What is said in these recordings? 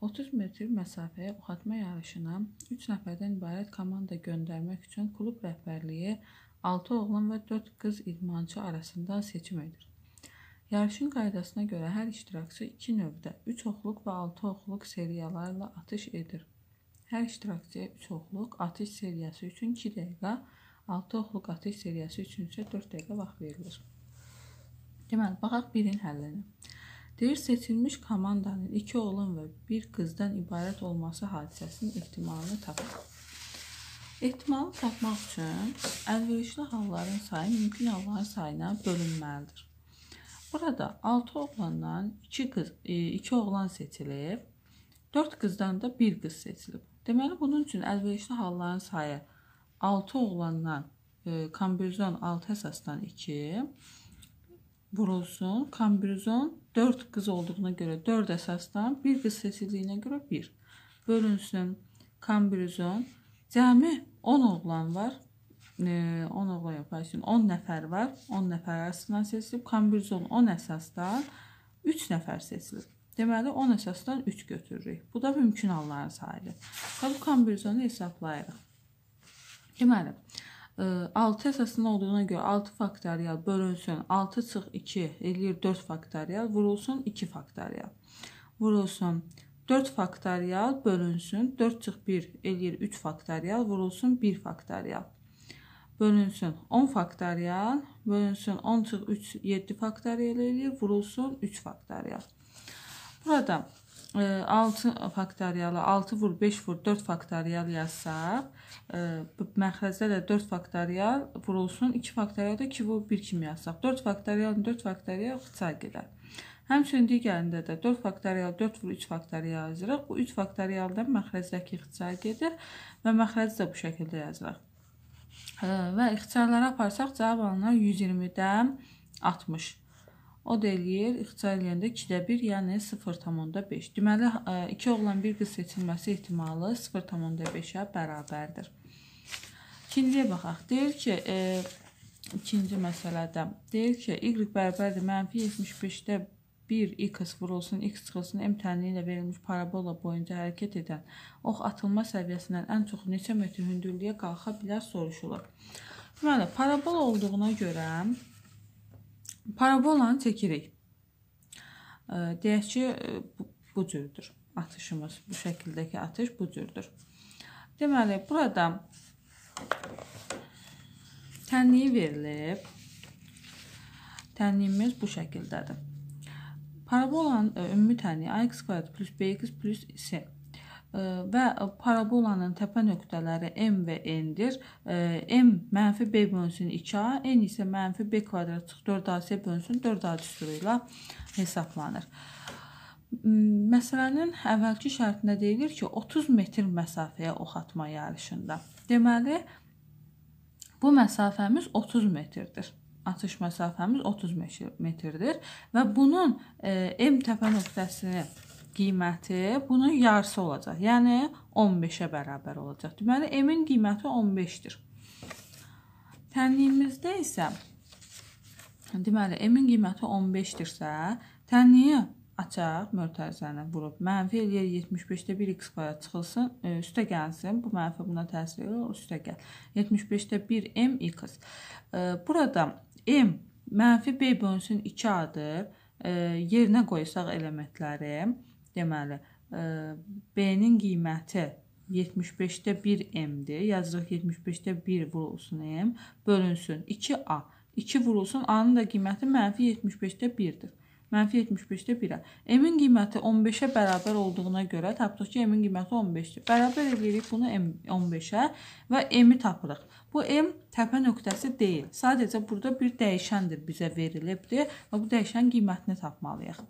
30 metr məsafəyə oxatma yarışına 3 nəfərdən ibarət komanda göndərmək üçün klub rəhbərliyi 6 oğlan və 4 qız idmançı arasında seçim edir. Yarışın qaydasına görə hər iştirakçı 2 növdə 3 oxluq və 6 oxluq seriyalarla atış edir. Hər iştirakçıya 3 oxluq atış seriyası üçün 2 dəqiqə, 6 oxluq atış seriyası üçün isə 4 dəqiqə vaxt verilir. Deməli, baxaq birin həllinə. Deyir, seçilmiş komandanın iki oğlan və bir qızdan ibarət olması hadisəsinin ehtimalını tapın. Ehtimalı tapmaq üçün əlverişli halların sayı mümkün hallar sayına bölünməlidir. Burada 6 oğlandan 2 qız, 2 e, oğlan seçilib, 4 qızdan da 1 qız seçilib. Deməli bunun üçün əlverişli halların sayı 6 oğlandan, e, kombüzyon 6 əsasdan 2, vurulsun. Kombinizon 4 qız olduğuna görə 4 əsasdan, 1 qız seçildiyinə görə 1 bölünsün. Kombinizon cəmi 10 oğlan var. E, 10 oğlan yaparsın. 10 nəfər var. 10 nəfər arasından seçilib. Kombinizon 10 əsasdan 3 nəfər seçilib. Deməli 10 əsasdan 3 götürürük. Bu da mümkün halların sayıdır. Qalıb kombinizonu hesablayırıq. Deməli, 6 əsasının olduğuna görə 6 faktorial bölünsün 6 çıx 2 eləyir 4 faktorial vurulsun 2 faktorial. Vurulsun 4 faktorial bölünsün 4 çıx 1 eləyir 3 faktorial vurulsun 1 faktorial. Bölünsün 10 faktorial bölünsün 10 çıx 3 7 faktorial eləyir vurulsun 3 faktorial. Burada 6 faktoriyalı 6 vur 5 vur 4 faktorial yazsaq, məxrəcdə də 4 faktorial vurulsun, 2 faktorial da 2 vur 1 kimi yazsaq. 4 faktorial 4 faktorial ixtisar gedər. Həmçinin digərində də 4 faktorial 4 vur 3 faktorial yazırıq. Bu 3 faktorialdan məxrəcdəki ixtisar gedir və məxrəci də bu şəkildə yazırıq. Və ixtisarlara aparsaq cavab alınan 120-dən 60. O da eləyir, ixtisar eləyəndə 2-də 1, yəni 0,5. Deməli, 2 oğlan bir qız seçilməsi ehtimalı 0,5-ə bərabərdir. İkinciyə baxaq. Deyir ki, e, ikinci məsələdə deyir ki, y bərabərdir mənfi 75-də 1x vurulsun, x çıxılsın, m tənliyi ilə verilmiş parabola boyunca hərəkət edən ox atılma səviyyəsindən ən çox neçə metr hündürlüyə qalxa bilər soruşulur. Deməli, parabola olduğuna görə Parabolanı çəkirik. Deyək ki, bu, bu cürdür. Atışımız, bu şəkildəki atış bu cürdür. Deməli, burada tənliyi verilib. Tənliyimiz bu şəkildədir. Parabolanın ümumi tənliyi ax kvadrat plus bx plus c və parabolanın təpə nöqtələri M və N-dir. M mənfi B bölünsün 2A, N isə mənfi B kvadrat 4AC bölünsün 4A düsturu ilə hesablanır. Hmm, məsələnin əvvəlki şərtində deyilir ki, 30 metr məsafəyə ox atma yarışında. Deməli, bu məsafəmiz 30 metrdir atış məsafəmiz 30 metrdir və bunun e, M təpə nöqtəsini qiyməti bunun yarısı olacaq. Yəni 15-ə bərabər olacaq. Deməli M-in qiyməti 15-dir. Tənliyimizdə isə deməli M-in qiyməti 15-dirsə, tənliyi açaq, mötərizəni vurub mənfi eləyir 75-də 1 x kvadrat çıxılsın, e, üstə gəlsin. Bu mənfi buna təsir edir, üstə gəl. 75-də 1 m x. E, burada m mənfi b bölünsün 2-adır. E, yerinə qoysaq elementləri Deməli, e, B-nin qiyməti 75-də 1M-dir. Yazırıq 75-də 1 vurulsun M, bölünsün 2A. 2 vurulsun, A-nın da qiyməti mənfi 75-də 1-dir. Mənfi 75-də 1-ə. M-in qiyməti 15-ə bərabər olduğuna görə tapdıq ki, M-in qiyməti 15-dir. Bərabər edirik bunu 15-ə və M-i tapırıq. Bu M təpə nöqtəsi deyil. Sadəcə burada bir dəyişəndir bizə verilibdir və bu dəyişən qiymətini tapmalıyıq.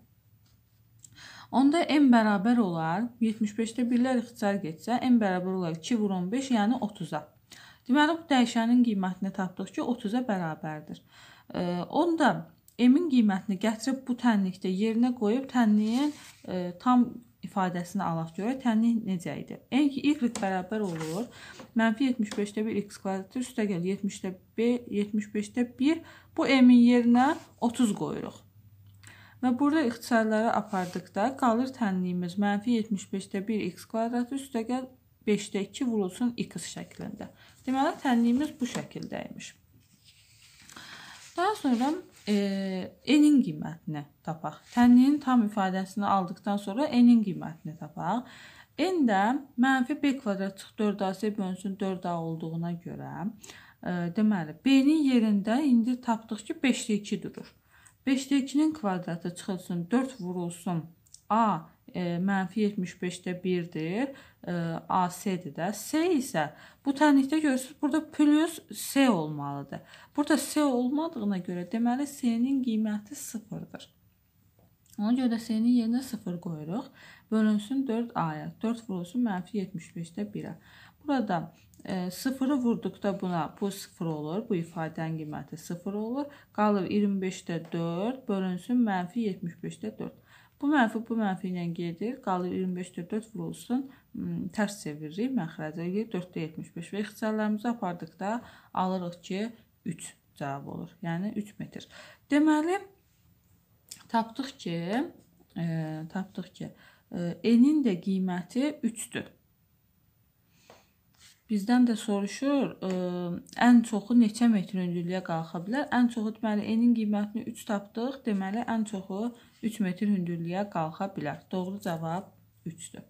Onda n bərabər olar 75-də 1-lər ixtisar getsə n bərabər olar 2 vur 15, yəni 30-a. Deməli bu dəyişənin qiymətini tapdıq ki, 30-a bərabərdir. E, onda m-in qiymətini gətirib bu tənlikdə yerinə qoyub tənliyin e, tam ifadəsini alaq görə tənlik necə idi? N yəni y bərabər olur. Mənfi 75-də 1 x kvadratı üstə gəl 70-də 75-də 1. Bu m-in yerinə 30 qoyuruq. Və burada ixtisarları apardıqda qalır tənliyimiz mənfi -75-də 1x kvadratı üstəgəl 5-də 2 vurulsun x şəklində. Deməli, tənliyimiz bu şəkildə imiş. Daha sonra e, n-in qiymətini tapaq. Tənliyin tam ifadəsini aldıqdan sonra n-in qiymətini tapaq. n də mənfi b kvadrat çıx 4ac bölünsün 4a olduğuna görə, e, deməli, b-nin yerində indi tapdıq ki, 5-də 2 durur. 5-də 2-nin kvadratı çıxılsın, 4 vurulsun. A e, mənfi 75-də 1-dir. E, AC-dir də. C isə bu tənlikdə görürsüz, burada plus C olmalıdır. Burada C olmadığına görə deməli C-nin qiyməti 0-dır. Ona görə də C-nin yerinə 0 qoyuruq. Bölünsün 4A-ya. 4 vurulsun mənfi 75-də 1-ə. Burada E, sıfırı vurduqda buna bu sıfır olur. Bu ifadənin qiyməti sıfır olur. Qalır 25-də 4 bölünsün mənfi 75-də 4. Bu mənfi bu mənfi ilə gedir. Qalır 25-də 4 vurulsun. Hmm, tərs çeviririk, məxrəcə eləyirik. 4-də 75 və ixtisarlarımızı apardıqda alırıq ki 3 cavab olur. Yəni 3 metr. Deməli tapdıq ki, e, tapdıq ki, e, enin də qiyməti 3-dür. Bizdən də soruşur, ə, e, ən çoxu neçə metr hündürlüyə qalxa bilər? Ən çoxu deməli enin qiymətini 3 tapdıq, deməli ən çoxu 3 metr hündürlüyə qalxa bilər. Doğru cavab 3-dür.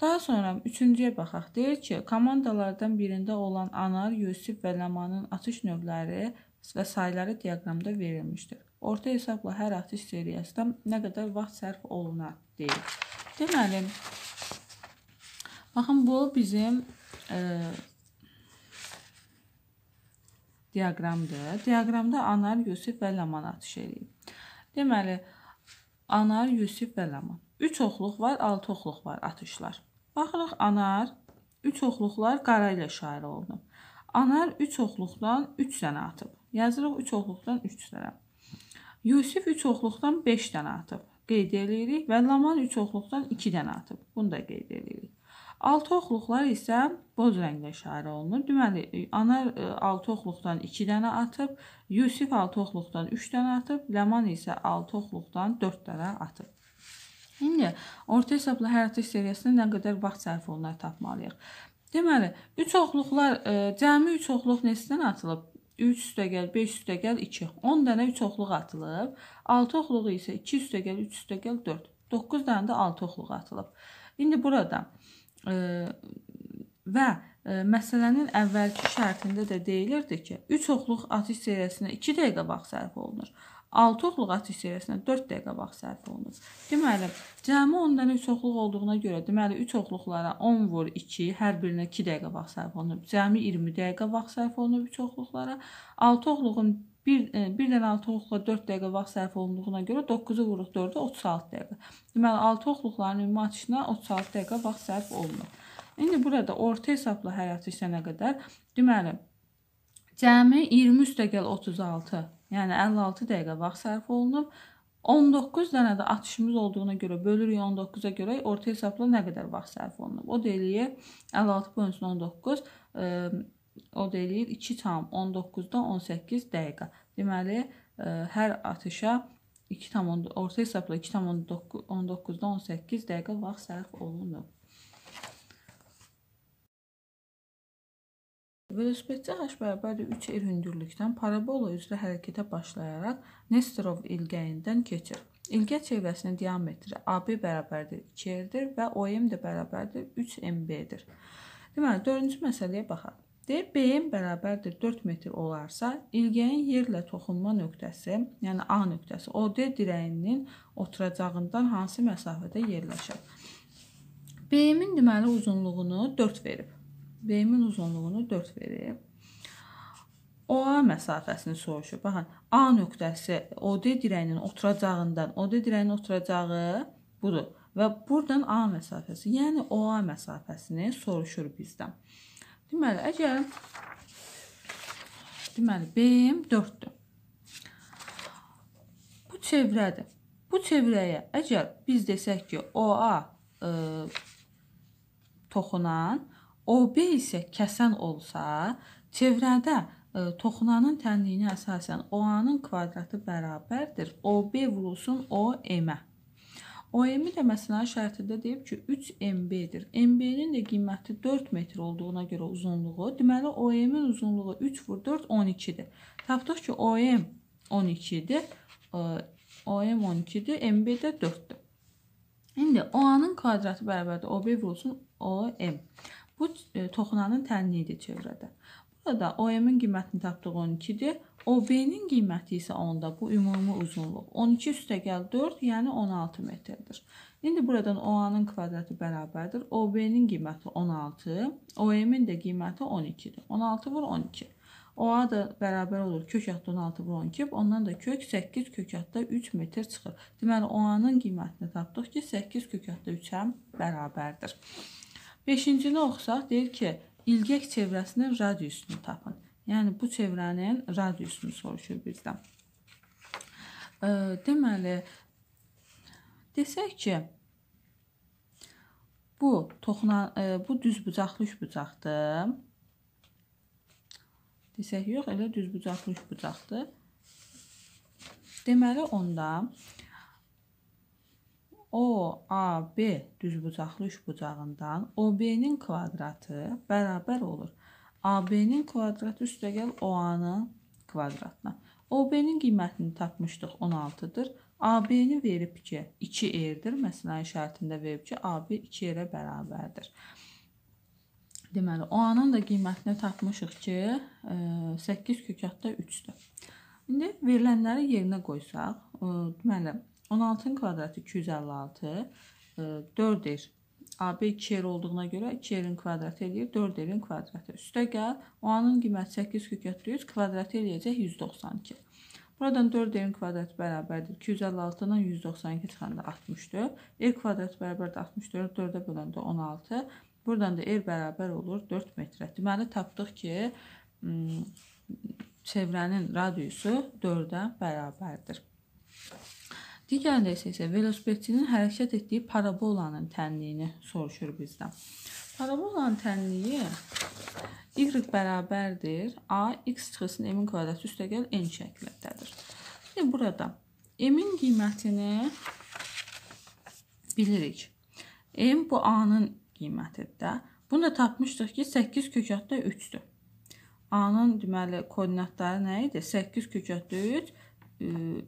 Daha sonra üçüncüyə baxaq. Deyir ki, komandalardan birində olan anar, Yusif və Ləmanın atış növləri və sayları diaqramda verilmişdir. Orta hesabla hər atış seriyasında nə qədər vaxt sərf olunar deyir. Deməli, baxın bu bizim diaqramdır. Diaqramda Anar, Yusif və Ləman atış eləyib. Deməli, Anar, Yusif və Ləman. 3 oxluq var, 6 oxluq var atışlar. Baxırıq Anar 3 oxluqlar qara ilə işarə olunub. Anar 3 oxluqdan 3 dənə atıb. Yazırıq 3 oxluqdan 3 dənə. Yusif 3 oxluqdan 5 dənə atıb. Qeyd eləyirik və Laman 3 oxluqdan 2 dənə atıb. Bunu da qeyd eləyirik. Altı oxluqlar isə boz rənglə işarə olunur. Deməli, e, ana e, altı oxluqdan 2 dənə atıb, Yusif altı oxluqdan 3 dənə atıb, Ləman isə altı oxluqdan 4 dənə atıb. İndi orta hesabla həyatı seriyasına nə qədər vaxt sərf olunur tapmalıyıq. Deməli, 3 oxluqlar, e, cəmi 3 oxluq nesindən atılıb? 3 üstə gəl, 5 üstə gəl, 2. 10 dənə 3 oxluq atılıb. 6 oxluğu isə 2 üstə gəl, 3 üstə gəl, 4. 9 dənə də 6 oxluq atılıb. İndi burada və məsələnin əvvəlki şərtində də deyilirdi ki, 3 oxluq atış seriyasına 2 dəqiqə vaxt sərf olunur. 6 oxluq atış seriyasına 4 dəqiqə vaxt sərf olunur. Deməli, cəmi 10 dənə 3 oxluq olduğuna görə, deməli 3 oxluqlara 10 vur 2, hər birinə 2 dəqiqə vaxt sərf olunur. Cəmi 20 dəqiqə vaxt sərf olunur 3 oxluqlara. 6 oxluğun 1, 1 dənə 6 oxluqla 4 dəqiqə vaxt sərf olunduğuna görə 9-u vuruq 4-ə 36 dəqiqə. Deməli, 6 oxluqların ümumi açışına 36 dəqiqə vaxt sərf olunur. İndi burada orta hesabla hərəfi sənə qədər, deməli, cəmi 20 üstəgəl 36, yəni 56 dəqiqə vaxt sərf olunur. 19 dənə də atışımız olduğuna görə bölürük 19-a görə orta hesabla nə qədər vaxt sərf olunub? O da eləyir 56 bölünsün 19, O da eləyir 2,19-da 18 dəqiqə. Deməli, ə, e, hər atışa 2 tam orta hesabla 2,19-da 18 dəqiqə vaxt sərf olunur. Velosipedçi h bərabərdir 3 el hündürlükdən parabola üzrə hərəkətə başlayaraq Nesterov ilgəyindən keçir. İlgə çevrəsinin diametri AB bərabərdir 2 eldir və OM də bərabərdir 3 MB-dir. Deməli, 4-cü məsələyə baxaq. Deyir, B-nin bərabərdir 4 metr olarsa, ilgəyin yerlə toxunma nöqtəsi, yəni A nöqtəsi, OD dirəyinin oturacağından hansı məsafədə yerləşir? B-nin deməli uzunluğunu 4 verib. B-nin uzunluğunu 4 verib. OA məsafəsini soruşur. Baxın, A nöqtəsi OD dirəyinin oturacağından, OD dirəyinin oturacağı budur və buradan A məsafəsi, yəni OA məsafəsini soruşur bizdən. Deməli, əgər deməli B-im 4-dür. Bu çevrədir. Bu çevrəyə əgər biz desək ki, OA ə, e, toxunan, OB isə kəsən olsa, çevrədə ə, e, toxunanın tənliyinə əsasən OA-nın kvadratı bərabərdir. OB vurulsun OM-ə. OM-i də məsələn şərtində deyib ki, 3 MB-dir. MB-nin də qiyməti 4 metr olduğuna görə uzunluğu, deməli OM-in uzunluğu 3 vur 4 12-dir. Tapdıq ki, OM 12-dir. E, OM 12-dir, MB də 4-dür. İndi OA-nın kvadratı bərabərdir OB vurulsun OM. Bu e, toxunanın tənliyidir çevrədə. Burada OM-in qiymətini tapdıq 12-dir. OB-nin qiyməti isə 10-da. Bu ümumi uzunluq. 12 üstəgəl 4, yəni 16 metrdir. İndi buradan OA-nın kvadratı bərabərdir. OB-nin qiyməti 16, OM-in də qiyməti 12-dir. 16 vur 12. OA da bərabər olur. Kök hətdə 16 vur 12. Ondan da kök 8 kök hətdə 3 metr çıxır. Deməli, OA-nın qiymətini tapdıq ki, 8 kök hətdə 3-ə bərabərdir. Beşincini oxusaq, deyir ki, ilgək çevrəsinin radiusunu tapın. Yəni bu çevrənin radiusunu soruşur bizdən. E, deməli desək ki bu toxunan e, bu düz bucaqlı üçbucaqdır. Desək yox, elə düz bucaqlı üçbucaqdır. Deməli onda e, OAB düzbucaqlı üçbucağından OB-nin kvadratı bərabər olur. AB-nin kvadratı üstəgəl OA-nın kvadratına. OB-nin qiymətini tapmışdıq 16-dır. AB-ni verib ki, 2 erdir. Məsələn, şərtində verib ki, AB 2 erə bərabərdir. Deməli, OA-nın da qiymətini tapmışıq ki, 8 e, kökatda 3-dür. İndi verilənləri yerinə qoysaq, deməli, 16-nın kvadratı 256. 4 er. AB 2 er olduğuna görə 2 erin kvadratı eləyir 4 erin kvadratı. Üstə gəl. O anın qiyməti 8 kökətli 100 kvadratı eləyəcək 192. Buradan 4 erin kvadratı bərabərdir. 256-dan 192 çıxanda 64. E kvadratı bərabərdir 64. 4-ə böləndə 16. Buradan da er bərabər olur 4 metrə. Deməli tapdıq ki, çevrənin radiusu 4-ə bərabərdir. Digərində isə velosipedçinin hərəkət etdiyi parabolanın tənliyini soruşur bizdən. Parabolanın tənliyi y bərabərdir a x çıxısının m-in kvadratı üstəgəl n şəklindədir. İndi burada m-in qiymətini bilirik. m bu a-nın qiymətidir də. Bunu da tapmışdıq ki, 8 kökətdə 3-dür. A-nın deməli koordinatları nə idi? 8 kökətdə 3 ə,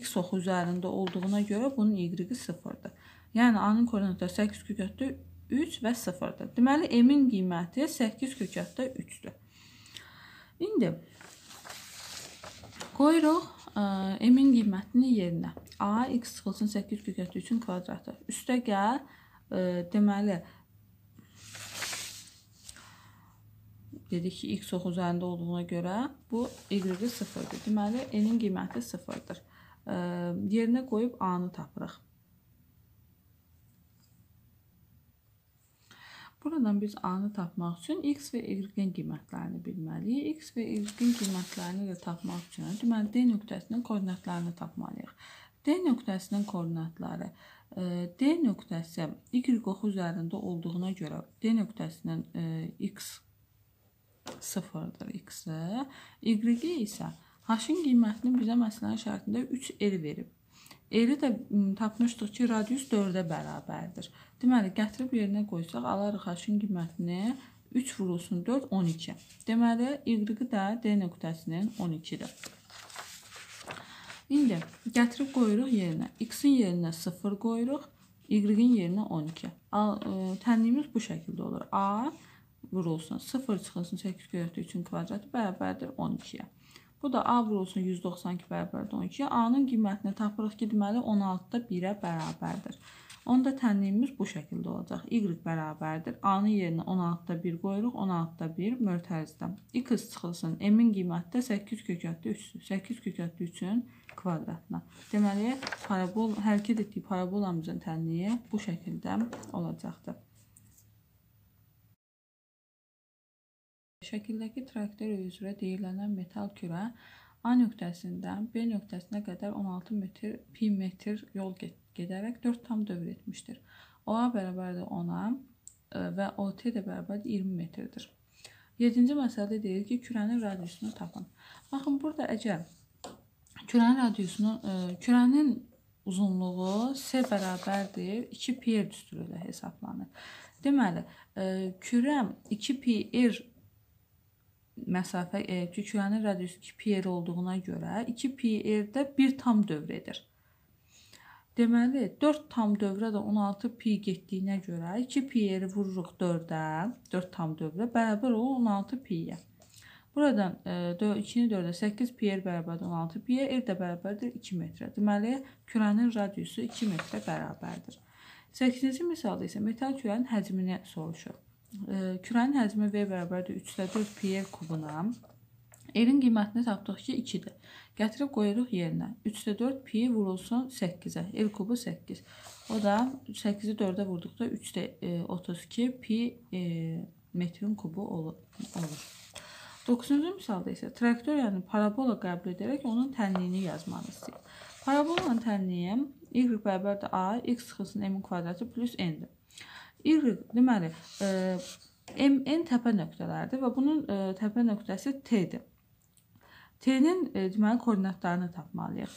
x oxu üzərində olduğuna görə bunun y-i 0-dır. Yəni A-nın koordinatları 8 kökətdə 3 və 0-dır. Deməli, M-in qiyməti 8 kökətdə 3-dür. İndi qoyuruq e, M-in qiymətini yerinə. A, x çıxılsın 8 kökətdə 3-ün kvadratı. Üstə gəl, e, deməli, dedik ki, x oxu üzərində olduğuna görə bu y-i 0-dır. Deməli, n-in qiyməti 0-dır yerinə qoyub A-nı tapırıq. Buradan biz A-nı tapmaq üçün X və Y-in qiymətlərini bilməliyik. X və Y-in qiymətlərini də tapmaq üçün deməli D nöqtəsinin koordinatlarını tapmalıyıq. D nöqtəsinin koordinatları e, D nöqtəsi Y oxu üzərində olduğuna görə D nöqtəsinin e, X 0-dır X-i, Y-i isə 0-dır. Haşin qiymətini bizə məsələn şərtində 3 el verib. Eli də tapmışdıq ki, radius 4-ə bərabərdir. Deməli, gətirib yerinə qoysaq, alarıq haşin qiymətini 3 vurulsun 4, 12. Deməli, y-i də D nöqtəsinin 12-dir. İndi gətirib qoyuruq yerinə. X-in yerinə 0 qoyuruq, y-in yerinə 12. Al, ə, tənliyimiz bu şəkildə olur. A vurulsun, 0 çıxılsın 8 köyrətli 3-ün kvadratı bərabərdir 12-yə. Bu da A vurulsun 192 bərabərdir 12-yə. A-nın qiymətini tapırıq ki, deməli 16-da 1-ə bərabərdir. Onda tənliyimiz bu şəkildə olacaq. Y bərabərdir. A-nın yerinə 16-da 1 qoyuruq. 16-da 1 mörtərizdə. X çıxılsın. M-in qiyməti də 8 kökətli 3. 8 kökətli 3-ün kvadratına. Deməli, parabol, hərəkət etdiyi parabolamızın tənliyi bu şəkildə olacaqdır. Şəkildəki traktor üzrə deyilənən metal kürə A nöqtəsindən B nöqtəsinə qədər 16 metr pi metr yol get gedərək 4 tam dövr etmişdir. OA bərabərdir 10-a e, və OT də bərabərdir 20 metrdir. 7-ci məsələdə deyir ki, kürənin radiusunu tapın. Baxın, burada əgər kürənin radiusunu, e, kürənin uzunluğu S bərabərdir 2 pi r düsturu ilə hesablanır. Deməli, e, kürə 2 pi r məsafə e, kükülənin radiusu 2πr olduğuna görə 2πr-də 1 tam dövrədir. Deməli 4 tam dövrə də 16p getdiyinə görə 2pr-i vururuq 4-ə, 4 tam dövrə bərabər olur 16p-yə. Buradan 2-ni 4-ə 8pr bərabərdir 16p-yə, r də bərabərdir 2 metrə. Deməli külənin radiusu 2 metrə bərabərdir. 8-ci misalda isə metal külənin həcmini soruşur. Kürənin həcmi V bərabərdir 3/4 pi kubuna. R-in qiymətini tapdıq ki, 2-dir. Gətirib qoyuruq yerinə. 3/4 pi vurulsun 8-ə. R kubu 8. O da 8-i 4-ə vurduqda 3-də 32 pi e, e metrin kubu olur. 9-cu misalda isə traktoriyanı parabola qəbul edərək onun tənliyini yazmanı istəyir. Parabolanın tənliyi y bərabərdir a, x xısın m kvadratı plus n-dir. Y deməli e, MN təpə nöqtələrdir və bunun e, təpə nöqtəsi T-dir. T-nin e, deməli koordinatlarını tapmalıyıq.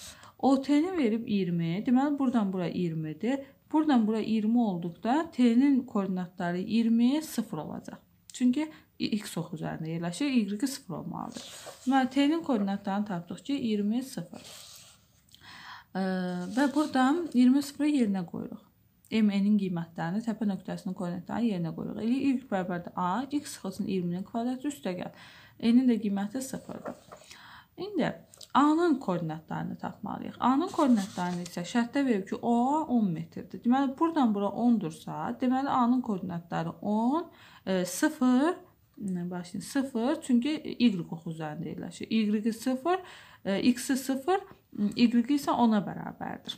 OT-ni verib 20, deməli buradan bura 20-dir. Buradan bura 20 olduqda T-nin koordinatları 20, 0 olacaq. Çünki x oxu üzərində yerləşir, y 0 olmalıdır. Deməli T-nin koordinatlarını tapdıq ki, 20, 0. Və buradan 20 0 yerinə qoyuruq. MN-in qiymətlərini təpə nöqtəsinin koordinatları yerinə qoyuruq. Elə ilk bərabərdə A x sıxılsın 20-nin kvadratı üstəgəl. N-in də qiyməti 0-dır. İndi A-nın koordinatlarını tapmalıyıq. A-nın koordinatlarını isə şərtdə verib ki, O 10 metrdir. Deməli, buradan bura 10-dursa, deməli A-nın koordinatları 10, 0, e, başlayın 0, çünki Y oxu üzərində yerləşir. Y-i 0, X-i 0, Y-i isə 10-a bərabərdir.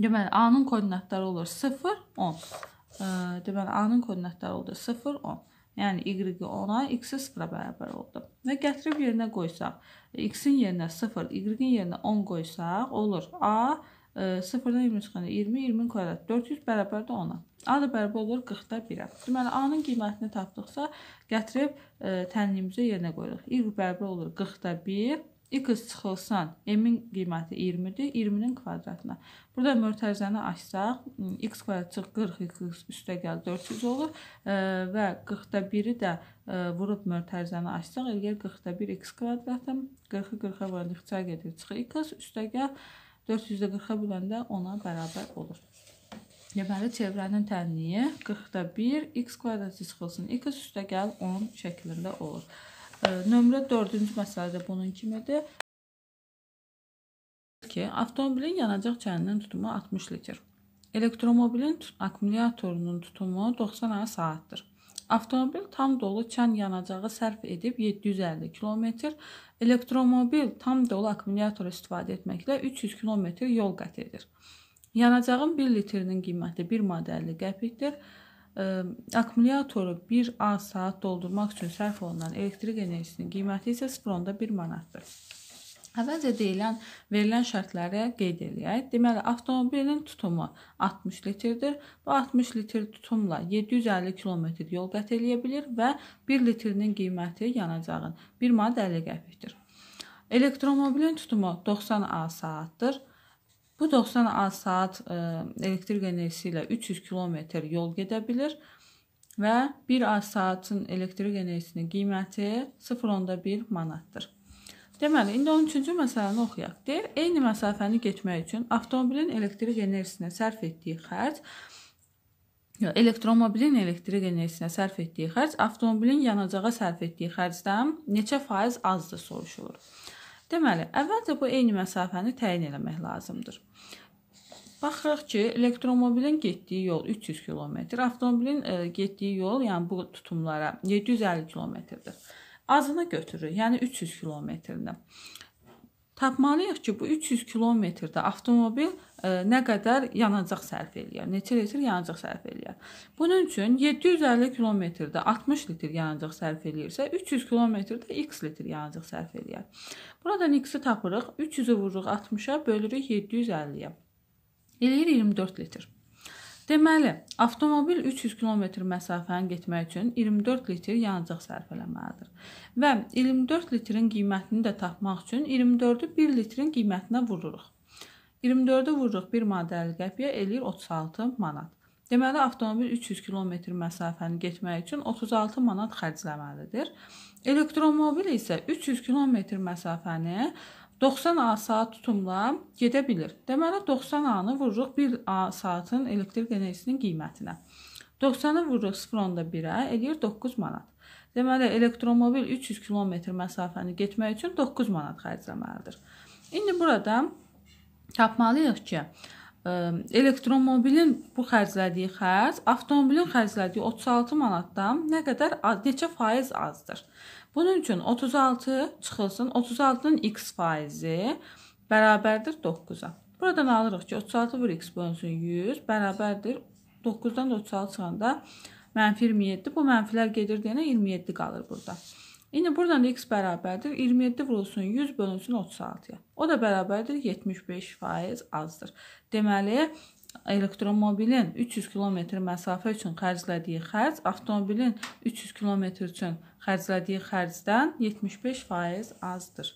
Deməli, A-nın koordinatları olur 0, 10. Deməli, A-nın koordinatları oldu 0, 10. Yəni, Y-i 10-a, X-i 0-a bərabər oldu. Və gətirib yerinə qoysaq, X-in yerinə 0, Y-in yerinə 10 qoysaq, olur. A, 0-dan 20 çıxanda 20, 20-nin kvadratı 400 bərabərdir 10-a. A da bərabər olur 40-da 1-ə. Deməli, A-nın qiymətini tapdıqsa, gətirib e, tənliyimizə yerinə qoyuruq. Y bərabər olur 40-da 1, x çıxılsın, m-in qiyməti 20-dir, 20-nin kvadratına. Burada mötərizəni açsaq, x kvadrat çıx 40, x üstə gəl 400 olur e, və 40-da 1-i də e, vurub mötərizəni açsaq, eləyər 40-da 1 x kvadratı, 40-ı 40-a vuranda ixtisar gedir, çıxı x üstə gəl 400-də 40-a böləndə 10-a bərabər olur. Deməli, çevrənin tənliyi 40-da 1 x kvadratı çıxılsın, x üstə gəl 10 şəklində olur. Nömrə 4-cü məsələdə bunun kimidir. Ki, avtomobilin yanacaq çəninin tutumu 60 litr. Elektromobilin akkumulyatorunun tutumu 90 ah saatdır. Avtomobil tam dolu çən yanacağı sərf edib 750 km, elektromobil tam dolu akkumulyator istifadə etməklə 300 km yol qət edir. Yanacağın 1 litrinin qiyməti 1 manat 50 qəpikdir. Akkumulyatora 1A saat doldurmaq üçün sərf olunan elektrik enerjisinin qiyməti isə 0.1 manatdır. Əvvəlcə deyilən verilən şərtləri qeyd eləyək. Deməli, avtomobilin tutumu 60 litrdir. Bu 60 litr tutumla 750 km yol qət eləyə bilər və 1 litrinin qiyməti yanacağın 1 manat 50 qəpikdir. Elektromobilin tutumu 90 A saatdır. Bu 90 saat e, elektrik enerjisi ilə 300 km yol gedə bilir və 1 saatın elektrik enerjisinin qiyməti 0.1 manatdır. Deməli, indi 13-cü məsələni oxuyaq. Deyir, eyni məsafəni getmək üçün avtomobilin elektrik enerjisinə sərf etdiyi xərc elektromobilin elektrik enerjisinə sərf etdiyi xərc avtomobilin yanacağa sərf etdiyi xərcdən neçə faiz azdır soruşulur. Deməli, əvvəlcə bu eyni məsafəni təyin etmək lazımdır. Baxırıq ki, elektromobilin getdiyi yol 300 kilometr, avtomobilin e, getdiyi yol, yəni bu tutumlara 750 kilometrdir. Azını götürürük, yəni 300 kilometrini. Tapmalıyıq ki, bu 300 kilometrdə avtomobil ə, e, nə qədər yanacaq sərf eləyər, neçə litr yanacaq sərf eləyər. Bunun üçün 750 kilometrdə 60 litr yanacaq sərf eləyirsə, 300 kilometrdə x litr yanacaq sərf eləyər. Buradan x-i tapırıq, 300-ü vururuq 60-a, bölürük 750-yə. Eləyir 24 litr. Deməli, avtomobil 300 km məsafəni getmək üçün 24 litr yanacaq sərf etməlidir. Və 24 litrin qiymətini də tapmaq üçün 24-ü 1 litrin qiymətinə vururuq. 24-ü vururuq 1 maddəli qəpiyə eləyir 36 manat. Deməli, avtomobil 300 km məsafəni getmək üçün 36 manat xərcləməlidir. Elektromobil isə 300 km məsafəni 90 A saat tutumla gedə bilir. Deməli 90 A-nı vururuq 1 A saatın elektrik enerjisinin qiymətinə. 90-ı vururuq 0.1-ə, eləyir 9 manat. Deməli elektromobil 300 km məsafəni getmək üçün 9 manat xərcləməlidir. İndi burada tapmalıyıq ki, e, elektromobilin bu xərclədiyi xərc avtomobilin xərclədiyi 36 manatdan nə qədər neçə faiz azdır? Bunun üçün 36 çıxılsın. 36-nın x faizi bərabərdir 9-a. Buradan alırıq ki, 36 vur x bölünsün 100 bərabərdir 9-dan da 36 çıxanda mənfi 27. Bu mənfilər gedir deyənə 27 qalır burada. İndi buradan da x bərabərdir. 27 vurulsun 100 bölünsün 36-ya. O da bərabərdir 75% azdır. Deməli, elektromobilin 300 km məsafə üçün xərclədiyi xərc avtomobilin 300 km üçün xərclədiyi xərcdən 75% azdır.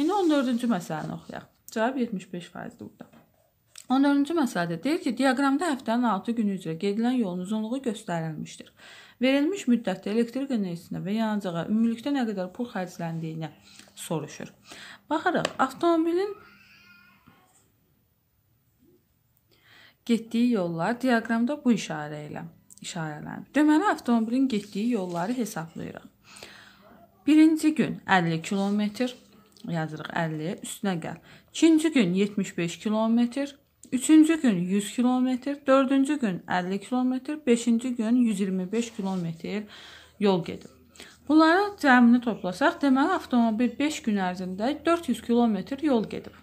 İndi 14-cü məsələni oxuyaq. Cavab 75%-dir burada. 14-cü məsələdə deyir ki, diaqramda həftənin 6 günü üzrə gedilən yolun uzunluğu göstərilmişdir. Verilmiş müddətdə elektrik enerjisinə və yanacığa ümumilikdə nə qədər pul xərcləndiyini soruşur. Baxırıq, avtomobilin getdiyi yollar diaqramda bu işarə ilə işarələnib. Deməli, avtomobilin getdiyi yolları hesablayırıq. Birinci gün 50 kilometr yazırıq 50, üstünə gəl. İkinci gün 75 kilometr, üçüncü gün 100 kilometr, dördüncü gün 50 kilometr, beşinci gün 125 kilometr yol gedib. Bunları cəmini toplasaq, deməli avtomobil 5 gün ərzində 400 kilometr yol gedib.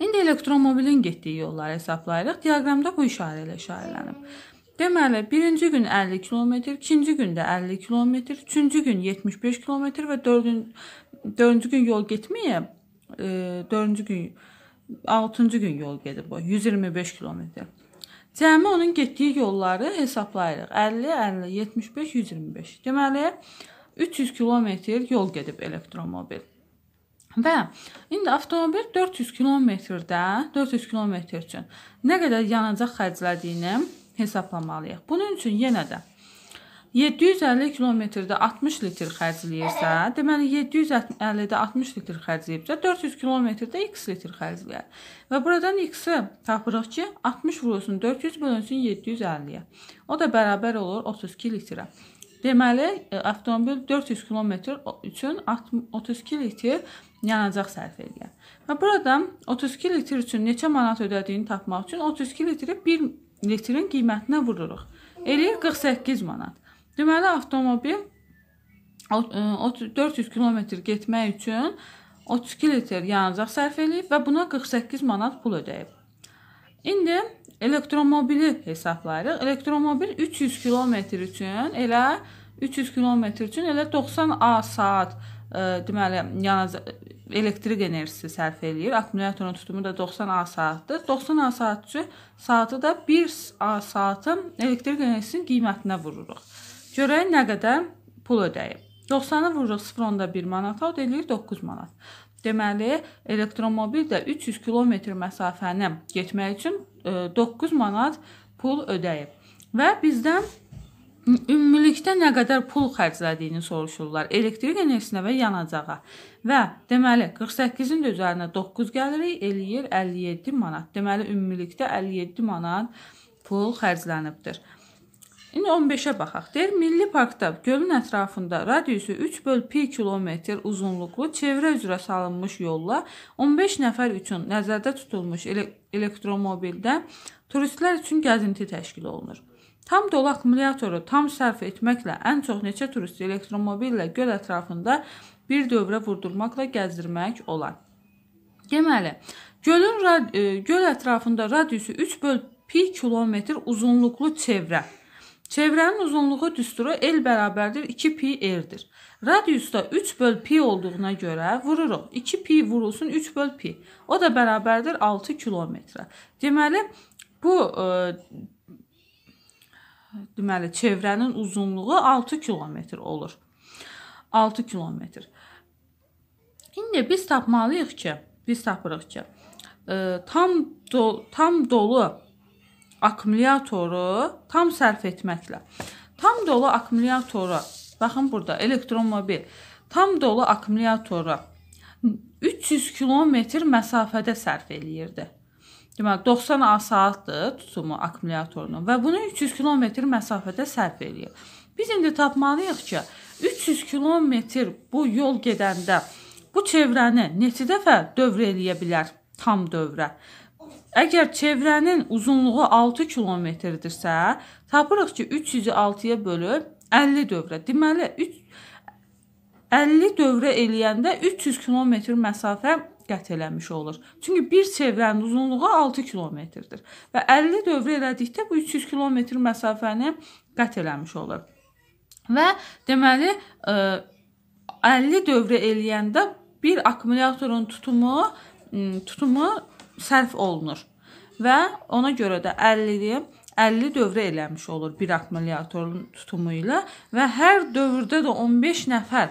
İndi elektromobilin getdiyi yolları hesablayırıq. Diaqramda bu işarə ilə işarələnib. Deməli, birinci gün 50 kilometr, ikinci gündə 50 kilometr, üçüncü gün 75 kilometr və dördün, dördüncü gün yol getməyib, e, dördüncü gün, altıncı gün yol gedib o, 125 kilometr. Cəmi onun getdiyi yolları hesablayırıq. 50, 50, 75, 125. Deməli, 300 kilometr yol gedib elektromobil. Və indi avtomobil 400 kilometrdə, 400 kilometr üçün nə qədər yanacaq xərclədiyini hesablamalıyıq. Bunun üçün yenə də 750 kilometrdə 60 litr xərcləyirsə, deməli 750-də 60 litr xərcləyibsə, 400 kilometrdə x litr xərcləyər. Və buradan x-i tapırıq ki, 60 vurulsun 400 bölünsün 750-yə. O da bərabər olur 32 litrə. Deməli, e, avtomobil 400 kilometr üçün 32 litr yanacaq sərf edir. Və burada 32 litr üçün neçə manat ödədiyini tapmaq üçün 32 litri 1 litrin qiymətinə vururuq. Eləyir 48 manat. Deməli avtomobil 400 e, km getmək üçün 32 litr yanacaq sərf eləyib və buna 48 manat pul ödəyib. İndi elektromobili hesablayırıq. Elektromobil 300 km üçün elə 300 km üçün elə 90 A saat ə, e, deməli yanacaq elektrik enerjisi sərf eləyir. Akkumulyatorun tutumu da 90 Ah saatdır. 90 Ah saat üçün saatı da 1 Ah saatın elektrik enerjisinin qiymətinə vururuq. Görək nə qədər pul ödəyib. 90-ı vururuq 0.1 manata, o deyilir 9 manat. Deməli, elektromobil də 300 km məsafəni getmək üçün 9 e, manat pul ödəyib. Və bizdən ümumilikdə nə qədər pul xərclədiyini soruşurlar elektrik enerjisinə və yanacağa. Və deməli 48-in də üzərinə 9 gəlirik, eləyir 57 manat. Deməli ümumilikdə 57 manat pul xərclənibdir. İndi 15-ə baxaq. Deyir, Milli parkda gölün ətrafında radiusu 3/2 kilometr uzunluqlu çevrə üzrə salınmış yolla 15 nəfər üçün nəzərdə tutulmuş ele elektromobildə turistlər üçün gəzinti təşkil olunur. Tam dolu akkumulatoru tam sərf etməklə ən çox neçə turisti elektromobillə göl ətrafında bir dövrə vurdurmaqla gəzdirmək olar. Deməli, gölün e, göl ətrafında radiusu 3 böl pi kilometr uzunluqlu çevrə. Çevrənin uzunluğu düsturu L bərabərdir 2 pi r-dir. Radiusda 3 böl pi olduğuna görə vururuq. 2 pi vurulsun 3 böl pi. O da bərabərdir 6 kilometrə. Deməli, bu e, deməli çevrənin uzunluğu 6 kilometr olur. 6 kilometr. İndi biz tapmalıyıq ki, biz tapırıq ki, e, tam do tam dolu akkumulatoru tam sərf etməklə. Tam dolu akkumulatoru, baxın burada elektromobil tam dolu akkumulatoru 300 kilometr məsafədə sərf eləyirdi. Deməli 90 A saatdır tutumu akkumulyatorunun və bunu 300 kilometr məsafədə sərf eləyir. Biz indi tapmalıyıq ki, 300 kilometr bu yol gedəndə bu çevrəni neçə dəfə dövr eləyə bilər tam dövrə? Əgər çevrənin uzunluğu 6 kilometrdirsə, tapırıq ki, 300-ü 6-ya bölüb 50 dövrə. Deməli 3 50 dövrə eləyəndə 300 kilometr məsafə qət eləmiş olur. Çünki bir çevrənin uzunluğu 6 kilometrdir və 50 dövrə elədikdə bu 300 kilometr məsafəni qət eləmiş olur. Və deməli 50 e, dövrə eləyəndə bir akkumulyatorun tutumu tutumu sərf olunur. Və ona görə də 50-li 50 dövrə eləmiş olur bir akkumulyatorun tutumu ilə və hər dövrdə də 15 nəfər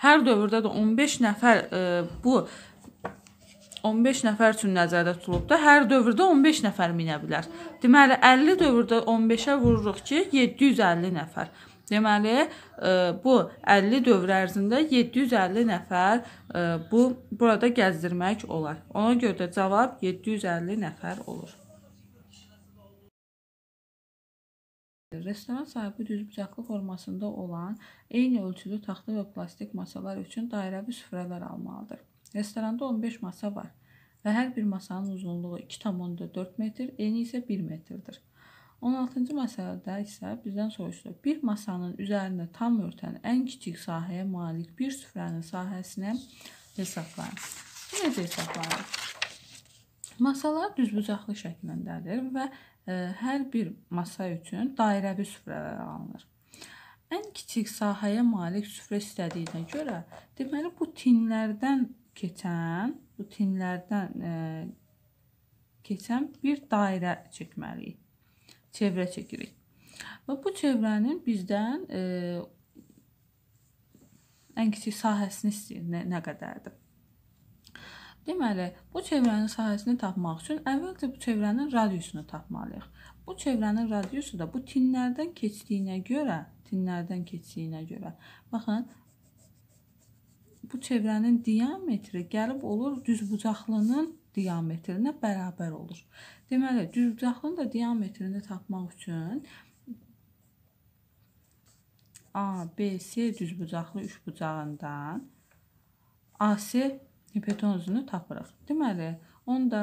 hər dövrdə də 15 nəfər ə, e, bu 15 nəfər üçün nəzərdə tutulubdur. Hər dövrdə 15 nəfər minə bilər. Deməli 50 dövrdə 15-ə vururuq ki, 750 nəfər. Deməli e, bu 50 dövr ərzində 750 nəfər e, bu burada gəzdirmək olar. Ona görə də cavab 750 nəfər olur. Restoran sahibi düzbucaqlı formasında olan eyni ölçülü taxta və plastik masalar üçün dairəvi süfrələr almalıdır. Restoranda 15 masa var və hər bir masanın uzunluğu 2,4 metr, eni isə 1 metrdir. 16-cı məsələdə isə bizdən soruşdu. Bir masanın üzərində tam örtən ən kiçik sahəyə malik bir süfrənin sahəsinə hesablayın. Bu necə hesablanır? Masalar düzbucaqlı şəklindədir və ə, e, hər bir masa üçün dairəvi süfrələr alınır. Ən kiçik sahəyə malik süfrə istədiyinə görə, deməli bu tinlərdən keçən rutinlərdən e, keçən bir dairə çəkməliyik. Çevrə çəkirik. Və bu çevrənin bizdən e, ən kiçik sahəsini istəyir nə, nə qədərdir. Deməli, bu çevrənin sahəsini tapmaq üçün əvvəlcə bu çevrənin radiusunu tapmalıyıq. Bu çevrənin radiusu da bu tinlərdən keçdiyinə görə, tinlərdən keçdiyinə görə, baxın, bu çevrənin diametri gəlib olur düzbucaqlının diametrinə bərabər olur. Deməli, düzbucaqlının da diametrini tapmaq üçün ABC düzbucaqlı üçbucağından AC hipotenuzunu tapırıq. Deməli, onda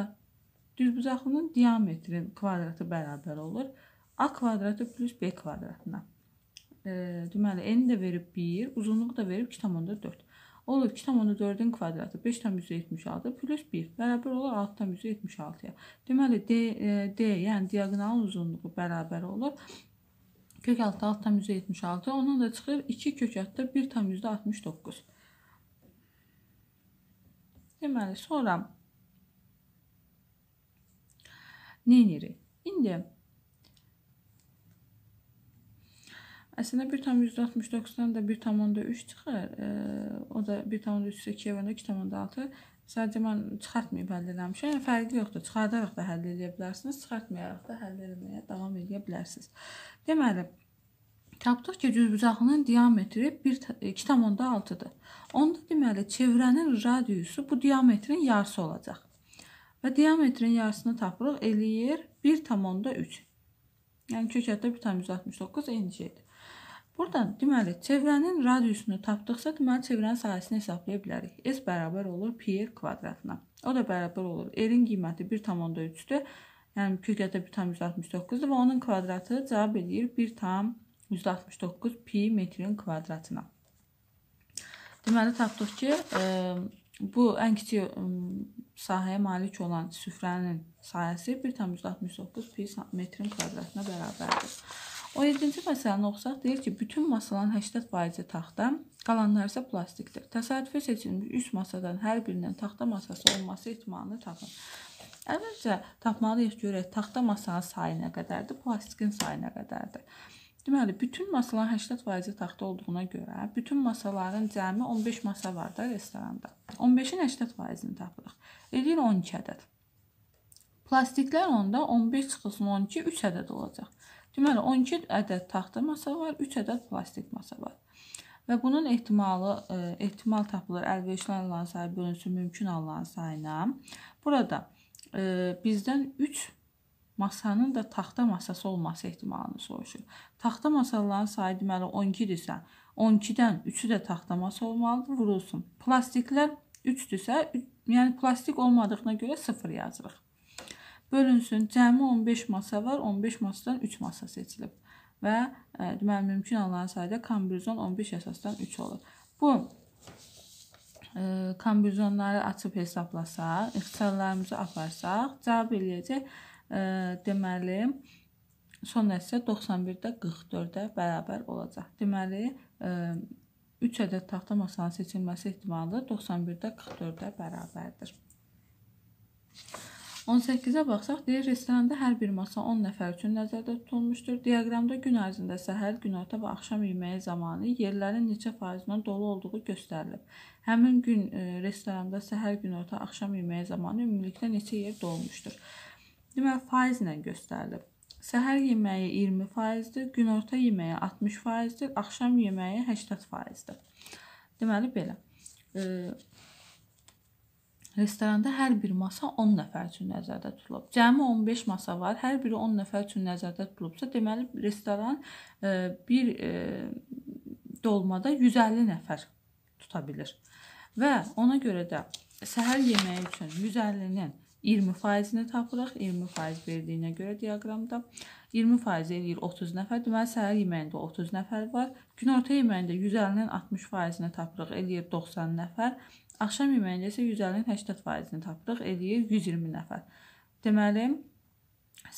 düzbucaqlının diametrin kvadratı bərabər olur A kvadratı plus B kvadratına. E, deməli, n də verib 1, uzunluq da verib 2,4 olur 2,4-ün kvadratı 5,76 plus 1 bərabər olur 6,76-ya. Deməli D, e, D yəni diagonalın uzunluğu bərabər olur kök altı 6,76 ondan da çıxır 2 kök altı 1,69. Deməli sonra nə edirik? İndi Əslində 1,69-dan da 1,3 çıxır. E, o da 1,3-ə 2 vəndə 2,6. Sadəcə mən çıxartmayıb həll eləmişəm. Yəni, fərqli yoxdur. Çıxardaraq da həll eləyə bilərsiniz. Çıxartmayaraq da həll eləməyə davam edə bilərsiniz. Deməli, tapdıq ki, cüzbucağının diametri 2,6-dır. Onda deməli, çevrənin radiusu bu diametrin yarısı olacaq. Və diametrin yarısını tapırıq, eləyir 1,3. Yəni kökətdə 1,69 eyni şeydir. Buradan deməli çevrənin radiusunu tapdıqsa, deməli çevrənin sahəsini hesablaya bilərik. S bərabər olur pi r kvadratına. O da bərabər olur r-in qiyməti 1.3-dür. Yəni pi qədə 1.169-dur və onun kvadratı cavab eləyir 1.169 pi metrin kvadratına. Deməli tapdıq ki, ə, e, bu ən kiçik ə, e, sahəyə malik olan süfrənin sayəsi 1.169 pi metrin kvadratına bərabərdir. 17-ci məsələni oxusaq deyir ki, bütün masaların 80% taxta, qalanları isə plastikdir. Təsadüfi seçilmiş 3 masadan hər birinin taxta masası olması ehtimalını tapın. Əvvəlcə tapmalıyıq görək taxta masanın sayı nə qədərdir, plastikin sayı nə qədərdir. Deməli, bütün masaların 80% taxta olduğuna görə, bütün masaların cəmi 15 masa var da restoranda. 15-in 80%-ini tapırıq. Eləyir 12 ədəd. Plastiklər onda 15 çıxılsın 12, 3 ədəd olacaq. Deməli, 12 ədəd taxta masa var, 3 ədəd plastik masa var. Və bunun ehtimalı, e, ehtimal tapılır əlverişli alınan sayı bölünsün mümkün alınan sayına. Burada e, bizdən 3 masanın da taxta masası olması ehtimalını soruşur. Taxta masaların sayı deməli 12-dirsə, 12-dən 3-ü də taxta masa olmalıdır, vurulsun. Plastiklər 3-dürsə, yəni plastik olmadığına görə 0 yazırıq bölünsün. Cəmi 15 masa var. 15 masadan 3 masa seçilib. Və ə, e, deməli mümkün onların sayda kombinizon 15 əsasdan 3 olur. Bu ə, e, kombinizonları açıb hesablasaq, ixtisarlarımızı aparsaq, cavab eləyəcək ə, e, deməli son nəticə 91-də 44-ə bərabər olacaq. Deməli ə, 3 ədəd taxta masanın seçilməsi ehtimalı 91-də 44-ə bərabərdir. 18-ə baxsaq, deyir, restoranda hər bir masa 10 nəfər üçün nəzərdə tutulmuşdur. Diaqramda gün ərzində səhər, günorta və axşam yeməyi zamanı yerlərin neçə faizindən dolu olduğu göstərilib. Həmin gün e, restoranda səhər, günorta, axşam yeməyi zamanı ümumilikdə neçə yer dolmuşdur? Deməli, faizlə göstərilib. Səhər yeməyi 20%-dir, günorta yeməyi 60%-dir, axşam yeməyi 80%-dir. Deməli belə. E, Restoranda hər bir masa 10 nəfər üçün nəzərdə tutulub. Cəmi 15 masa var. Hər biri 10 nəfər üçün nəzərdə tutulubsa, deməli restoran e, bir e, dolmada 150 nəfər tuta bilir. Və ona görə də səhər yeməyi üçün 150-nin 20%-ni tapırıq. 20% verdiyinə görə diaqramda 20% eləyir 30 nəfər. Deməli səhər yeməyində 30 nəfər var. Günorta yeməyində 150-nin 60%-ni tapırıq, eləyir 90 nəfər. Axşam yeməyində isə 150-nin 80%-ni tapdıq, eləyir 120 nəfər. Deməli,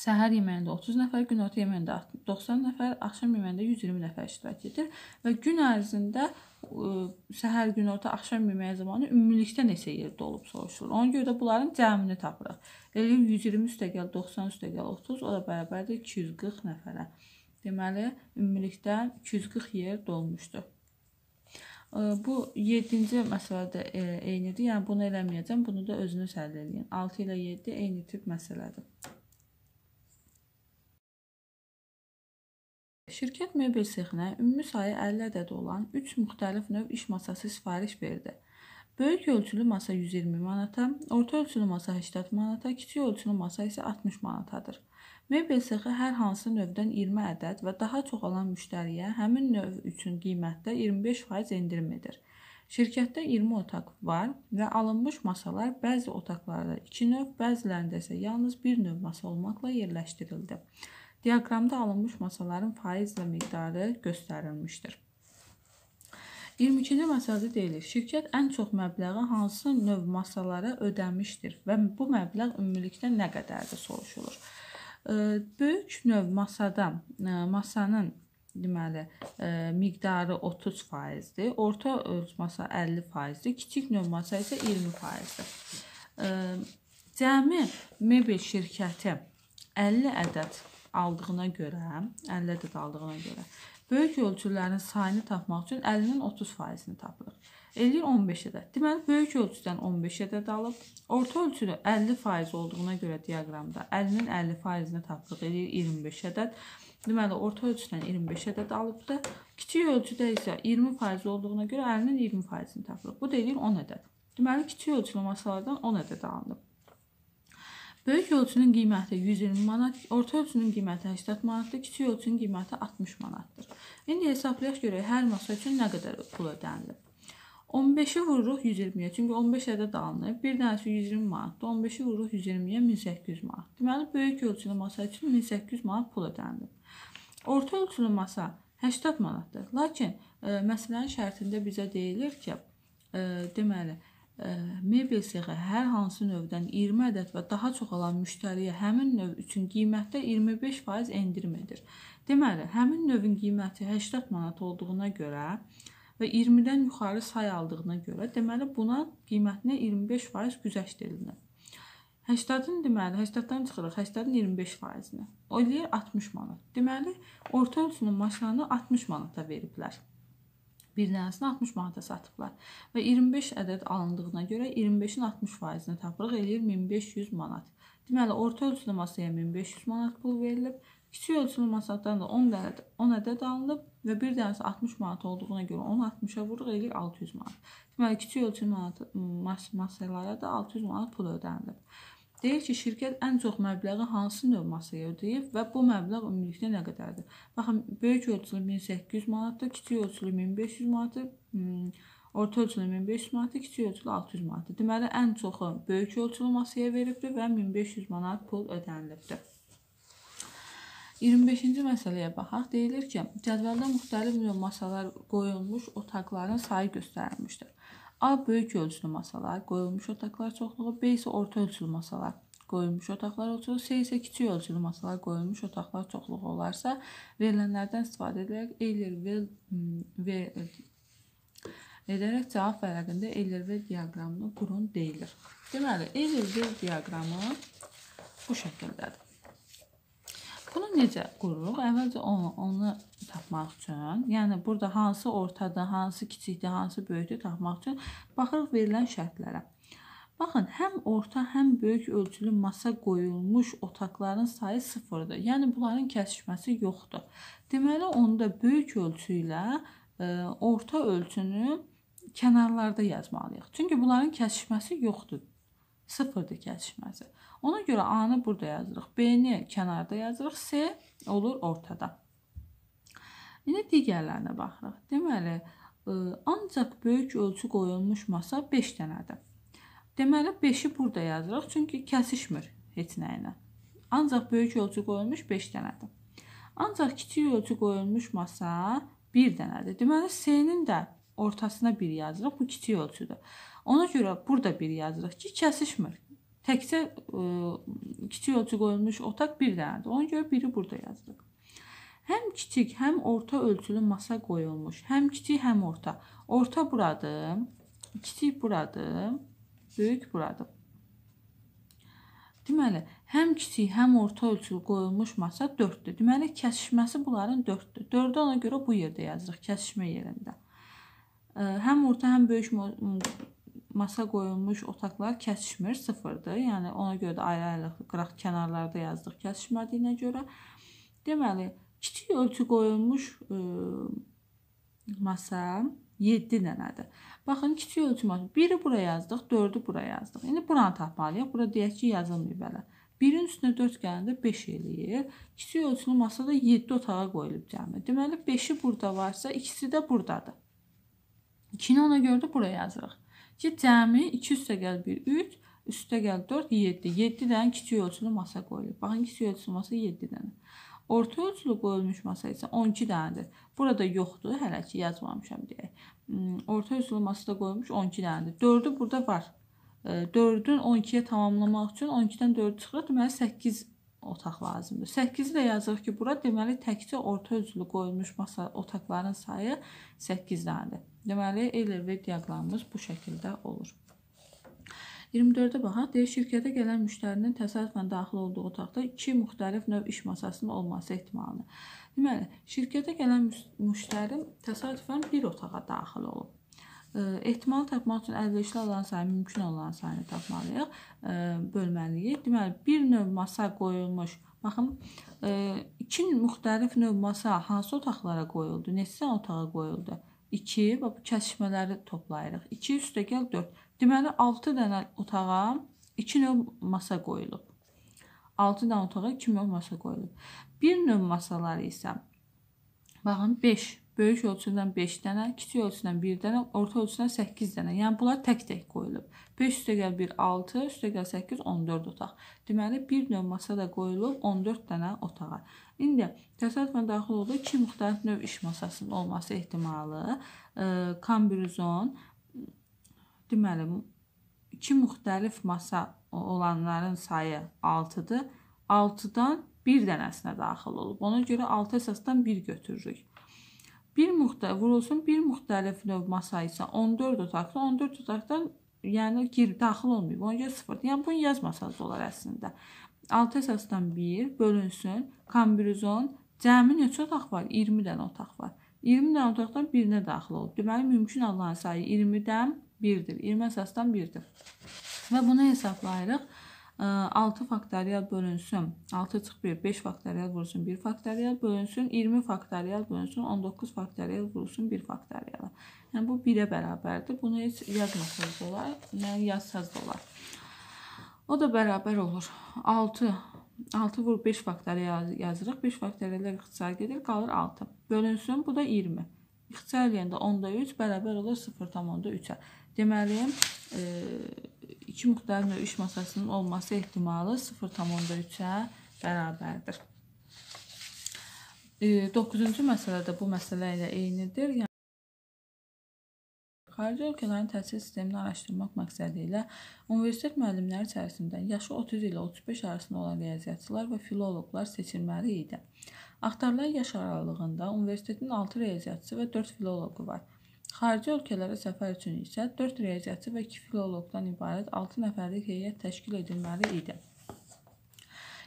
Səhər yeməyində 30 nəfər, günorta yeməyində 90 nəfər, axşam yeməyində 120 nəfər iştirak edir və gün ərzində ə, səhər, günorta, axşam yeməyi zamanı ümumilikdə neçə yerdə olub soruşulur. Ona görə də bunların cəmini tapırıq. Elə 120 üstə gəl 90 üstə gəl 30, o da bərabərdir 240 nəfərə. Deməli, ümumilikdə 240 yer dolmuşdur. Bu 7-ci məsələdə e, eynidir. Yəni bunu eləməyəcəm. Bunu da özünüz həll eləyin. 6 ilə 7 eyni tip məsələdir. Şirkət mebel sexinə ümumi sayı 50 ədəd olan 3 müxtəlif növ iş masası sifariş verdi. Böyük ölçülü masa 120 manata, orta ölçülü masa 80 manata, kiçik ölçülü masa isə 60 manatadır. Mebel sexi hər hansı növdən 20 ədəd və daha çox alan müştəriyə həmin növ üçün qiymətdə 25% endirim edir. Şirkətdə 20 otaq var və alınmış masalar bəzi otaqlarda 2 növ, bəzilərində isə yalnız 1 növ masa olmaqla yerləşdirildi. Diaqramda alınmış masaların faiz və miqdarı göstərilmişdir. 22-ci məsələdə deyilir, şirkət ən çox məbləği hansı növ masalara ödəmişdir və bu məbləğ ümumilikdə nə qədərdir soruşulur. Böyük növ masada e, masanın deməli e, miqdarı 30%dir. Orta ölç masa 50%dir. Kiçik növ masa isə 20%dir. Cəmi mebel şirkəti 50 ədəd aldığına görə, 50 ədəd aldığına görə böyük ölçülərin sayını tapmaq üçün 50-nin 30%-ni tapırıq. Eləyir 15 ədəd. Deməli, böyük ölçüdən 15 ədəd alıb. Orta ölçülü 50% olduğuna görə diaqramda 50-nin 50%-ni tapdıq, eləyir 25 ədəd. Deməli, orta ölçüdən 25 ədəd alıbdır. Kiçik ölçüdə isə 20% olduğuna görə 50-nin 20%-ni tapdıq. Bu da eləyir 10 ədəd. Deməli, kiçik ölçülü masalardan 10 ədəd alınıb. Böyük ölçünün qiyməti 120 manat, orta ölçünün qiyməti 80 manatdır, kiçik ölçünün qiyməti 60 manatdır. İndi hesablayaq görək hər masa üçün nə qədər pul ödənilib. 15-i vururuq 120-yə. Çünki 15 ədəd alınıb. Bir dənəsi 120 manatdır. 15-i vururuq 120-yə 1800 manat. Deməli, böyük ölçülü masa üçün 1800 manat pul ödənilib. Orta ölçülü masa 80 manatdır. Lakin ə, e, məsələnin şərtində bizə deyilir ki, ə, e, deməli, ə, e, mebel sexi hər hansı növdən 20 ədəd və daha çox alan müştəriyə həmin növ üçün qiymətdə 25% endirim edir. Deməli, həmin növün qiyməti 80 manat olduğuna görə və 20-dən yuxarı say aldığına görə, deməli buna qiymətinə 25% güzəşt edilir. 80-in deməli 80-dan çıxırıq 80-in 25%-ni. O eləyir 60 manat. Deməli orta ölçülü maşınını 60 manata veriblər. Bir dənəsini 60 manata satıblar və 25 ədəd alındığına görə 25-in 60%-ni tapırıq, eləyir 1500 manat. Deməli orta ölçülü masaya 1500 manat pul verilib, Kiçik ölçülü masatdan da 10 ədəd, 10 ədəd alınıb və bir dənəsi 60 manat olduğuna görə onu 60-a vuruq eləyir 600 manat. Deməli kiçik ölçülü manat mas masalara da 600 manat pul ödənilib. Deyir ki, şirkət ən çox məbləği hansı növ masaya ödəyib və bu məbləğ ümumilikdə nə qədərdir? Baxın, böyük ölçülü 1800 manatdır, kiçik ölçülü 1500 manatdır, hmm, orta ölçülü 1500 manatdır, kiçik ölçülü 600 manatdır. Deməli, ən çoxu böyük ölçülü masaya veribdir və 1500 manat pul ödənilibdir. 25-ci məsələyə baxaq. Deyilir ki, cədvəldə müxtəlif növ masalar qoyulmuş otaqların sayı göstərilmişdir. A böyük ölçülü masalar, qoyulmuş otaqlar çoxluğu, B isə orta ölçülü masalar, qoyulmuş otaqlar çoxluğu, C isə kiçik ölçülü masalar, qoyulmuş otaqlar çoxluğu olarsa, verilənlərdən istifadə edərək Eyler-Weil hmm, edərək cavab vərəqində Eyler-Weil diaqramını qurun deyilir. Deməli, Eyler-Weil diaqramı bu şəkildədir. Bunu necə qururuq? Əvvəlcə onu, onu tapmaq üçün, yəni burada hansı ortadır, hansı kiçikdir, hansı böyükdür tapmaq üçün baxırıq verilən şərtlərə. Baxın, həm orta, həm böyük ölçülü masa qoyulmuş otaqların sayı 0-dır. Yəni bunların kəsişməsi yoxdur. Deməli, onda böyük ölçü ilə e, orta ölçünü kənarlarda yazmalıyıq. Çünki bunların kəsişməsi yoxdur. 0-dır kəsişməsi. Ona görə A-nı burada yazırıq, B-ni kənarda yazırıq, S olur ortada. İndi digərlərinə baxırıq. Deməli, e, ancaq böyük ölçü qoyulmuş masa 5 dənədir. Deməli, 5-i burada yazırıq, çünki kəsişmir heç nəyinə. Ancaq böyük ölçü qoyulmuş 5 dənədir. Ancaq kiçik ölçü qoyulmuş masa 1 dənədir. Deməli, S-nin də ortasına 1 yazırıq, bu kiçik ölçüdür. Ona görə burada 1 yazırıq ki, kəsişmir. Təkcə ə, e, kiçik ölçü qoyulmuş otaq bir dənədir. Ona görə biri burada yazdıq. Həm kiçik, həm orta ölçülü masa qoyulmuş. Həm kiçik, həm orta. Orta buradır, kiçik buradır, böyük buradır. Deməli, həm kiçik, həm orta ölçülü qoyulmuş masa 4-dür. Deməli, kəsişməsi bunların 4-dür. 4-ü ona görə bu yerdə yazırıq, kəsişmə yerində. E, həm orta, həm böyük masa qoyulmuş otaqlar kəsişmir, sıfırdır. Yəni ona görə də ayrı-ayrı qıraq kənarlarda yazdıq kəsişmədiyinə görə. Deməli, kiçik ölçü qoyulmuş ə, e, masa 7 dənədir. Baxın, kiçik ölçü masa. Biri bura yazdıq, 4-ü bura yazdıq. İndi buranı tapmalıyıq. Bura deyək ki, yazılmayıb hələ. 1-in üstünə 4 gələndə 5 eləyir. Kiçik ölçülü masada 7 otağa qoyulub cəmi. Deməli 5-i burada varsa, ikisi də burdadır. 2-ni ona görə də bura yazırıq ki, cəmi 2 üstəgəl 1 3, üstəgəl 4 7. 7 dənə kiçik ölçülü masa qoyulub. Baxın, kiçik ölçülü masa 7 dənə. Orta ölçülü qoyulmuş masa isə 12 dənədir. Burada yoxdur, hələ ki yazmamışam deyək. Hmm, orta ölçülü masada qoyulmuş 12 dənədir. 4-ü burada var. 4-ün 12-yə tamamlamaq üçün 12-dən 4 çıxır, deməli 8 otaq lazımdır. 8-i də yazırıq ki, bura deməli təkcə orta ölçülü qoyulmuş masa otaqların sayı 8 dənədir. Deməli, Eyler-Web diaqramımız bu şəkildə olur. 24-də baxaq. Deyir, şirkətə gələn müştərinin təsadüfən daxil olduğu otaqda iki müxtəlif növ iş masasının olması ehtimalını. Deməli, şirkətə gələn müştəri təsadüfən bir otağa daxil olub. E, ehtimal tapmaq üçün əlverişli olan sayı, mümkün olan sayını tapmalıyıq, e, bölməliyik. Deməli, bir növ masa qoyulmuş Baxın, e, iki müxtəlif növ masa hansı otaqlara qoyuldu, neçə otağa qoyuldu? 2 və bu kəsişmələri toplayırıq. 2 üstəgəl 4. Deməli 6 dənə otağa 2 növ masa qoyulub. 6 dənə otağa 2 növ masa qoyulub. Bir növ masaları isə baxın 5 Böyük ölçüdən 5 dənə, kiçik ölçüdən 1 dənə, orta ölçüdən 8 dənə. Yəni bunlar tək-tək qoyulub. 5 üstəgəl 1 6, üstəgəl 8 14 otaq. Deməli bir növ masa da qoyulub 14 dənə otağa. İndi təsadüfən daxil oldu iki müxtəlif növ iş masasının olması ehtimalı. E, kombinizon deməli iki müxtəlif masa olanların sayı 6-dır. 6-dan 1 dənəsinə daxil olub. Ona görə 6 əsasdan 1 götürürük. Bir müxtəlif vurulsun bir müxtəlif növ masa isə 14 otaqda, 14 otaqdan yəni gir daxil olmayıb. Ona görə 0. Yəni bunu yazmasanız olar əslində. 6 əsasdan 1 bölünsün kombinizon cəmi neçə otaq var? 20 dənə otaq var. 20 dənə otaqdan birinə daxil olub. Deməli mümkün olan sayı 20-dən 1-dir. 20 əsasdan 1-dir. Və bunu hesablayırıq. 6 faktorial bölünsün. 6 çıx 1, 5 faktorial bölünsün 1 faktorial bölünsün, 20 faktorial bölünsün, 19 faktorial bölünsün 1 faktorial. Yəni bu 1-ə bərabərdir. Bunu heç yazmasanız da olar, yəni yazsanız da olar. O da bərabər olur. 6 6 vur 5 faktorial yazırıq. 5 faktoriallar ixtisar gedir, qalır 6. Bölünsün, bu da 20. İxtisar eləyəndə 10-da 3 bərabər olur 0,3-ə. Deməli, e, 2 müxtər növ iş masasının olması ehtimalı 0,3-ə bərabərdir. 9-cu e, məsələ də bu məsələ ilə eynidir. Yəni, xarici ölkələrin təhsil sistemini araşdırmaq məqsədi ilə universitet müəllimləri içərisindən yaşı 30 ilə 35 arasında olan riyaziyyatçılar və filoloqlar seçilməli idi. Axtarılan yaş aralığında universitetin 6 riyaziyyatçısı və 4 filoloqu var. Xarici ölkələrə səfər üçün isə 4 riyaziyyatçı və 2 filoloqdan ibarət 6 nəfərlik heyət təşkil edilməli idi.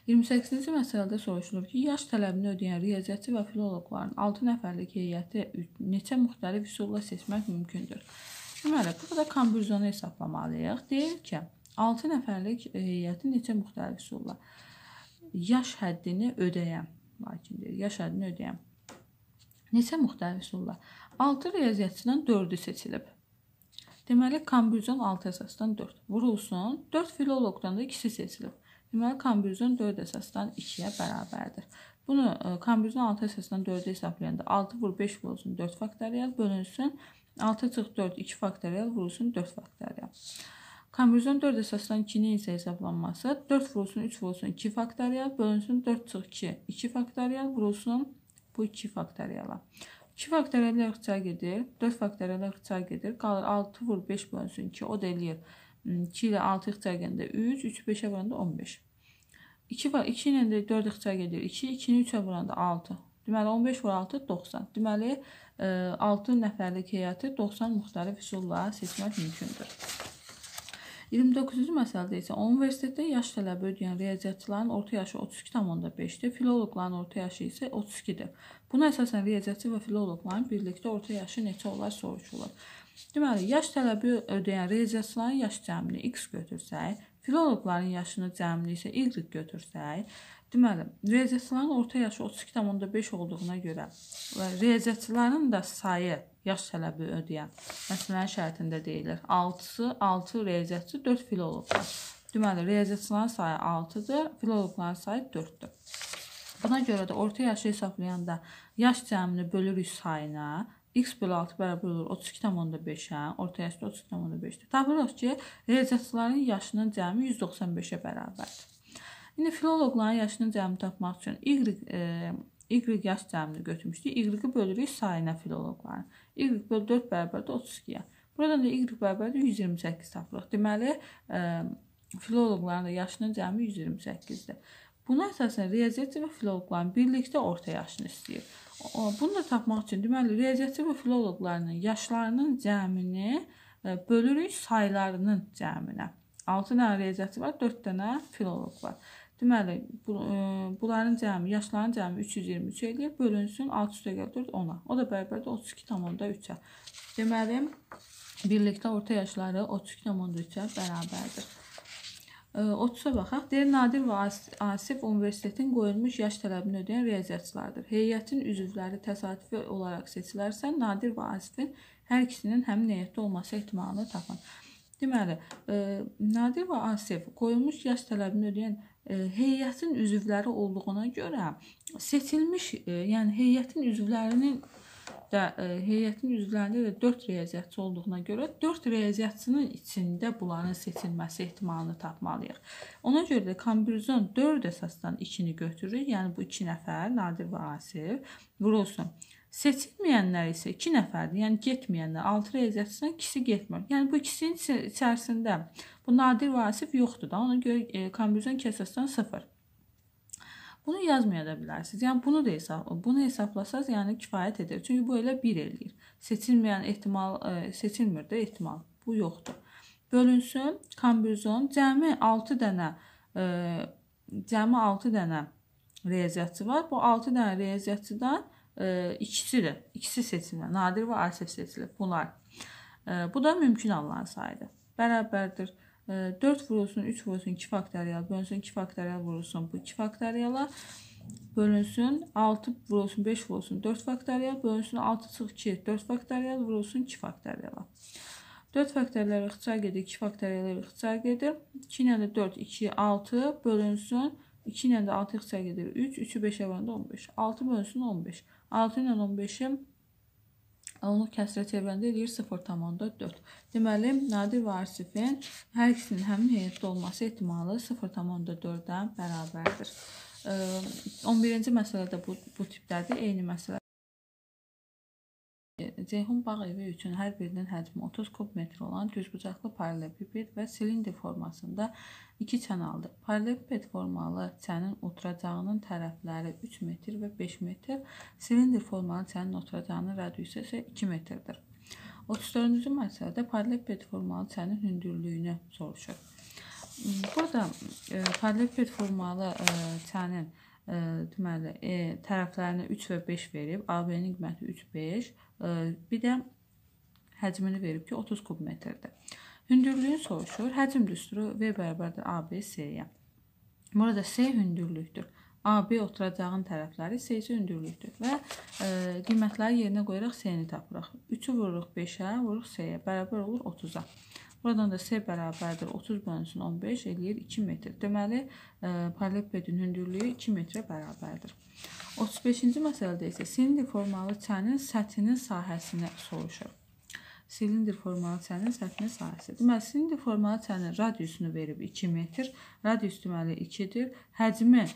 28-ci məsələdə soruşulur ki, yaş tələbini ödəyən riyaziyyatçı və filoloqların 6 nəfərlik heyəti neçə müxtəlif üsulla seçmək mümkündür? Deməli, burada kombürzonu hesablamalıyıq. Deyir ki, 6 nəfərlik heyəti neçə müxtəlif üsulla yaş həddini ödəyən, lakin deyir, yaş həddini ödəyən neçə müxtəlif üsulla 6 riyaziyyatçının 4-ü seçilib. Deməli, kombüzyon 6 əsasdan 4. Vurulsun, 4 filoloqdan da ikisi seçilib. Deməli, kombüzyon 4 əsasdan 2-yə bərabərdir. Bunu kombüzyon e, 6 əsasdan 4-ə hesablayanda 6 vur 5 vurulsun 4 faktorial bölünsün. 6 çıx 4 2 faktorial vurulsun 4 faktorial. Kombüzyon 4 əsasdan 2-nin isə hesablanması 4 vurulsun 3 vurulsun 2 faktorial bölünsün 4 çıx 2 2 faktorial vurulsun bu 2 faktoriala. 2 faktorialdan ixtisar gedir. 4 faktorialdan ixtisar gedir. Qalır 6 vur 5 bölünsün 2. O da eləyir. 2 hmm, ilə 6 ixtisar gedəndə 3. 3-ü 5-ə vuranda 15. 2 var. 2 ilə də 4 ixtisar gedir. 2. 2-ni 3-ə vuranda 6. Deməli 15 vur 6 90. Deməli 6 e, nəfərlik heyəti 90 müxtəlif üsulla seçmək mümkündür. 29-cu məsələdə isə universitetdə yaş tələbi ödəyən riyaziyyatçıların orta yaşı 32,5-dir, filoloqların orta yaşı isə 32-dir. Buna əsasən riyaziyyatçı və filoloqların birlikdə orta yaşı neçə olar soruşulur. Deməli, yaş tələbi ödəyən riyaziyyatçıların yaş cəmini x götürsək, filoloqların yaşını cəmini isə y götürsək, Deməli, riyaziyyatçıların orta yaşı 32,5 olduğuna görə və riyaziyyatçıların da sayı yaş tələbi ödəyən məsələnin şərtində deyilir. 6-sı 6 riyaziyyatçı, 4 filoloqlar. Deməli, riyaziyyatçıların sayı 6-dır, filoloqların sayı 4-dür. Buna görə də orta yaşı hesablayanda yaş cəmini bölürük sayına, x bölü 6 bərabər olur 32,5-ə, orta yaşda 32,5-dir. Tapırıq ki, riyaziyyatçıların yaşının cəmi 195-ə bərabərdir. İndi filoloqların yaşının cəmini tapmaq üçün y e, y yaş cəmini götürmüşdük. Y-i bölürük sayına filoloqların. Y böl 4 bərabərdir 32-yə. Buradan da y bərabərdir 128 tapırıq. Deməli, e, filoloqların da yaşının cəmi 128-dir. Buna əsasən riyaziyyatçı və filoloqların birlikdə orta yaşını istəyir. Bunu da tapmaq üçün deməli riyaziyyatçı və filoloqların yaşlarının cəmini e, bölürük saylarının cəminə. 6 dənə riyaziyyatçı var, 4 dənə filoloq var. Deməli, bu, e, bunların cəmi, yaşların cəmi 323 eləyir, bölünsün 6 üstə gəlir 10-a. O da bərabərdir 32,3-ə. Deməli, birlikdə orta yaşları 32,3-ə bərabərdir. E, 30-a baxaq. Deyir, Nadir və Asif universitetin qoyulmuş yaş tələbini ödəyən riyaziyyatçılardır. Heyətin üzvləri təsadüfi olaraq seçilərsə, Nadir və Asifin hər ikisinin həm niyyətdə olması ehtimalını tapın. Deməli, e, Nadir və Asif qoyulmuş yaş tələbini ödəyən riyaziyyatçılardır E, heyətin üzvləri olduğuna görə seçilmiş, e, yəni heyətin üzvlərinin də e, heyətin üzvlərində də 4 riyaziyyatçı olduğuna görə 4 riyaziyyatçının içində bunların seçilməsi ehtimalını tapmalıyıq. Ona görə də kombinizon 4 əsasdan 2-ni götürür. Yəni bu 2 nəfər Nadir və Asif, Wilson Seçilməyənlər isə 2 nəfərdir. Yəni getməyənlər 6 riyaziyyatçısından ikisi getmir. Yəni bu ikisinin içərisində bu Nadir Vasif yoxdur da. Ona görə e, kombinizon kəsəsindən 0. Bunu yazmaya da bilərsiniz. Yəni bunu da hesab bunu hesablasanız yəni kifayət edir. Çünki bu elə 1 eləyir. Seçilməyən ehtimal e, seçilmir də ehtimal. Bu yoxdur. Bölünsün kombinizon cəmi 6 dənə e, cəmi 6 dənə riyaziyyatçı var. Bu 6 dənə riyaziyyatçıdan e, ikisi də, ikisi seçimlə, nadir və Arif seçilib bunlar. E, bu da mümkün halların sayıdır. Bərabərdir. E, 4 vurulsun, 3 vurulsun, 2 faktorial bölünsün, 2 faktorial vurulsun. Bu 2 faktoriala bölünsün, 6 vurulsun, 5 vurulsun, 4 faktorial bölünsün, 6 çıx 2, 4 faktorial vurulsun, 2 faktoriala. 4 faktoriyal ixtisar gedir, 2 faktoriyal ixtisar gedir. 2 ilə də 4, 2, 6 bölünsün, 2 ilə də 6 ixtisar gedir, 3, 3-ü 5-ə böləndə 15, 6 bölünsün 15. 6 ilə 15-i onluq kəsrə çevirəndə eləyir 0,4. Deməli, Nadir və Arsifin hər ikisinin həmin heyətdə olması ehtimalı 0,4-ə bərabərdir. 11-ci məsələ də bu, bu tipdədir, eyni məsələ. Ceyhun bağ evi üçün hər birinin həcmi 30 kub metr olan düzbucaqlı parallelepiped və silindr formasında iki çənaldır. Parallelepiped formalı çənin oturacağının tərəfləri 3 metr və 5 metr, silindr formalı çənin oturacağının radiusu isə 2 metrdir. 34-cü məsələdə parallelepiped formalı çənin hündürlüyünü soruşur. Burada e, parallelepiped formalı e, çənin e, deməli, e, tərəflərinə 3 və 5 verib. AB-nin qiyməti 3, 5. Bir də həcmini verib ki, 30 kub metrdir. Hündürlüyün soruşur. Həcm düsturu V bərabərdir ABC-yə. Burada C hündürlükdür. AB oturacağın tərəfləri C-ci hündürlükdür və e, qiymətləri yerinə qoyaraq C-ni tapırıq. 3-ü vururuq 5-ə, vururuq C-yə, bərabər olur 30-a. Buradan da S bərabərdir 30 bölünsün 15 eləyir 2 metr. Deməli, e, paralelpedin hündürlüyü 2 metrə bərabərdir. 35-ci məsələdə isə silindir formalı çənin səthinin sahəsinə soruşur. Silindir formalı çənin səthinin sahəsi. Deməli, silindir formalı çənin radiusunu verib 2 metr. Radius deməli 2-dir. Həcmi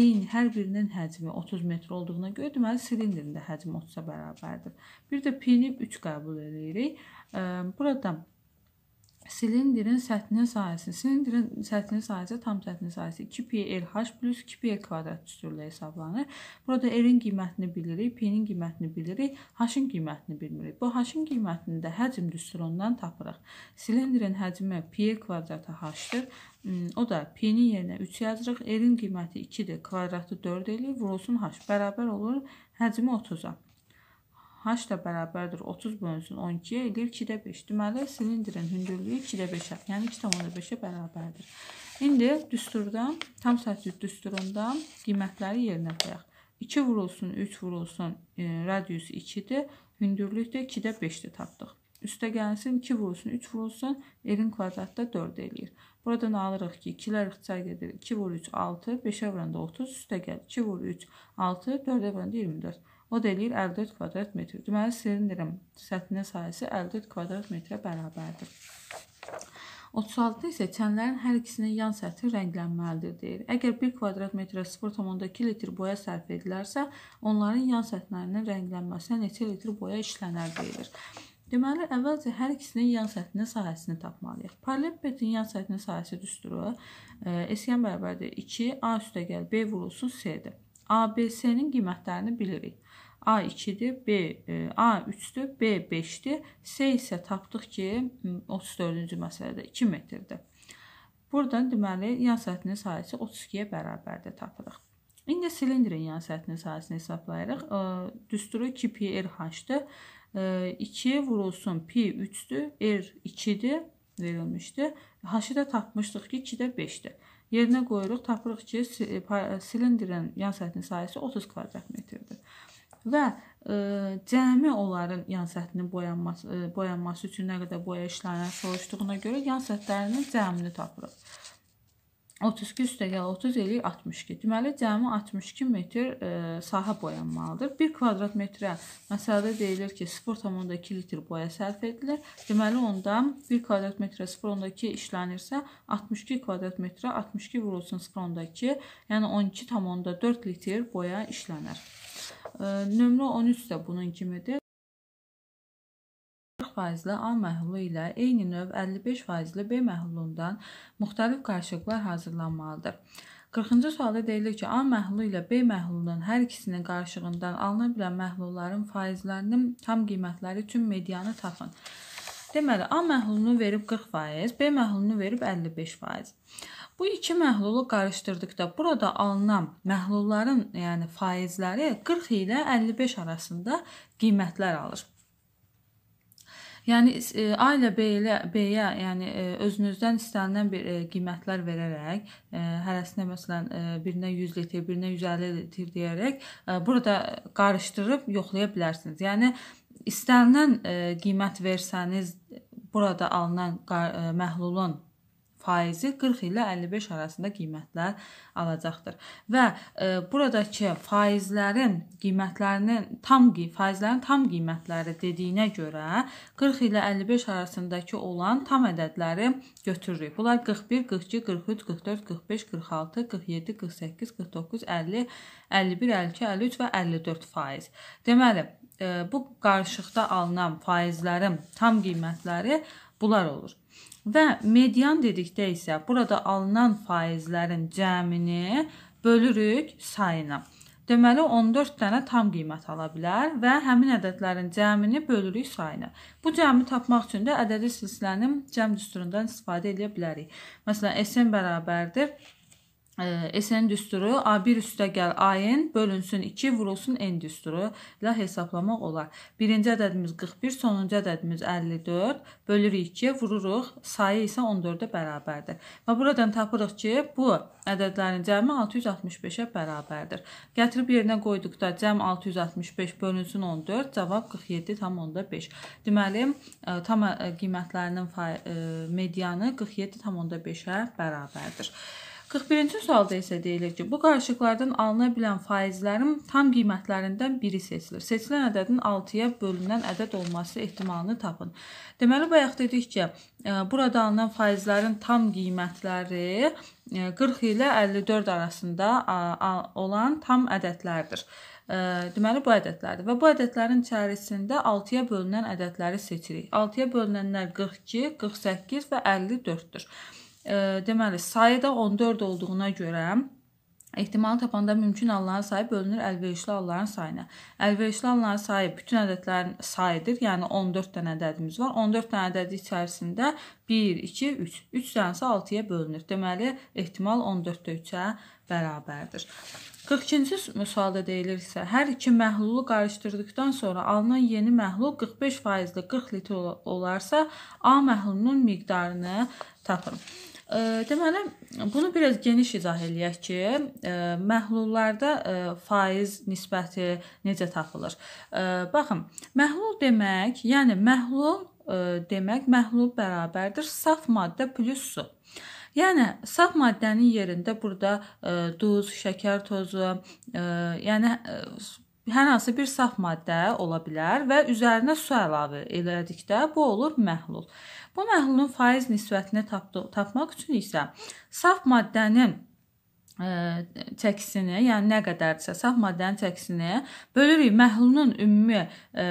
eyni hər birinin həcmi 30 metr olduğuna görə deməli silindrin də həcmi 30-a bərabərdir. Bir də p-ni 3 qəbul edirik. E, Burada silindrin səthinin sayəsi. Silindrin səthinin sayəsi tam səthinin sayəsi 2PLH plus 2P kvadrat düsturla hesablanır. Burada R-in qiymətini bilirik, P-nin qiymətini bilirik, H-in qiymətini bilmirik. Bu H-in qiymətini də həcm düsturundan tapırıq. Silindrin həcmi P kvadrata H-dır. Hmm, o da P-nin yerinə 3 yazırıq. R-in qiyməti 2-dir, kvadratı 4 eləyir, vurulsun H. Bərabər olur həcmi 30-a h də bərabərdir 30 bölünsün 12-yə edir 2-də 5. Deməli, silindrin hündürlüyü 2-də 5-ə, yəni 2,5-ə bərabərdir. İndi düsturdan, tam səhsüz düsturundan qiymətləri yerinə qoyaq. 2 vurulsun, 3 vurulsun, e, radius 2-dir, hündürlük də 2-də 5-dir tapdıq. Üstə gəlsin, 2 vurulsun, 3 vurulsun, elin kvadratda 4 eləyir. Buradan alırıq ki, 2-lər ixtisar gedir. 2 vur 3, 6, 5-ə vuranda 30, üstə gəl. 2 vur 3, 6, 4-ə vuranda 24. O da eləyir 54 kvadrat metr. Deməli silindrin səthinin sayəsi 54 kvadrat metrə bərabərdir. 36 isə çənlərin hər ikisinin yan səthi rənglənməlidir deyir. Əgər 1 kvadrat metrə 0,2 litr boya sərf edilərsə, onların yan səthlərinin rənglənməsinə neçə litr boya işlənər deyilir. Deməli, əvvəlcə hər ikisinin yan səthinin sahəsini tapmalıyıq. Paralel betin yan səthinin sahəsi düsturu e, SN bərabərdir 2, A üstə gəl, B vurulsun C-dir. ABC-nin qiymətlərini bilirik. A2-dir, B e, A3-dür, B5-dir. C isə tapdıq ki, 34-cü məsələdə 2 metrdir. Buradan deməli yan səthinin sayəsi 32-yə bərabərdir tapırıq. İndi silindrin yan səthinin sayəsini hesablayırıq. E, düsturu 2PRH-dır. Er 2 e, vurulsun P3-dür, R2-dir er verilmişdir. H-ı da tapmışdıq ki, 2-də 5-dir. Yerinə qoyuruq, tapırıq ki, silindrin yan səthinin sayəsi 30 kvadrat metrdir və ə, e, cəmi onların yan səthinin boyanması ə, e, boyanması üçün nə qədər boya işlərinə soruşduğuna görə yan səthlərinin cəmini tapırıq. 32 üstə gəl 30 eləyir 62. Deməli cəmi 62 metr ə, e, sahə boyanmalıdır. 1 kvadrat metrə məsələdə deyilir ki, 0.2 litr boya sərf edilir. Deməli onda 1 kvadrat metrə 0.2 işlənirsə, 62 kvadrat metrə 62 vurulsun 0.2, yəni 12.4 litr boya işlənir. Nömrə 13 də bunun kimidir. 40%-li A məhlulu ilə eyni növ 55%-li B məhlulundan müxtəlif qarışıqlar hazırlanmalıdır. 40-cı sualda deyilir ki, A məhlulu ilə B məhlulunun hər ikisinin qarışığından alına bilən məhlulların faizlərinin tam qiymətləri üçün medianı tapın. Deməli, A məhlulunu verib 40%, B məhlulunu verib 55%. Bu iki məhlulu qarışdırdıqda burada alınan məhlulların, yəni faizləri 40 ilə 55 arasında qiymətlər alır. Yəni e, A ilə B ilə B-yə, yəni e, özünüzdən istənilən bir e, qiymətlər verərək, hərəsinə məsələn birinə 100 litr, birinə 150 litr deyərək burada qarışdırıb yoxlaya bilərsiniz. Yəni istənilən qiymət versəniz burada alınan məhlulun faizi 40 ilə 55 arasında qiymətlər alacaqdır. Və e, buradakı faizlərin qiymətlərinin tam faizlərin tam qiymətləri dediyinə görə 40 ilə 55 arasındakı olan tam ədədləri götürürük. Bunlar 41, 42, 43, 44, 45, 46, 47, 48, 49, 50, 51, 52, 53 və 54 faiz. Deməli, e, bu qarışıqda alınan faizlərin tam qiymətləri bunlar olur. Və median dedikdə isə burada alınan faizlərin cəmini bölürük sayına. Deməli 14 dənə tam qiymət ala bilər və həmin ədədlərin cəmini bölürük sayına. Bu cəmi tapmaq üçün də ədədi silsilənin cəm düsturundan istifadə edə bilərik. Məsələn, SN bərabərdir SN düsturu A1 üstə gəl AN bölünsün 2 vurulsun N düsturu ilə hesablamaq olar. Birinci ədədimiz 41, sonuncu ədədimiz 54, bölürük 2, vururuq, sayı isə 14-ə bərabərdir. Və buradan tapırıq ki, bu ədədlərin cəmi 665-ə bərabərdir. Gətirib yerinə qoyduqda cəm 665 bölünsün 14, cavab 47 tam onda 5. Deməli, e, tam e, qiymətlərinin e, medianı 47 tam onda 5-ə bərabərdir. 41-ci sualda isə deyilir ki, bu qarışıqlardan alına bilən faizlərin tam qiymətlərindən biri seçilir. Seçilən ədədin 6-ya bölünən ədəd olması ehtimalını tapın. Deməli bayaq dedik ki, e, burada alınan faizlərin tam qiymətləri 40 e, ilə 54 arasında olan tam ədədlərdir e, deməli bu ədədlərdir və bu ədədlərin içərisində 6-ya bölünən ədədləri seçirik. 6-ya bölünənlər 42, 48 və 54-dür deməli sayda 14 olduğuna görə Ehtimal tapanda mümkün halların sayı bölünür əlverişli halların sayına. Əlverişli halların sayı bütün ədədlərin sayıdır. Yəni 14 dənə ədədimiz var. 14 dənə ədədi içərisində 1, 2, 3. 3 dənəsi 6-ya bölünür. Deməli, ehtimal 14-də 3-ə bərabərdir. 42-ci sualda deyilir isə, hər iki məhlulu qarışdırdıqdan sonra alınan yeni məhlul 45%-li 40 litr olarsa, A məhlulunun miqdarını tapın. Deməli, bunu biraz geniş izah eləyək ki, məhlullarda faiz nisbəti necə tapılır? Baxın, məhlul demək, yəni məhlul demək məhlul bərabərdir saf maddə plus su. Yəni saf maddənin yerində burada duz, şəkər tozu, yəni hər hansı bir saf maddə ola bilər və üzərinə su əlavə elədikdə bu olur məhlul. Bu məhlulun faiz nisbətini tapdı, tapmaq üçün isə saf maddənin e, çəkisini, yəni nə qədərdirsə saf maddənin çəkisini bölürük məhlulun ümumi e,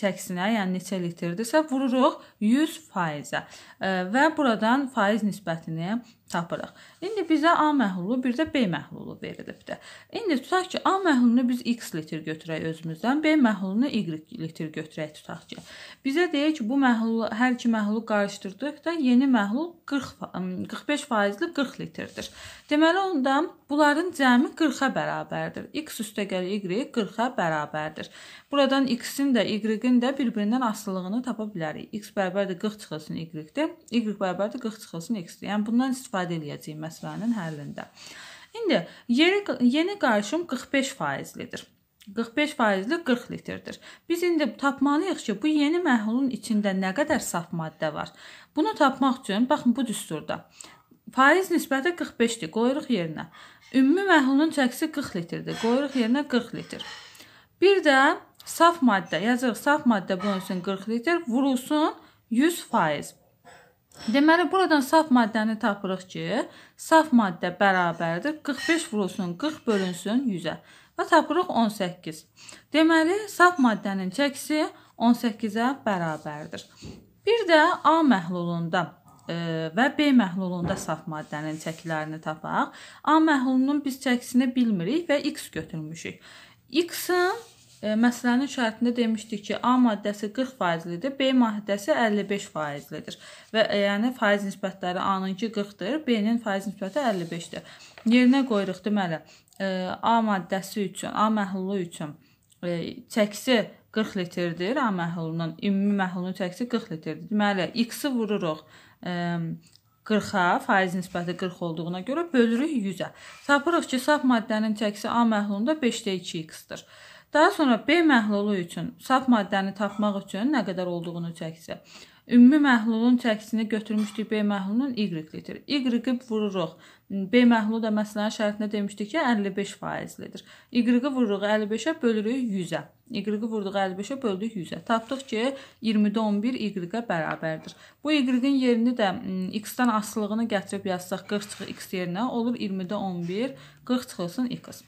çəkisinə, yəni neçə litrdirsə vururuq 100%-ə e, və buradan faiz nisbətini tapırıq. İndi bizə A məhlulu, bir də B məhlulu verilibdir. İndi tutaq ki, A məhlulunu biz x litr götürək özümüzdən, B məhlulunu y litr götürək tutaq ki. Bizə deyir ki, bu məhlulu hər iki məhlulu qarışdırdıqda yeni məhlul 40 45 faizli 40 litrdir. Deməli onda Bunların cəmi 40-a bərabərdir. x üstəgəl y 40-a bərabərdir. Buradan x-in də y-in də bir-birindən asılılığını tapa bilərik. x bərabərdir 40 çıxılsın y-də, y bərabərdir 40 çıxılsın x-də. Yəni bundan istifadə eləyəcəyik məsələnin həllində. İndi yeni, yeni qarışım 45 faizlidir. 45 faizli 40 litrdir. Biz indi tapmalıyıq ki, bu yeni məhlulun içində nə qədər saf maddə var. Bunu tapmaq üçün baxın bu düsturda. Faiz nisbəti 45-dir, qoyuruq yerinə. Ümumi məhlulun çəkisi 40 litrdir. Qoyuruq yerinə 40 litr. Bir də saf maddə, yazırıq saf maddə bölünsün 40 litr, vurulsun 100%. Deməli buradan saf maddəni tapırıq ki, saf maddə bərabərdir 45 vurulsun 40 bölünsün 100-ə və tapırıq 18. Deməli saf maddənin çəkisi 18-ə bərabərdir. Bir də A məhlulunda və B məhlulunda saf maddənin çəkilərini tapaq. A məhlulunun biz çəkisini bilmirik və x götürmüşük. X-in məsələnin şərtində demişdik ki, A maddəsi 40 faizlidir, B maddəsi 55 faizlidir. Və yəni faiz nisbətləri A-nınki 40-dır, B-nin faiz nisbəti 55-dir. Yerinə qoyuruq deməli, A maddəsi üçün, A məhlulu üçün çəkisi 40 litrdir A məhlulunun. Ümumi məhlulun çəkisi 40 litrdir. Deməli, x-i vururuq. 40-a faiz nisbəti 40 olduğuna görə bölürük 100-ə. Tapırıq ki, saf maddənin çəkisi A məhlulunda 5-də 2x-dir. Daha sonra B məhlulu üçün saf maddəni tapmaq üçün nə qədər olduğunu çəksə. Ümumi məhlulun çəkisini götürmüşdük B məhlulunun y litir. Y-i vururuq. B məhlulu da məsələnin şərtində demişdik ki, 55 faizlidir. Y-i vururuq 55-ə bölürük 100-ə. Y-i vurduq 55-ə böldük 100-ə. Tapdıq ki, 20-də 11 y-ə bərabərdir. Bu y-in yerini də x-dən asılığını gətirib yazsaq 40 çıxı x yerinə olur 20-də 11, 40 çıxılsın x.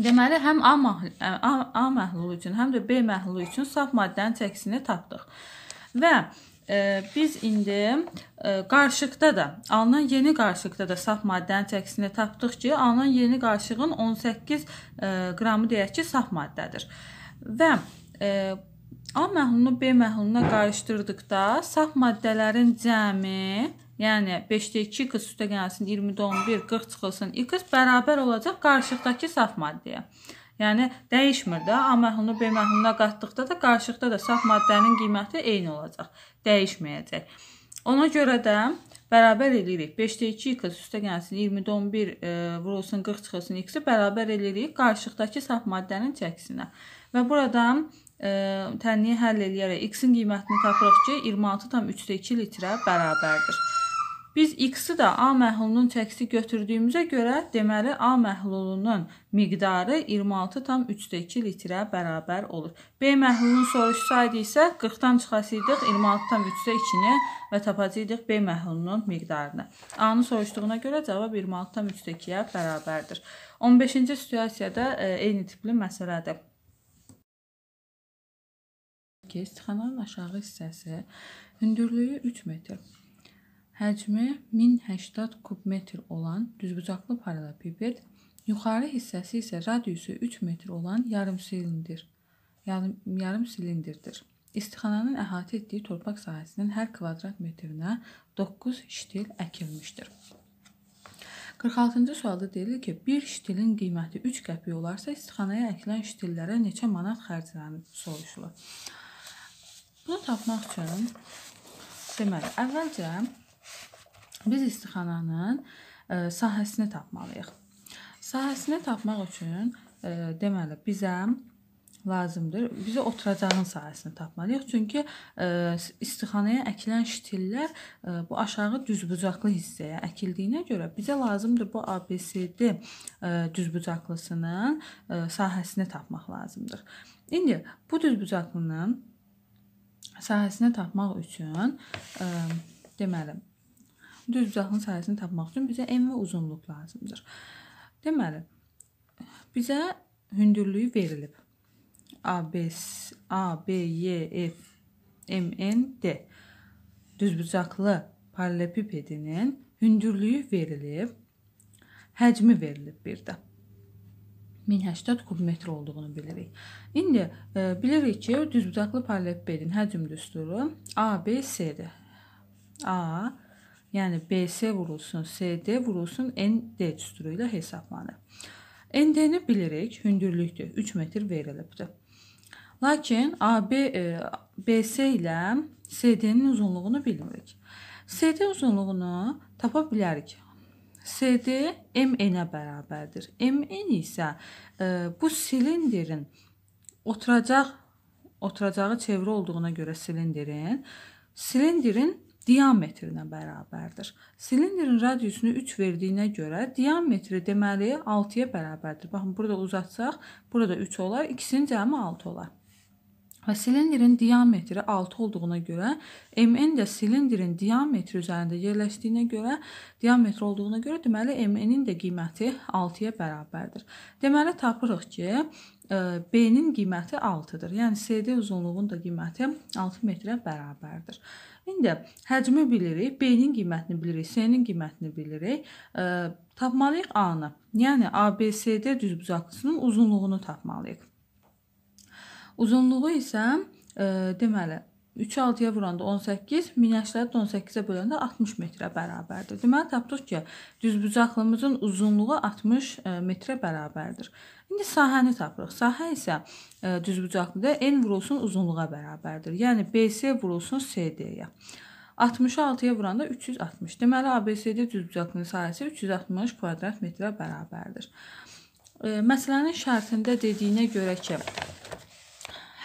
Deməli, həm A, mahl A, A məhlulu üçün, həm də B məhlulu üçün saf maddənin çəkisini tapdıq. Və biz indi e, qarışıqda da, alınan yeni qarışıqda da saf maddənin çəkisini tapdıq ki, alınan yeni qarışığın 18 e, qramı deyək ki, saf maddədir. Və e, A məhlulunu B məhluluna qarışdırdıqda saf maddələrin cəmi, yəni 5-də 2 qız sütə gəlsin, 20-də 11, 40 çıxılsın, 2 qız bərabər olacaq qarışıqdakı saf maddəyə. Yəni dəyişmir də, A məhlulunu B məhluluna qatdıqda da qarşılıqda da saf maddənin qiyməti eyni olacaq, dəyişməyəcək. Ona görə də bərabər eləyirik. 5-də 2 x üstə gəlsin 20-də 11 e, vurulsun 40 çıxılsın x-i bərabər eləyirik qarşılıqdakı saf maddənin çəkisinə. Və buradan e, tənliyi həll eləyərək x-in qiymətini tapırıq ki, 26,3-2 litrə bərabərdir. Biz x-i də A məhlulunun çəkisi götürdüyümüzə görə, deməli A məhlulunun miqdarı 26,3-2 litrə bərabər olur. B məhlulunu soruşsaydı isə 40-dan çıxasıydıq 26,3-2-ni və tapacaqdıq B məhlulunun miqdarını. A-nı soruşduğuna görə cavab 26,3-2-yə bərabərdir. 15-ci situasiyada e, eyni tipli məsələdir ki, istixananın aşağı hissəsi hündürlüyü 3 metr, Həcmi 1080 kubmetr olan düzbucaqlı parallepiped, yuxarı hissəsi isə radiusu 3 metr olan yarım silindir. Yarım, yarım silindirdir. İstixananın əhatə etdiyi torpaq sahəsinin hər kvadrat metrinə 9 ştil əkilmişdir. 46-cı sualda deyilir ki, bir ştilin qiyməti 3 qəpik olarsa, istixanaya əkilən ştillərə neçə manat xərclənir soruşulur. Bunu tapmaq üçün deməli, əvvəlcə Biz istixananın ə, e, sahəsini tapmalıyıq. Sahəsini tapmaq üçün ə, e, deməli bizə lazımdır. Bizə oturacağın sahəsini tapmalıyıq. Çünki ə, e, istixanaya əkilən ştillər ə, bu aşağı düzbucaqlı hissəyə əkildiyinə görə bizə lazımdır bu ABCD düzbucaqlısının ə, sahəsini tapmaq lazımdır. İndi bu düzbucaqlının sahəsini tapmaq üçün ə, deməli düz uzaqlığın sahəsini tapmaq üçün bizə enmə uzunluq lazımdır. Deməli, bizə hündürlüyü verilib. ABS, ABYF, e, MND düzbucaqlı parallelepipedinin hündürlüyü verilib. Həcmi verilib bir də. 1080 kub metr olduğunu bilirik. İndi e, bilirik ki, düzbucaqlı parallelepipedin həcm düsturu ABS-dir. A, Yəni BS vurulsun SD vurulsun ND düsturu ilə hesablanır. ND-ni bilirik, hündürlükdür. 3 metr verilibdir. Lakin AB e, BS ilə SD-nin uzunluğunu bilmirik. SD uzunluğunu tapa bilərik. CD MN-ə bərabərdir. MN isə e, bu silindrin oturacaq oturacağı çevrə olduğuna görə silindrin silindrin diametrinə bərabərdir. Silindrin radiusunu 3 verdiyinə görə diametri deməli 6-ya bərabərdir. Baxın, burada uzatsaq, burada 3 olar, ikisinin cəmi 6 olar. Və silindrin diametri 6 olduğuna görə, MN də silindrin diametri üzərində yerləşdiyinə görə, diametr olduğuna görə, deməli MN-in də qiyməti 6-ya bərabərdir. Deməli tapırıq ki, e, B-nin qiyməti 6-dır. Yəni CD uzunluğunun da qiyməti 6 metrə bərabərdir. İndi həcmi bilirik, B-nin qiymətini bilirik, C-nin qiymətini bilirik. Tapmalıyıq A-nı. Yəni ABCD düzbucaqlısının uzunluğunu tapmalıyıq. Uzunluğu isə e, deməli 3-ü 6-ya vuranda 18, minəşləri də 18-ə böləndə 60 metrə bərabərdir. Deməli, tapdıq ki, düzbucaqlımızın uzunluğu 60 e, metrə bərabərdir. İndi sahəni tapırıq. Sahə isə e, düzbucaqlıda N vurulsun uzunluğa bərabərdir. Yəni, BC vurulsun CD-yə. 60-ı 6-ya vuranda 360. Deməli, ABCD düzbucaqlının sahəsi 360 kvadrat metrə bərabərdir. E, məsələnin şərtində dediyinə görə ki,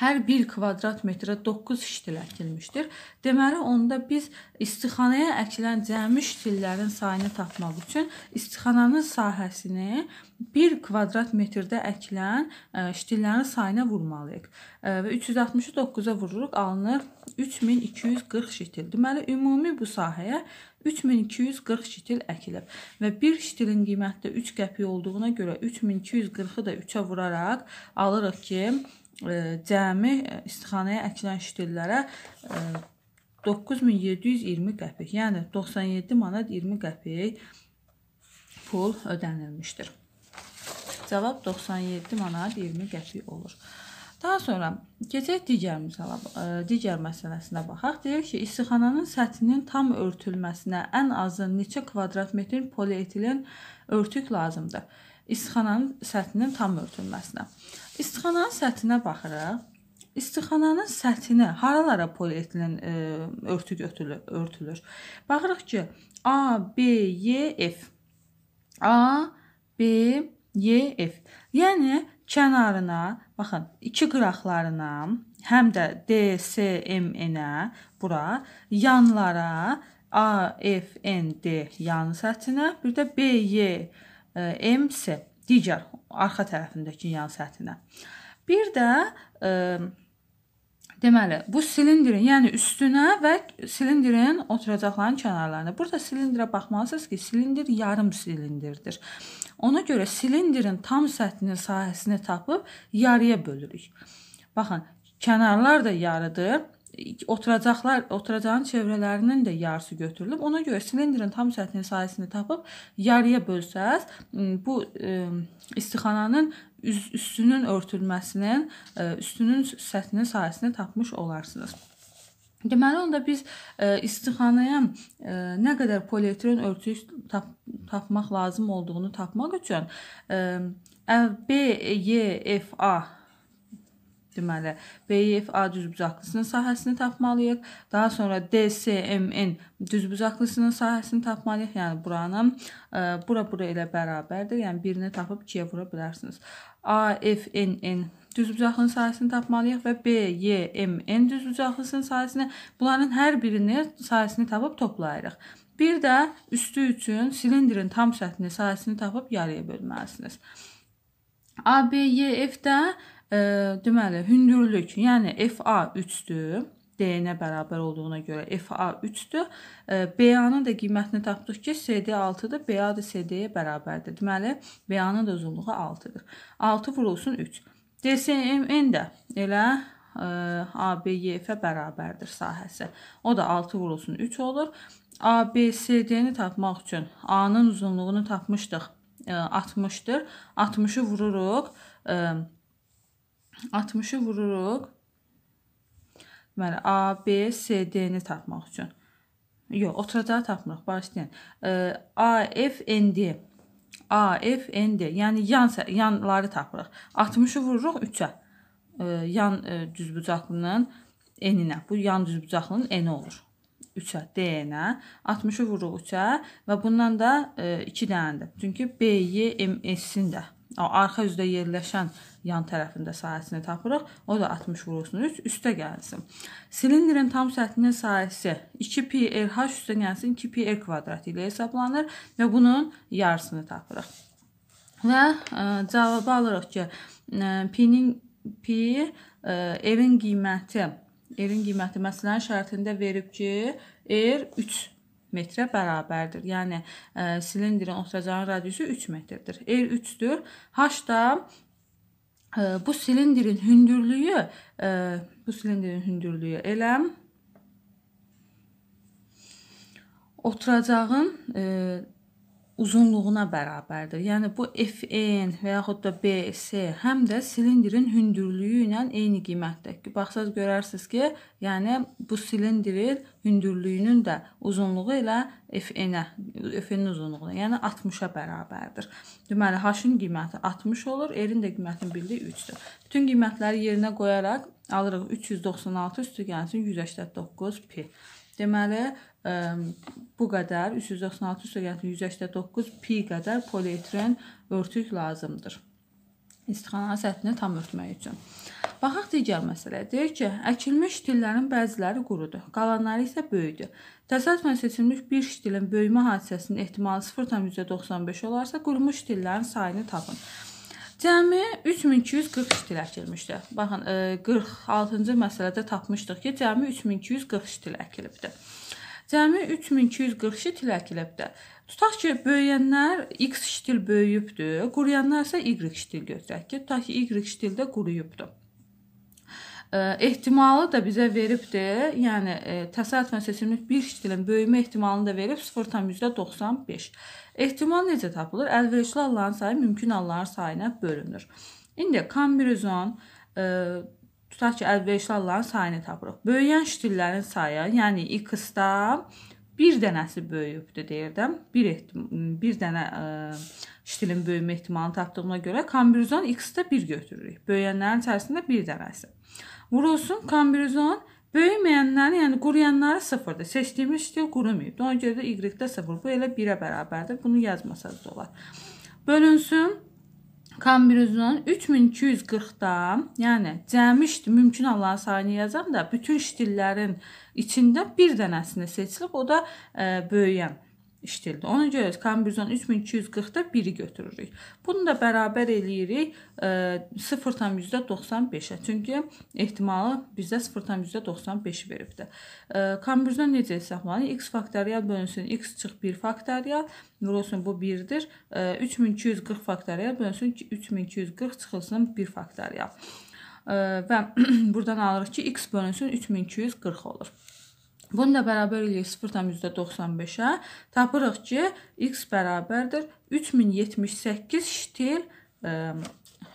hər 1 kvadrat metrə 9 ştil əkilmişdir. Deməli, onda biz istixanaya əkilən cəmi ştillərin sayını tapmaq üçün istixananın sahəsini 1 kvadrat metrdə əkilən e, ştillərin sayına vurmalıyıq. E, və 360-ı 9-a vururuq, alınır 3240 ştil. Deməli, ümumi bu sahəyə 3240 ştil əkilib və 1 ştilin qiyməti də 3 qəpik olduğuna görə 3240-ı da 3-ə vuraraq alırıq ki, cəmi e, istixanaya əkilən ştillərə 9720 e, qəpik, yəni 97 manat 20 qəpik pul ödənilmişdir. Cavab 97 manat 20 qəpik olur. Daha sonra keçək digər misala, e, digər məsələsinə baxaq. Deyir ki, istixananın səthinin tam örtülməsinə ən azı neçə kvadrat metr polietilen örtük lazımdır? İstixananın səthinin tam örtülməsinə. İstixananın səthinə baxırıq. İstixananın səthinə haralara polietilen e, örtü götürülür, örtülür. Baxırıq ki, A, B, Y, F. A, B, Y, F. Yəni kənarına, baxın, iki qıraqlarına, həm də D, S, M, N-ə, bura, yanlara A, F, N, D yan səthinə, bir də B, Y, e, M, S digər arxa tərəfindəki yan səthinə. Bir də ə, e, Deməli, bu silindrin, yəni üstünə və silindrin oturacaqlarının kənarlarına. Burada silindrə baxmalısınız ki, silindir yarım silindirdir. Ona görə silindrin tam səthinin sahəsini tapıb yarıya bölürük. Baxın, kənarlar da yarıdır oturacaqlar, oturacağın çevrələrinin də yarısı götürülüb. Ona görə silindrin tam səthinin sayəsini tapıb yarıya bölsəz, bu istixananın üz, üstünün örtülməsinin, üstünün səthinin sayəsini tapmış olarsınız. Deməli onda biz istixanaya nə qədər polietilen örtüyü tap tapmaq lazım olduğunu tapmaq üçün B, Y, e, F, A Deməli, BF e A düzbucaqlısının sahəsini tapmalıyıq. Daha sonra DCMN düzbucaqlısının sahəsini tapmalıyıq. Yəni buranın e, bura bura ilə bərabərdir. Yəni birini tapıb 2-yə vura bilərsiniz. AFNN düzbucaqlının sahəsini tapmalıyıq və BYMN e düzbucaqlısının sahəsini bunların hər birini sahəsini tapıb toplayırıq. Bir də üstü üçün silindrin tam səthini sahəsini tapıb yarıya bölməlisiniz. ABYF-də e e, deməli hündürlük, yəni FA3-dür. D-nə bərabər olduğuna görə FA 3-dür. BA-nın da qiymətini tapdıq ki, CD 6-dır. BA da CD-yə bərabərdir. Deməli, BA-nın da uzunluğu 6-dır. 6 vurulsun 3. DSMN də elə ABYF-ə bərabərdir sahəsi. O da 6 vurulsun 3 olur. ABCD-ni tapmaq üçün A-nın uzunluğunu tapmışdıq. 60-dır. 60-ı vururuq. 60-ı vururuq. Deməli, A, B, C, D-ni tapmaq üçün. Yox, oturacağı tapmırıq, bağışlayın. E, A, F, N, D. A, F, N, D. Yəni, yan, yanları tapırıq. 60-ı vururuq 3-ə. E, yan e, düzbucaqlının N-inə. Bu yan düzbucaqlının N-i olur. 3-ə, D-nə. 60-ı vururuq 3-ə və bundan da 2 dənədir. Çünki B, Y, M, S-in də arxa üzdə yerləşən yan tərəfində sahəsini tapırıq. O da 60 vurulsun 3 üstə gəlsin. Silindrin tam səthinin sahəsi 2πRh er üstə gəlsin 2πr er kvadratı ilə hesablanır və bunun yarısını tapırıq. Və ə, e, cavabı alırıq ki, e, p-nin p ə, evin qiyməti, evin qiyməti məsələn şərtində verib ki, r er 3 metrə bərabərdir. Yəni ə, e, silindrin oturacağın radiusu 3 metrdir. R 3-dür. H da ə, e, bu silindrin hündürlüyü ə, e, bu silindrin hündürlüyü elə oturacağın e, uzunluğuna bərabərdir. Yəni bu Fn və yaxud da BC həm də silindrin hündürlüyü ilə eyni qiymətdir. Ki, baxsaz görərsiniz ki, yəni bu silindrin hündürlüyünün də uzunluğu ilə Fn-ə, Fn-in uzunluğuna, yəni 60-a bərabərdir. Deməli h-in qiyməti 60 olur, r-in də qiymətini bildik 3-dür. Bütün qiymətləri yerinə qoyaraq alırıq 396 üstü gəlsin 189 pi. Deməli Ehm, bu qədər 396 sürətli 189 pi qədər polietilen örtük lazımdır. İstixana səthini tam örtmək üçün. Baxaq digər məsələyə. Deyir ki, əkilmiş ştillərin bəziləri qurudur, qalanları isə böyüdür. Təsadüfən seçilmiş bir ştilin böyümə hadisəsinin ehtimalı 0,95 olarsa, qurumuş ştillərin sayını tapın. Cəmi 3240 ştil əkilmişdir. Baxın, 46-cı məsələdə tapmışdıq ki, cəmi 3240 ştil əkilibdir. Cəmi 3240-cı tiləkilibdir. Tutaq ki, böyüyənlər x ştil böyüyübdür, quruyanlar isə y ştil götürək ki, tutaq ki, y ştildə quruyubdur. E, ehtimalı da bizə veribdir. Yəni e, təsadüfən seçilmiş bir ştilin böyümə ehtimalını da verib 0.95. Ehtimal necə tapılır? Əlverişli halların sayı mümkün halların sayına bölünür. İndi kombinizon tutaq ki, əlverişli halların sayını tapırıq. Böyüyən ştillərin sayı, yəni x-da bir dənəsi böyüyübdü deyirdim. Bir bir dənə ə, e, ştilin böyümə ehtimalını tapdığıma görə kombinizon x-də 1 götürürük. Böyüyənlərin içərisində bir dənəsi. Vurulsun kombinizon Böyüməyənləri, yəni quruyanları 0-dır. Seçdiyimiz stil qurumuyub. Ona görə də y-də 0. Bu elə 1-ə bərabərdir. Bunu yazmasanız da olar. Bölünsün kombinezonun 3240-da, yəni cəmi mümkün olan sayını yazan da bütün ştillərin içində bir dənəsini seçilib, o da e, böyüyən işlildi. Ona görə kombizon 3240-da 1-i götürürük. Bunu da bərabər eləyirik 0,95-ə. E, Çünki ehtimalı bizdə 0,95 veribdi. Kombizon necə hesablanır? x faktorial bölünsün x çıx 1 faktorial, vurulsun bu 1-dir. 3240 e, faktorial bölünsün 3240 çıxılsın 1 faktorial. E, və buradan alırıq ki, x bölünsün 3240 olur. Bunu da bərabər eləyək 0,95-ə. Tapırıq ki, x bərabərdir 3078 ştil e,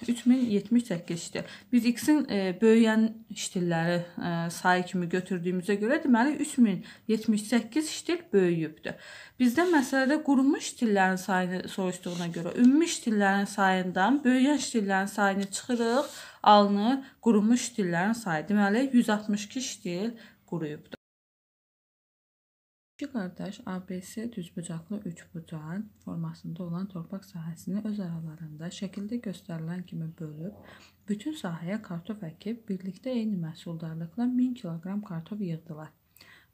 3078 ştil. Biz x-in e, böyüyən ştilləri e, sayı kimi götürdüyümüzə görə deməli 3078 ştil böyüyübdür. Bizdə məsələdə qurumuş ştillərin sayını soruşduğuna görə ümumi ştillərin sayından böyüyən ştillərin sayını çıxırıq, alınır qurumuş ştillərin sayı. Deməli 162 ştil quruyubdur. Kiçik qardaş ABS düzbucaqlı üçbucaq formasında olan torpaq sahəsini öz aralarında şəkildə göstərilən kimi bölüb, bütün sahəyə kartof əkib, birlikdə eyni məhsuldarlıqla 1000 kq kartof yığdılar.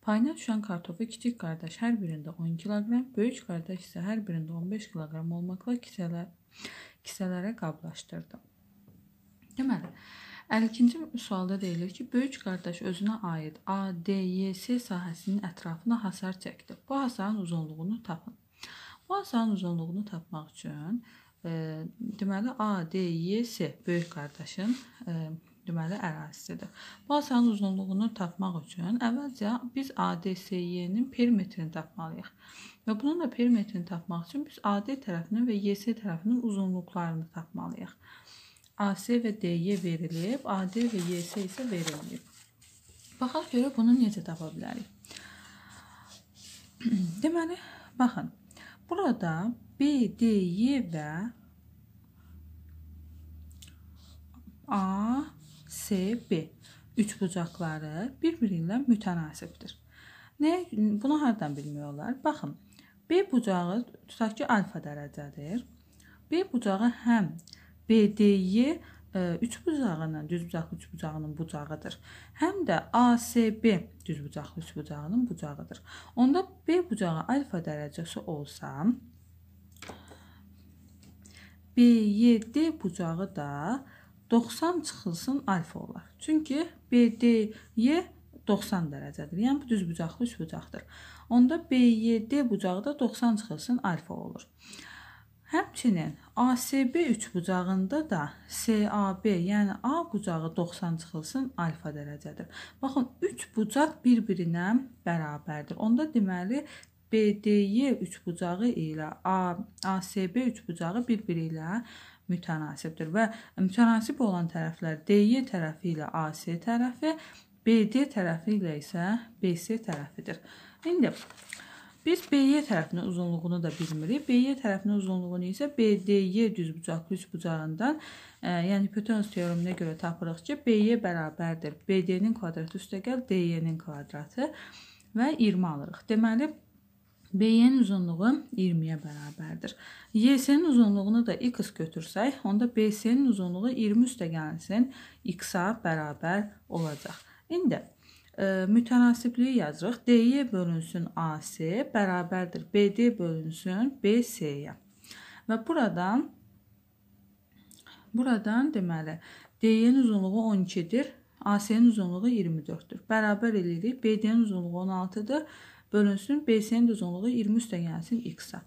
Payına düşən kartofu kiçik qardaş hər birində 10 kq, böyük qardaş isə hər birində 15 kq olmaqla kisələr, kisələrə qablaşdırdı. Deməli, 52-ci sualda deyilir ki, böyük qardaş özünə aid ADYS sahəsinin ətrafına hasar çəkdi. Bu hasarın uzunluğunu tapın. Bu hasarın uzunluğunu tapmaq üçün e, deməli ADYS böyük qardaşın e, deməli ərazisidir. Bu hasarın uzunluğunu tapmaq üçün əvvəlcə biz ADSY-nin perimetrini tapmalıyıq. Və bunun da perimetrini tapmaq üçün biz AD tərəfinin və YS tərəfinin uzunluqlarını tapmalıyıq. AS və DY verilib, AD və YS isə verilməyib. Baxaq görə bunu necə tapa bilərik? Deməli, baxın. Burada BDY və A, S, B üç bucaqları bir-birindən mütənasibdir. Nə bunu hardan bilmək olar? Baxın. B bucağı tutaq ki, alfa dərəcədir. B bucağı həm BDY e, üç bucağının, düz bucaqlı üç bucağının bucağıdır. Həm də ASB düz bucaqlı üç bucağının bucağıdır. Onda B bucağı alfa dərəcəsi olsa, B7 bucağı da 90 çıxılsın alfa olar. Çünki BDY 90 dərəcədir. Yəni bu düz bucaqlı üç bucaqdır. Onda B7 bucağı da 90 çıxılsın alfa olur. Həmçinin ASB üçbucağında da SAB, yəni A bucağı 90 çıxılsın alfa dərəcədir. Baxın, 3 bucaq bir-birinə bərabərdir. Onda deməli BDY üçbucağı ilə A, ASB üçbucağı bir-biri ilə mütənasibdir və mütənasib olan tərəflər DY tərəfi ilə AC tərəfi, BD tərəfi ilə isə BC tərəfidir. İndi Biz BY tərəfinin uzunluğunu da bilmirik. BY tərəfinin uzunluğunu isə BDY düzbucaqlı üçbucağından, e, yəni hipotenüs teoreminə görə tapırıq ki, BY bərabərdir BD-nin kvadratı üstəgəl DY-nin kvadratı və 20 alırıq. Deməli BY-nin uzunluğu 20-yə bərabərdir. YS-nin uzunluğunu da x götürsək, onda BC-nin uzunluğu 20 üstəgəlsin x-a bərabər olacaq. İndi mütənasibliyi yazırıq. DY bölünsün AC bərabərdir BD bölünsün BC-yə. Və buradan buradan deməli DY-nin uzunluğu 12-dir, AC-nin uzunluğu 24-dür. Bərabər eləyirik. BD-nin uzunluğu 16-dır, bölünsün BC-nin uzunluğu 20 üstə gəlsin x-a.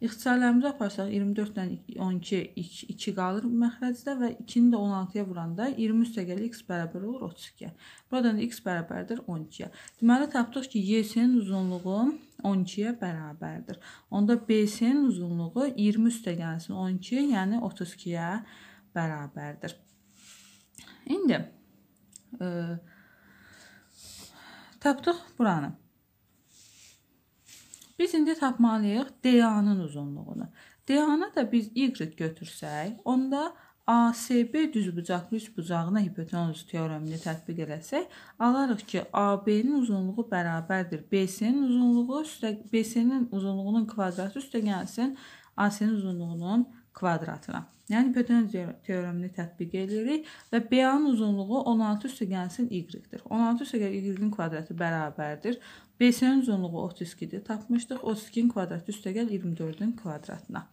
İxtisarlarımızı aparsaq 24-dən 12 2, 2 qalır məxrəcdə və 2-ni də 16-ya vuranda 20 üstəgəli x bərabər olur 32-yə. Buradan da x bərabərdir 12-yə. Deməli tapdıq ki, y-sinin uzunluğu 12-yə bərabərdir. Onda b-sinin uzunluğu 20 üstəgəlsin 12, yəni 32-yə bərabərdir. İndi e, tapdıq buranı. Biz indi tapmalıyıq DA-nın uzunluğunu. DA-nı da biz y götürsək, onda ASB düzbucaqlı üçbucağına hipotenuz teoremini tətbiq eləsək, alarıq ki, AB-nin uzunluğu bərabərdir BC-nin uzunluğu üstə BC-nin uzunluğunun kvadratı üstə gəlsin AC-nin uzunluğunun kvadratına. Yəni Pythagoras teoremini tətbiq edirik və B-nin uzunluğu 16 üstə gəlsin y-dir. 16 üstə gəl y-in kvadratı bərabərdir. B-nin uzunluğu 32-dir. Tapmışdıq 32-nin kvadratı üstə gəl 24-ün kvadratına.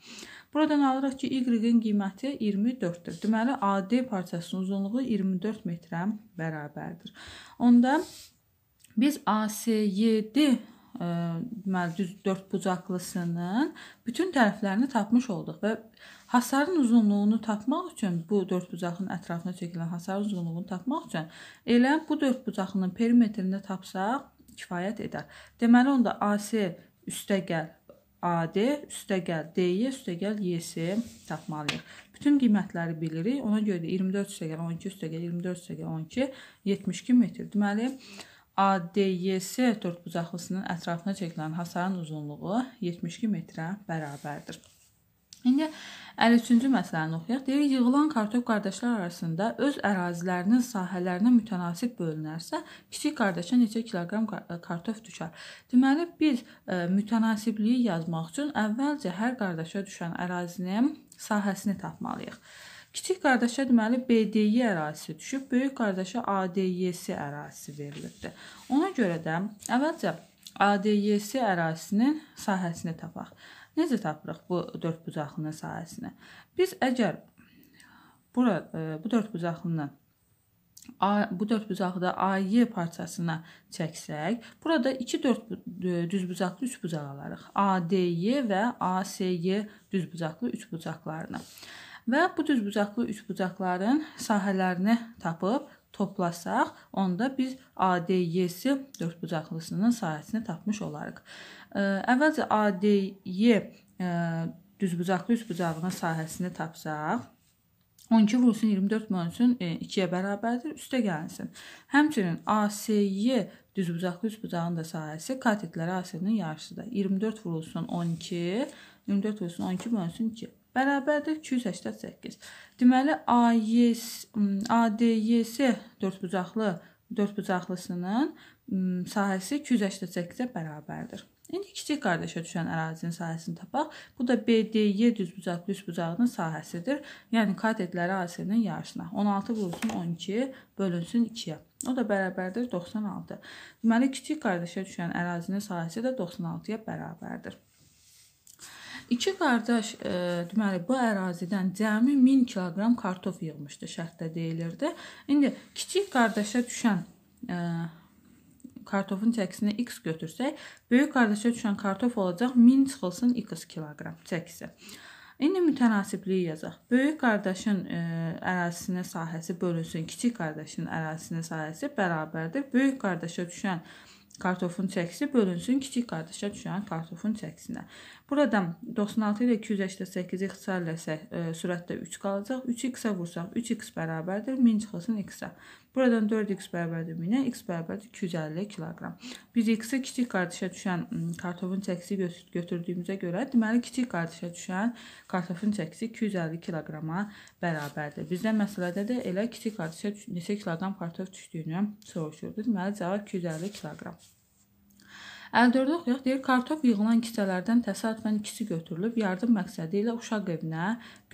Buradan alırıq ki, y-in qiyməti 24-dür. Deməli AD parçasının uzunluğu 24 metrə bərabərdir. Onda biz ASYD e, deməli düz dörd bucaqlısının bütün tərəflərini tapmış olduq və Hasarın uzunluğunu tapmaq üçün bu dörd bucağın ətrafına çəkilən hasar uzunluğunu tapmaq üçün elə bu dörd bucağının perimetrini tapsaq kifayət edər. Deməli onda AC üstəgəl AD üstəgəl DY üstəgəl YS tapmalıyıq. Bütün qiymətləri bilirik. Ona görə də 24 üstəgəl 12 üstəgəl 24 üstəgəl 12 72 metr. Deməli ADYS dördbucaqlısının ətrafına çəkilən hasarın uzunluğu 72 metrə bərabərdir. İndi 53-cü məsələni oxuyaq. Deyir, yığılan kartop qardaşlar arasında öz ərazilərinin sahələrinə mütənasib bölünərsə, kiçik qardaşa neçə kiloqram e, kartof düşər? Deməli, biz e, mütənasibliyi yazmaq üçün əvvəlcə hər qardaşa düşən ərazinin sahəsini tapmalıyıq. Kiçik qardaşa deməli BDY ərazisi düşüb, böyük qardaşa ADY-si ərazisi verilibdi. Ona görə də əvvəlcə ADY-si ərazisinin sahəsini tapaq. Necə tapırıq bu dördbucaqlının sayəsini? Biz əgər bura e, bu dördbucaqlını A, bu dördbucaqda AY parçasına çəksək, burada 2 dörd e, düzbucaqlı üç bucaq alarıq. ADY və ASY düzbucaqlı üç bucaqlarını. Və bu düzbucaqlı üç bucaqların sahələrini tapıb toplasaq, onda biz ADY-si dördbucaqlısının sayəsini tapmış olarıq. Əvvəlcə ADY e, düzbucaqlı üçbucağına sahəsini tapsaq, 12 vurulsun 24 bölünsün 2-yə bərabərdir, üstə gəlinsin. Həmçinin ASY e düzbucaqlı üçbucağın da sahəsi katetləri ASY-nin yarısıdır. 24 vurulsun 12, 24 vurulsun 12 bölünsün 2 bərabərdir 288. Deməli AYS e, ADYS dördbucaqlı dördbucaqlısının sahəsi 288-ə bərabərdir. İndi kiçik qardaşa düşən ərazinin sahəsini tapaq. Bu da BDY düzbucaq düzbucağının sahəsidir. Yəni katetləri AS-nin yarısına. 16 vurulsun 12 bölünsün 2-yə. O da bərabərdir 96. Deməli kiçik qardaşa düşən ərazinin sahəsi də 96-ya bərabərdir. İki qardaş, e, deməli bu ərazidən cəmi 1000 kiloqram kartof yığmışdı şərtdə deyilirdi. İndi kiçik qardaşa düşən e, kartofun çəkisini x götürsək, böyük qardaşa düşən kartof olacaq 1000 çıxılsın x kiloqram çəkisi. İndi mütənasibliyi yazaq. Böyük qardaşın ə, e, ərazisinin sahəsi bölünsün, kiçik qardaşın ərazisinin sahəsi bərabərdir. Böyük qardaşa düşən kartofun çəkisi bölünsün kiçik qardaşa düşən kartofun çəkisinə. Burada 96 ilə 288-i ixtisarləsək, e, sürətdə 3 qalacaq. 3x-ə vursaq, 3x bərabərdir 1000 çıxılsın x-ə. Buradan 4x bərabərdir 1000-ə, x bərabərdir 250 kq. Biz x-i kiçik qardaşa düşən kartofun çəkisi götürdüyümüzə görə, deməli kiçik qardaşa düşən kartofun çəkisi 250 kq-a bərabərdir. Bizdə məsələdə də elə kiçik qardaşa neçə kiloqram kartof düşdüyünü soruşurdu. Deməli cavab 250 kq. Əldördə oxuyaq deyir, kartof yığılan kisələrdən təsadüfən ikisi götürülüb yardım məqsədi ilə uşaq evinə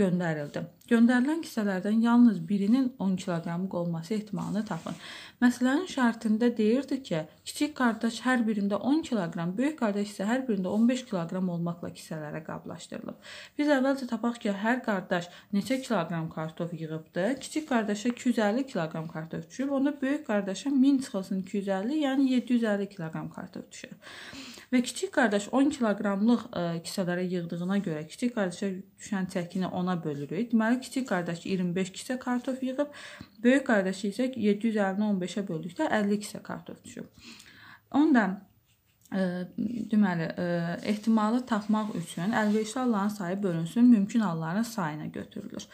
göndərildi. Göndərilən kisələrdən yalnız birinin 10 kiloqramlıq olması ehtimalını tapın. Məsələnin şərtində deyirdi ki, kiçik qardaş hər birində 10 kiloqram, böyük qardaş isə hər birində 15 kiloqram olmaqla kisələrə qablaşdırılıb. Biz əvvəlcə tapaq ki, hər qardaş neçə kiloqram kartof yığıbdı. Kiçik qardaşa 250 kiloqram kartof düşüb, onda böyük qardaşa 1000 çıxılsın 250, yəni 750 kiloqram kartof düşür. Və kiçik qardaş 10 kiloqramlıq e, kisələrə yığdığına görə kiçik qardaşa düşən çəkini ona bölürük. Deməli kiçik qardaş 25 kisə kartof yığıb, böyük qardaşı isə 750-ni 15-ə böldükdə 50 kisə kartof düşüb. Ondan ə, e, deməli, ə, e, ehtimalı tapmaq üçün əlverişli halların sayı bölünsün, mümkün halların sayına götürülür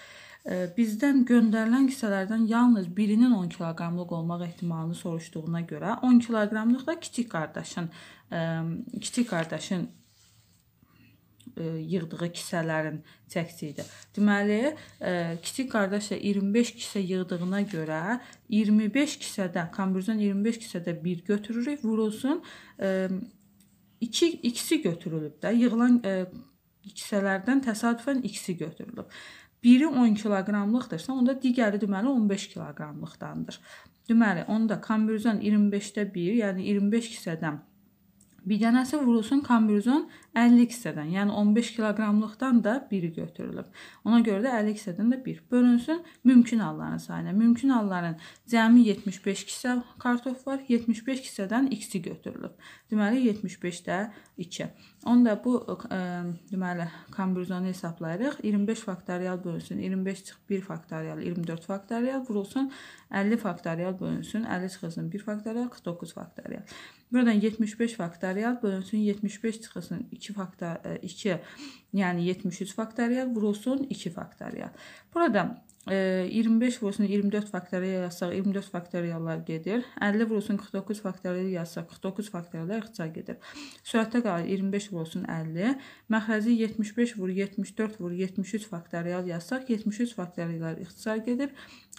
bizdən göndərilən kisələrdən yalnız birinin 10 kiloqramlıq olmaq ehtimalını soruşduğuna görə 10 kiloqramlıq da kiçik qardaşın e, kiçik qardaşın e, yığdığı kisələrin çəkisi idi. Deməli, e, kiçik qardaşla 25 kisə yığdığına görə 25 kisədə, kombürzdən 25 kisədə bir götürürük, vurulsun. 2 ikisi götürülüb də, yığılan kisələrdən təsadüfən ikisi götürülüb biri 10 kiloqramlıqdırsa, onda digəri deməli 15 kiloqramlıqdandır. Deməli, onda kombrizon 25-də 1, yəni 25 kisədən bir dənəsi vurulsun kombrizon 50 kisədən, yəni 15 kiloqramlıqdan da biri götürülüb. Ona görə də 50 kisədən də 1 bölünsün mümkün halların sayına. Mümkün halların cəmi 75 kisə kartof var. 75 kisədən x-i götürülüb. Deməli 75-də 2. Onu da bu ə, e, deməli kombinizonu hesablayırıq. 25 faktorial bölünsün 25 çıx 1 faktorial 24 faktorial vurulsun 50 faktorial bölünsün 50 çıxılsın 1 faktorial 49 faktorial. Buradan 75 faktorial bölünsün 75 çıxılsın 2 faktor 2 yəni 73 faktorial vurulsun 2 faktorial. Burada 25 vurulsun 24 faktorial yazsaq 24 faktoriallar gedir. 50 vurulsun 49 faktorial yazsaq 49 faktoriallar ixtisar gedir. Sürətdə qalır 25 vurulsun 50. Məxrəzi 75 vur 74 vur 73 faktorial yazsaq 73 faktoriallar ixtisar gedir.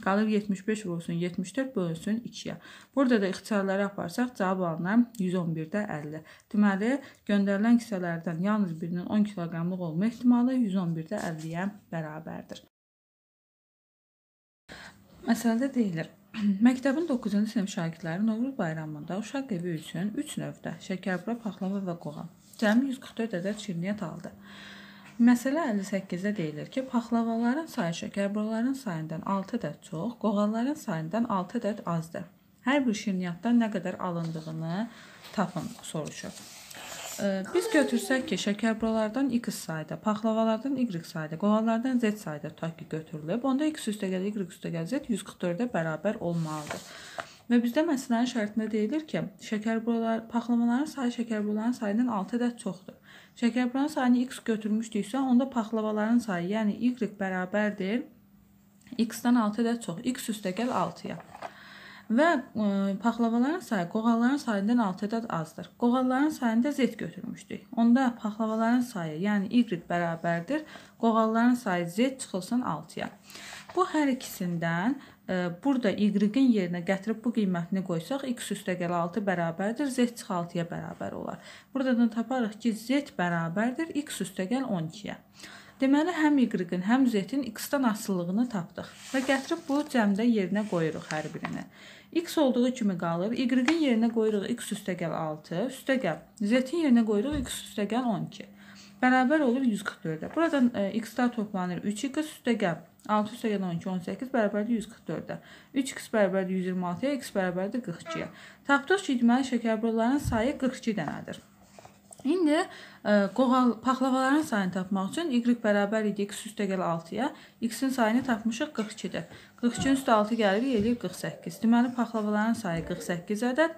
Qalır 75 vurulsun 74 bölünsün 2-yə. Burada da ixtisarları aparsaq cavab alınan 111-də 50. Deməli, göndərilən kisələrdən yalnız birinin 10 kiloqramlıq olma ehtimalı 111-də 50-yə bərabərdir. Məsələdə deyilir: Məktəbin 9-cu sinif şagirdləri Novruz bayramında uşaq evi üçün 3 üç növdə şəkərbura, paxlava və qoğal, cəmi 144 ədəd şirniyyat aldı. Məsələ 58-də deyilir ki, paxlavaların sayı şəkərburaların sayından 6 ədəd çox, qoğalların sayından 6 ədəd azdır. Hər bir şirniyyatdan nə qədər alındığını tapın soruşur. Biz götürsək ki, şəkər buralardan x sayda, paxlavalardan y sayda, qoğallardan z sayda tutaq ki, götürülüb. Onda x üstəgəl y üstəgəl z 144-ə bərabər olmalıdır. Və bizdə məsələnin şərtində deyilir ki, şəkər buralar, paxlavaların sayı şəkər buraların sayından 6 ədəd çoxdur. Şəkər buraların sayını x götürmüşdüksə, onda paxlavaların sayı, yəni y bərabərdir x-dən 6 ədəd çox. x üstəgəl 6-ya və ə, e, paxlavaların sayı qoğalların sayından 6 ədəd azdır. Qoğalların sayında z götürmüşdük. Onda paxlavaların sayı, yəni y bərabərdir qoğalların sayı z çıxılsın 6-ya. Bu hər ikisindən ə, e, burada y-in yerinə gətirib bu qiymətini qoysaq x üstəgəl 6 bərabərdir z çıx 6-ya bərabər olar. Buradan taparıq ki, z bərabərdir x üstəgəl 12-yə. Deməli, həm y-in, həm z-in x-dən asılılığını tapdıq və gətirib bu cəmdə yerinə qoyuruq hər birini. X olduğu kimi qalır. Y-in yerinə qoyuruq x üstəgəl 6, üstəgəl z-in yerinə qoyuruq x üstəgəl 12. Bərabər olur 144-ə. Buradan e, x-lər toplanır 3x üstəgəl 6 üstəgəl 12, 18 bərabərdir 144-ə. 3x bərabərdir 126-ya, x bərabərdir 42-yə. Tapdıq ki, deməli şəkərburlarının sayı 42 dənədir. İndi ə, e, qoğal paxlavaların sayını tapmaq üçün y bərabər idi x üstəgəl 6-ya. x-in sayını tapmışıq 42-dir. 42-nin üstü 6 gəlir, eləyir 48. Deməli, paxlavaların sayı 48 ədəd.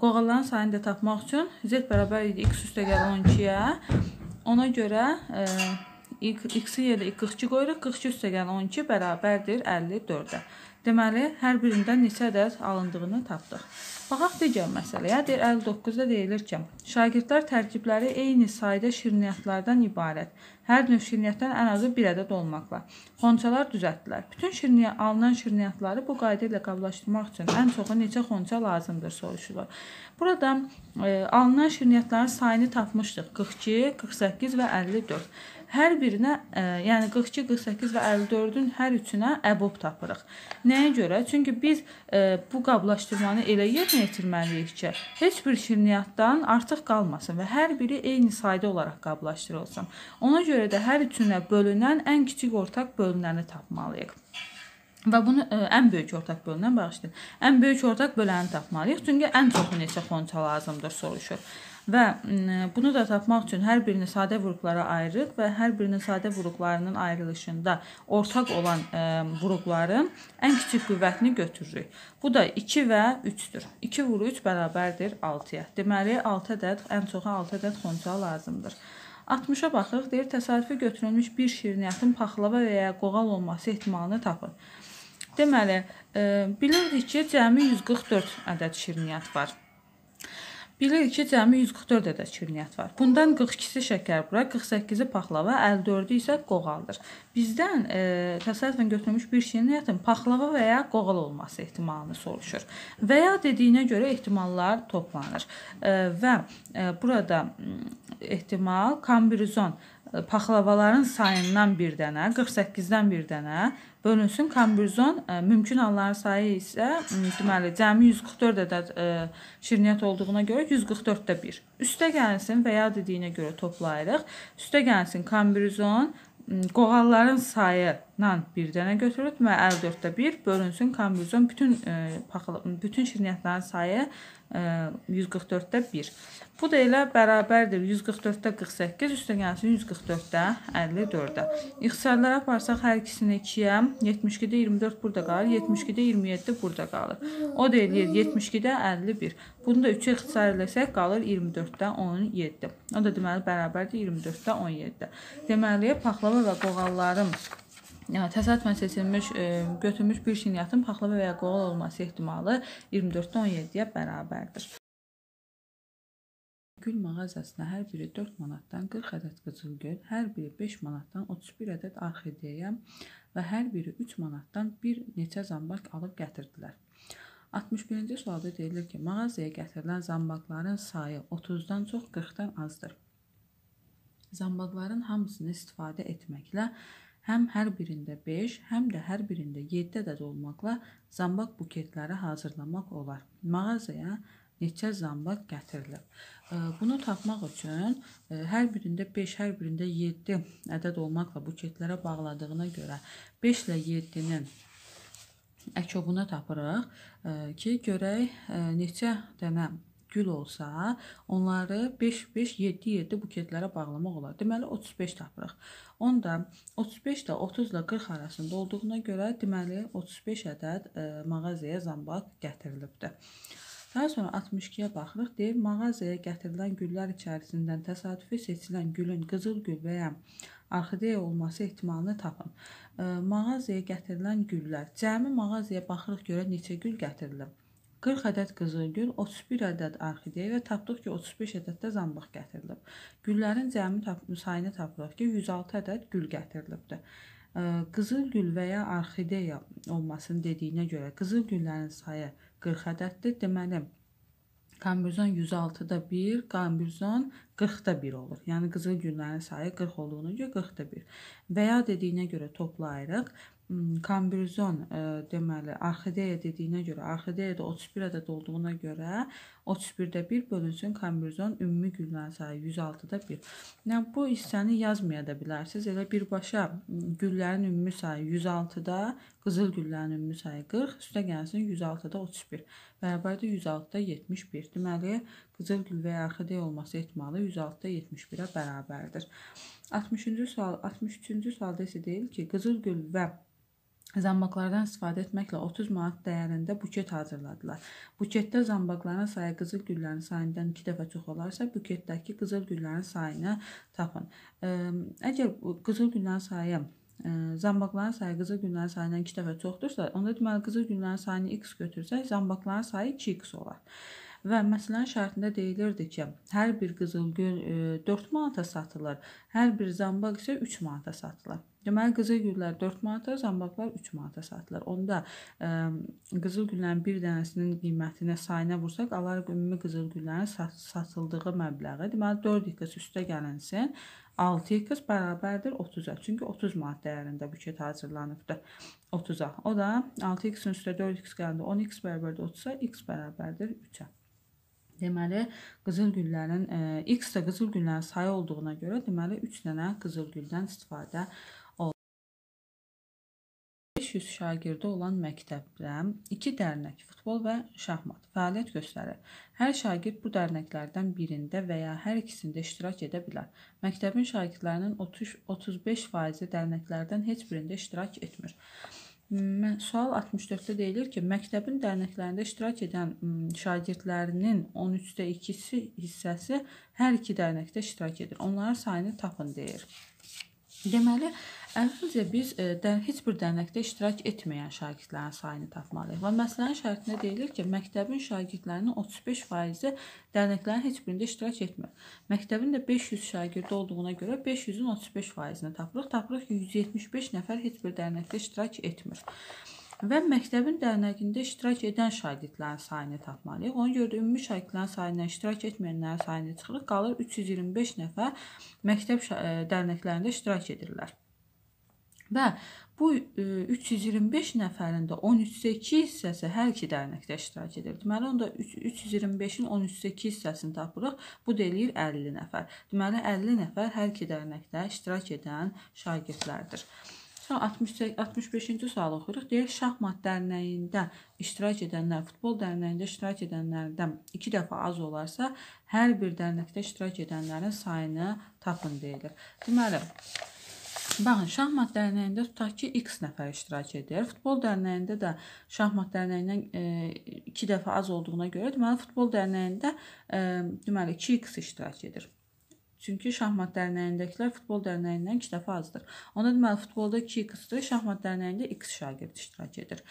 Qoğalların sayını da tapmaq üçün Z bərabər idi x üstə gəlir 12-yə. Ona görə e, x-i yerdə 42 qoyuruq. 42 üstə gəlir 12 bərabərdir 54-ə. Deməli, hər birindən neçə ədəd alındığını tapdıq. Baxaq digər məsələyə. Deyir 59-da deyilir ki, şagirdlər tərkibləri eyni sayda şirniyyatlardan ibarət. Hər növ şirniyyatdan ən azı bir ədəd olmaqla xonçalar düzəltdilər. Bütün şirniyə alınan şirniyyatları bu qayda ilə qablaşdırmaq üçün ən çoxu neçə xonça lazımdır soruşulur. Burada e, alınan şirniyyatların sayını tapmışdıq: 42, 48 və 54. Hər birinə, ə, e, yəni 42, 48 və 54-ün hər üçünə əbob tapırıq. Nəyə görə? Çünki biz ə, e, bu qablaşdırmanı elə yerinə yetirməliyik ki, heç bir şirniyyatdan artıq qalmasın və hər biri eyni sayda olaraq qablaşdırılsın. Ona görə də hər üçünə bölünən ən kiçik ortaq bölünəni tapmalıyıq. Və bunu ə, e, ən böyük ortaq bölünən bağışlayın. Ən böyük ortaq böləni tapmalıyıq. Çünki ən çoxu neçə xonça lazımdır soruşur. Və bunu da tapmaq üçün hər birini sadə vurğulara ayırırıq və hər birinin sadə vurğularının ayrılışında ortaq olan vurğuların ən kiçik qüvvətini götürürük. Bu da 2 və 3-dür. 2 vuru 3 bərabərdir 6-ya. Deməli 6 ədəd, ən çoxu 6 ədəd xonça lazımdır. 60-a baxırıq. Deyir, təsadüfi götürülmüş bir şirniyyatın paxlava və ya qoğal olması ehtimalını tapın. Deməli, bilirdik ki, cəmi 144 ədəd şirniyyat var. Bilirik ki, cəmi 144 ədəd şirniyyat var. Bundan 42-si şəkərbura, 48-i paxlava, 54-ü isə qoğaldır. Bizdən e, təsadüfən götürülmüş bir şirniyyatın paxlava və ya qoğal olması ehtimalını soruşur. Və ya dediyinə görə ehtimallar toplanır. E, və e, burada mm, ehtimal kombinizon e, paxlavaların sayından bir dənə, 48-dən bir dənə bölünsün. Kombürzon e, mümkün halların sayı isə deməli cəmi 144 ədəd e, şirniyyat olduğuna görə 144-də 1. Üstə gəlsin və ya dediyinə görə toplayırıq. Üstə gəlsin kombürzon qoğalların sayı ilə bir dənə götürülüb və 54-də 1 bölünsün kombürzon bütün e, bütün şirniyyatların sayı 144-də 1. Bu da elə bərabərdir 144-də 48 üstə gəlsin 144-də 54-də. İxtisarlara aparsaq hər ikisini 2-yə 72-də 24 burada qalır, 72-də 27 burada qalır. O da eləyir 72-də 51. Bunu da 3-ə ixtisar eləsək qalır 24-də 17. O da deməli bərabərdir 24-də 17-də. Deməli paxlava və qoğalların təsadüfən seçilmiş e, götürmüş bir şirniyyatın paxlava və ya qoğal olması ehtimalı 24-dən 17-yə bərabərdir. Gül mağazasına hər biri 4 manatdan 40 ədəd qızılgül, hər biri 5 manatdan 31 ədəd orxideya və hər biri 3 manatdan bir neçə zambaq alıb gətirdilər. 61-ci sualda deyilir ki, mağazaya gətirilən zambaqların sayı 30-dan çox, 40-dan azdır. Zambaqların hamısını istifadə etməklə həm hər birində 5, həm də hər birində 7 ədəd olmaqla zambaq buketləri hazırlamaq olar. Mağazaya neçə zambaq gətirilir? Bunu tapmaq üçün e, hər birində 5, hər birində 7 ədəd olmaqla buketlərə bağladığına görə 5 ilə 7-nin əkobuna tapırıq ki, görək e, neçə dənə gül olsa, onları 5-5, 7-7 buketlərə bağlamaq olar. Deməli 35 tapırıq. Onda 35 də 30 ilə 40 arasında olduğuna görə deməli 35 ədəd ə, e, mağazaya zambaq gətirilibdir. Daha sonra 62-yə baxırıq. Deyir, mağazaya gətirilən güllər içərisindən təsadüfi seçilən gülün qızıl gül və ya orxideya olması ehtimalını tapın. E, mağazaya gətirilən güllər. Cəmi mağazaya baxırıq görə neçə gül gətirilib. 40 ədəd qızılgül, 31 ədəd orxideya və tapdıq ki, 35 ədəd də zanbaq gətirilib. Güllərin cəmi tap sayını tapırıq ki, 106 ədəd gül gətirilibdir. Qızılgül və ya orxideya olmasını dediyinə görə qızıl güllərin sayı 40 ədəddir. Deməli, Kombüzon 106-da 1, kombüzon 40-da 1 olur. Yəni qızıl güllərin sayı 40 olduğuna görə 40-da 1. Və ya dediyinə görə toplayırıq kombinizon e, э, deməli orxideya dediyinə görə orxideyada 31 ədəd olduğuna görə 31-də 1 bölünsün kombinizon ümumi güllərin sayı 106-da 1. Yəni bu hissəni yazmaya da bilərsiniz. Elə birbaşa güllərin ümumi sayı 106-da, qızıl güllərin ümumi sayı 40, üstə gəlsin 106-da 31. Bərabərdir 106-da 71. Deməli qızıl gül və ya orxideya olması ehtimalı 106-da 71-ə bərabərdir. 60-cı sual 63-cü sualda isə deyil ki, qızıl gül və Zambaqlardan istifadə etməklə 30 manat dəyərində buket hazırladılar. Buketdə zambaqların sayı qızıl güllərin sayından 2 dəfə çox olarsa, buketdəki qızıl güllərin sayını tapın. Ehm, əgər qızıl güllərin sayı e, zambaqların sayı qızıl güllərin sayından 2 dəfə çoxdursa, onda deməli qızıl güllərin sayını x götürsək, zambaqların sayı 2x olar və məsələn şərtində deyilirdi ki, hər bir qızılgül 4 e, manata satılır, hər bir zambaq isə 3 manata satılır. Deməli qızılgüllər 4 manata, zambaqlar 3 manata satılır. Onda e, qızılgüllərin bir dənəsinin qiymətinə, sayına vursaq, alarıq ümumi qızılgüllərin sat satıldığı məbləği. Deməli 4 x üstə gəlinsin. 6x bərabərdir 30-a. Çünki 30 manat dəyərində büket hazırlanıbdı 30-a. O da 6x-in üstə 4x gələndə 10x bərabərdir 30-a, x bərabərdir 3-a. Deməli, qızıl güllərin e, x də qızıl güllərin sayı olduğuna görə, deməli 3 dənə qızıl güldən istifadə olunur. 500 şagirdi olan məktəbdə 2 dərnək futbol və şahmat fəaliyyət göstərir. Hər şagird bu dərnəklərdən birində və ya hər ikisində iştirak edə bilər. Məktəbin şagirdlərinin 30-35%-i dərnəklərdən heç birində iştirak etmir. Mən sual 64-də deyilir ki, məktəbin dərnəklərində iştirak edən şagirdlərinin 13-də 2-si hissəsi hər iki dərnəkdə iştirak edir. Onların sayını tapın deyir. Deməli, Əvvəlcə biz e, də heç bir dərnəkdə iştirak etməyən şagirdlərin sayını tapmalıyıq. Və məsələnin şərtində deyilir ki, məktəbin şagirdlərinin 35%-i dərnəklərin heç birində iştirak etmir. Məktəbin də 500 şagird olduğuna görə 500-ün 35%-ni tapırıq. Tapırıq ki, 175 nəfər heç bir dərnəkdə iştirak etmir və məktəbin dərnəyində iştirak edən şagirdlərin sayını tapmalıyıq. Ona görə də ümumi şagirdlərin sayından iştirak etməyənlərin sayını çıxırıq. Qalır 325 nəfər məktəb e, dərnəklərində iştirak edirlər. Və bu 325 nəfərin də 13-də 2 hissəsi hər iki dərnəkdə iştirak edir. Deməli onda 325-in 13-də 2 hissəsini tapırıq. Bu da eləyir 50 nəfər. Deməli 50 nəfər hər iki dərnəkdə iştirak edən şagirdlərdir. Sonra 65-ci sualı oxuyuruq. Deyir, şahmat dərnəyində iştirak edənlər, futbol dərnəyində iştirak edənlərdən 2 dəfə az olarsa, hər bir dərnəkdə iştirak edənlərin sayını tapın deyilir. Deməli, Baxın, şahmat dərnəyində tutaq ki, X nəfər iştirak edir. Futbol dərnəyində də şahmat dərnəyindən 2 e, dəfə az olduğuna görə, deməli futbol dərnəyində e, deməli 2X iştirak edir. Çünki şahmat dərnəyindəkilər futbol dərnəyindən 2 dəfə azdır. Ona deməli futbolda 2 x-dir, şahmat dərnəyində x şagird iştirak edir.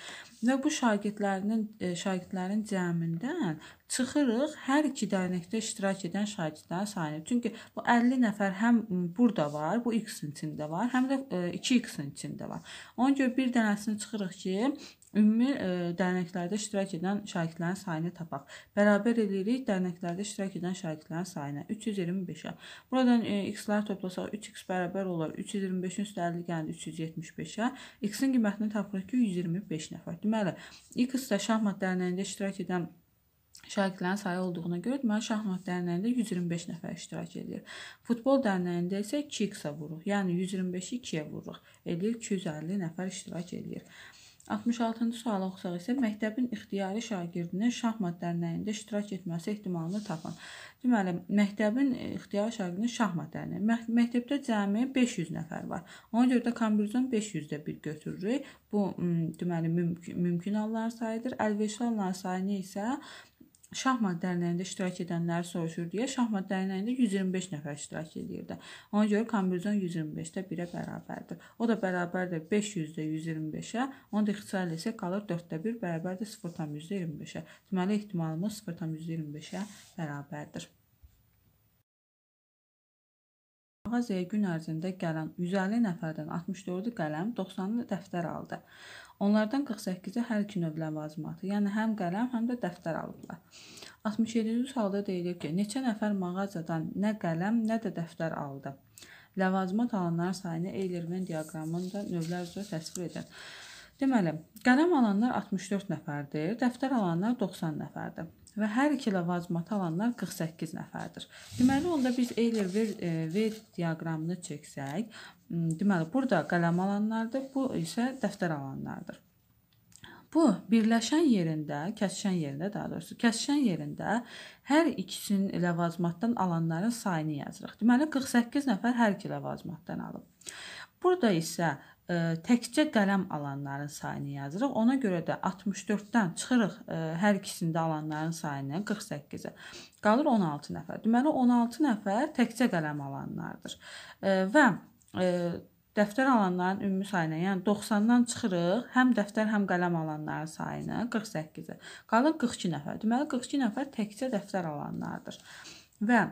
Və bu şagirdlərinin e, şagirdlərin cəmindən çıxırıq hər iki dərnəkdə iştirak edən şagirdlərin sayını. Çünki bu 50 nəfər həm burada var, bu x-in içində var, həm də 2x-in e, içində var. Ona görə bir dənəsini çıxırıq ki, Ümumi e, dərnəklərdə iştirak edən şahidlərin sayını tapaq. Bərabər edirik dərnəklərdə iştirak edən şahidlərin sayına 325-ə. Buradan e, x-lər toplasaq 3x bərabər olar 325-in üstəlik gəldi 375-ə. X-in qiymətini tapırıq ki 125 nəfər. Deməli, x də şahmat dərnəyində iştirak edən Şagirdlərin sayı olduğuna görə deməli şahmat dərnəyində 125 nəfər iştirak edir. Futbol dərnəyində isə 2x-a vururuq. Yəni 125-i 2-yə vururuq. Eləyir 250 nəfər iştirak edir. 66-cı sualı oxusaq isə məktəbin ixtiyari şagirdinin şahmat dərnəyində iştirak etməsi ehtimalını tapın. Deməli, məktəbin e, ixtiyari şagirdinin şahmat dərnəyi. Məktəbdə cəmi 500 nəfər var. Ona görə də kombinizon 500-də bir götürürük. Bu deməli mümkün, mümkün hallar sayıdır. Əlverişli hallar sayını isə Şahmat dərnəyində iştirak edənləri soruşur deyə Şahmat dərnəyində 125 nəfər iştirak edirdi. Ona görə kombinizon 125-də 1-ə bərabərdir. O da bərabərdir 500-də 125-ə, onun da ixtisarla isə qalır 4-də 1 bərabərdir 0.25-ə. Deməli ehtimalımız 0.25-ə bərabərdir. Mağazaya gün ərzində gələn 150 nəfərdən 64-ü qələm, 90-ı dəftər aldı. Onlardan 48-i hər iki növ ləvazimatı, yəni həm qələm, həm də dəftər alıblar. 67-ci sualda deyilir ki, neçə nəfər mağazadan nə qələm, nə də dəftər aldı? Ləvazimat alanlar sayını Eylervin diaqramında növlər üzrə təsvir edin. Deməli, qələm alanlar 64 nəfərdir, dəftər alanlar 90 nəfərdir və hər iki ləvazimatı alanlar 48 nəfərdir. Deməli, onda biz Eyler-Ver e, ver diaqramını çəksək, deməli, burada qələm alanlardır, bu isə dəftər alanlardır. Bu birləşən yerində, kəsişən yerində, daha doğrusu kəsişən yerində hər ikisinin ləvazimatdan alanların sayını yazırıq. Deməli 48 nəfər hər iki ləvazimatdan alıb. Burada isə təkcə qələm alanların sayını yazırıq. Ona görə də 64-dən çıxırıq hər ikisində alanların sayını 48-ə. Qalır 16 nəfər. Deməli 16 nəfər təkcə qələm alanlardır. Və dəftər alanların ümumi sayına, yəni 90-dan çıxırıq, həm dəftər, həm qələm alanların sayını 48-ə. Qalır 42 nəfər. Deməli 42 nəfər təkcə dəftər alanlardır. Və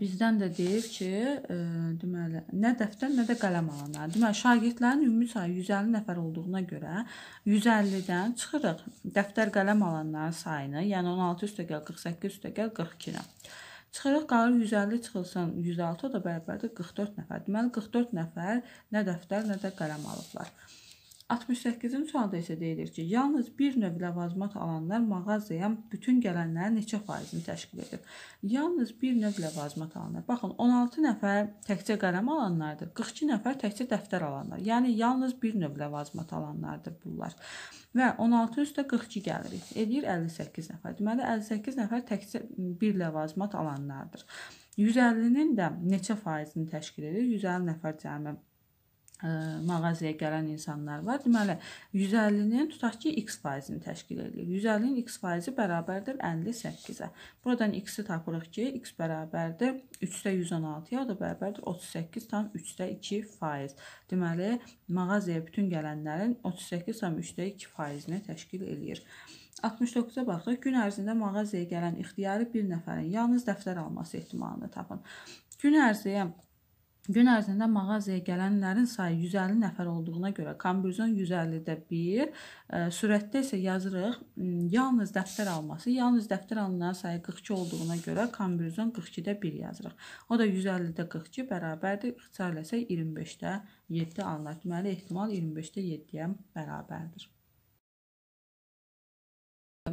bizdən də deyir ki, e, deməli, nə dəftər, nə də qələm alanlar. Deməli, şagirdlərin ümumi sayı 150 nəfər olduğuna görə 150-dən çıxırıq dəftər qələm alanların sayını, yəni 16 üstəgəl 48 üstəgəl 42-nə. Çıxırıq qalır 150 çıxılsın 106 o da bərabərdir 44 nəfər. Deməli 44 nəfər nə dəftər, nə də qələm alıblar. 68-ci sualda isə deyilir ki, yalnız bir növ ləvazimat alanlar mağazaya bütün gələnlərin neçə faizini təşkil edir? Yalnız bir növ ləvazimat alanlar. Baxın, 16 nəfər təkcə qələm alanlardır. 42 nəfər təkcə dəftər alanlar. Yəni yalnız bir növ ləvazimat alanlardır bunlar. Və 16 üstə 42 gəlirik. Eləyir 58 nəfər. Deməli 58 nəfər təkcə bir ləvazimat alanlardır. 150-nin də neçə faizini təşkil edir? 150 nəfər cəmi mağazaya gələn insanlar var. Deməli 150-nin tutaq ki, x faizini təşkil edir. 150-nin x faizi bərabərdir 58-ə. Buradan x-i tapırıq ki, x bərabərdir 3-də 116-ya, o da bərabərdir 38,3-də 2%. Deməli mağazaya bütün gələnlərin 38,3-də 2%-ni təşkil eləyir. 69-a baxaq. Gün ərzində mağazaya gələn ixtiyari bir nəfərin yalnız dəftər alması ehtimalını tapın. Gün ərzində Gün ərzində mağazaya gələnlərin sayı 150 nəfər olduğuna görə kombinizon 150-də 1, e, sürətdə isə yazırıq yalnız dəftər alması, yalnız dəftər alınan sayı 42 olduğuna görə kombinizon 42-də 1 yazırıq. O da 150-də 42 bərabərdir, ixtisarləsək 25-də 7 alınır. Deməli ehtimal 25-də 7-yə bərabərdir.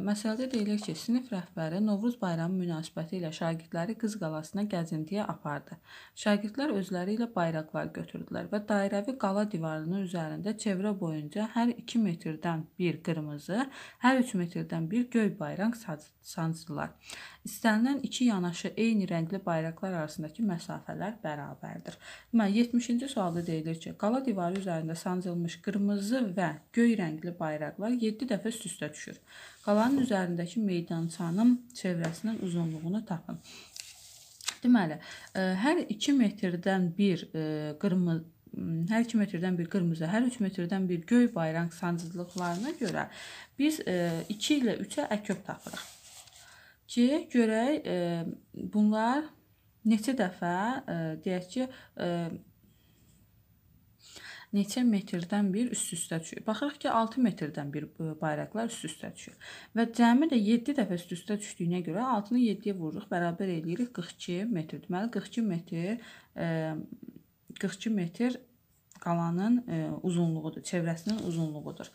Məsələdə deyilir ki, sinif rəhbəri Novruz bayramı münasibəti ilə şagirdləri Qız qalasına gəzintiyə apardı. Şagirdlər özləri ilə bayraqlar götürdülər və dairəvi qala divarının üzərində çevrə boyunca hər 2 metrdən bir qırmızı, hər 3 metrdən bir göy bayraq sancdılar. İstənilən iki yanaşı eyni rəngli bayraqlar arasındakı məsafələr bərabərdir. Deməli 70-ci sualda deyilir ki, qala divarı üzərində sancılmış qırmızı və göy rəngli bayraqlar 7 dəfə üst-üstə düşür. Qalanın üzərindəki meydançanın çevrəsinin uzunluğunu tapın. Deməli, e, hər 2 e, metrdən bir qırmızı hər 2 metrdən bir qırmızı, hər 3 metrdən bir göy bayraq sancılıqlarına görə biz 2 e, ilə 3-ə əköp tapırıq. Ki, görək bunlar neçə dəfə, deyək ki, neçə metrdən bir üst-üstə düşür. Baxırıq ki, 6 metrdən bir e, bayraqlar üst-üstə düşür. Və cəmi də 7 dəfə üst-üstə düşdüyünə görə 6-nı 7-yə vururuq, bərabər eləyirik 42 metr. Deməli 42 metr 42 e, metr qalanın e, uzunluğudur, çevrəsinin uzunluğudur.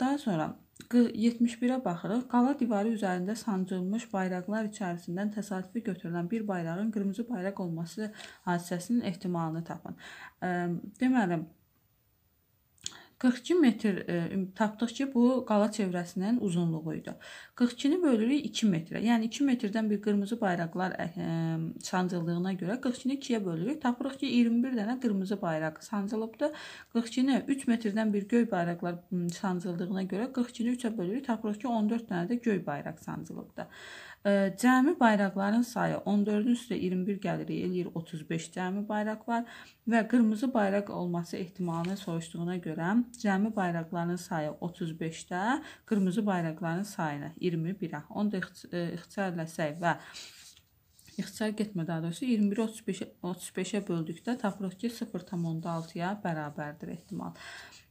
Daha sonra 71-ə baxırıq. Qala divarı üzərində sancılmış bayraqlar içərisindən təsadüfi götürülən bir bayrağın qırmızı bayraq olması hadisəsinin ehtimalını tapın. Deməli, 42 metr e, tapdıq ki, bu qala çevrəsinin uzunluğu idi. 42-ni bölürük 2 metrə. Yəni 2 metrdən bir qırmızı bayraqlar ə, e, e, sancıldığına görə 42-ni 2-yə bölürük. Tapırıq ki, 21 dənə qırmızı bayraq sancılıbdı. 42-ni 3 metrdən bir göy bayraqlar sancıldığına görə 42-ni 3-ə bölürük. Tapırıq ki, 14 dənə də göy bayraq sancılıbdı. Cəmi bayraqların sayı 14-ün üstə 21 gəlirik, eləyir 35 cəmi bayraq var və qırmızı bayraq olması ehtimalını soruşduğuna görə cəmi bayraqların sayı 35-də qırmızı bayraqların sayını 21-ə. Onu da ixtisarləsək e, və ixtisar getmə daha doğrusu 21-i 35-ə 35 böldükdə tapırıq ki, 0,6-ya bərabərdir ehtimal.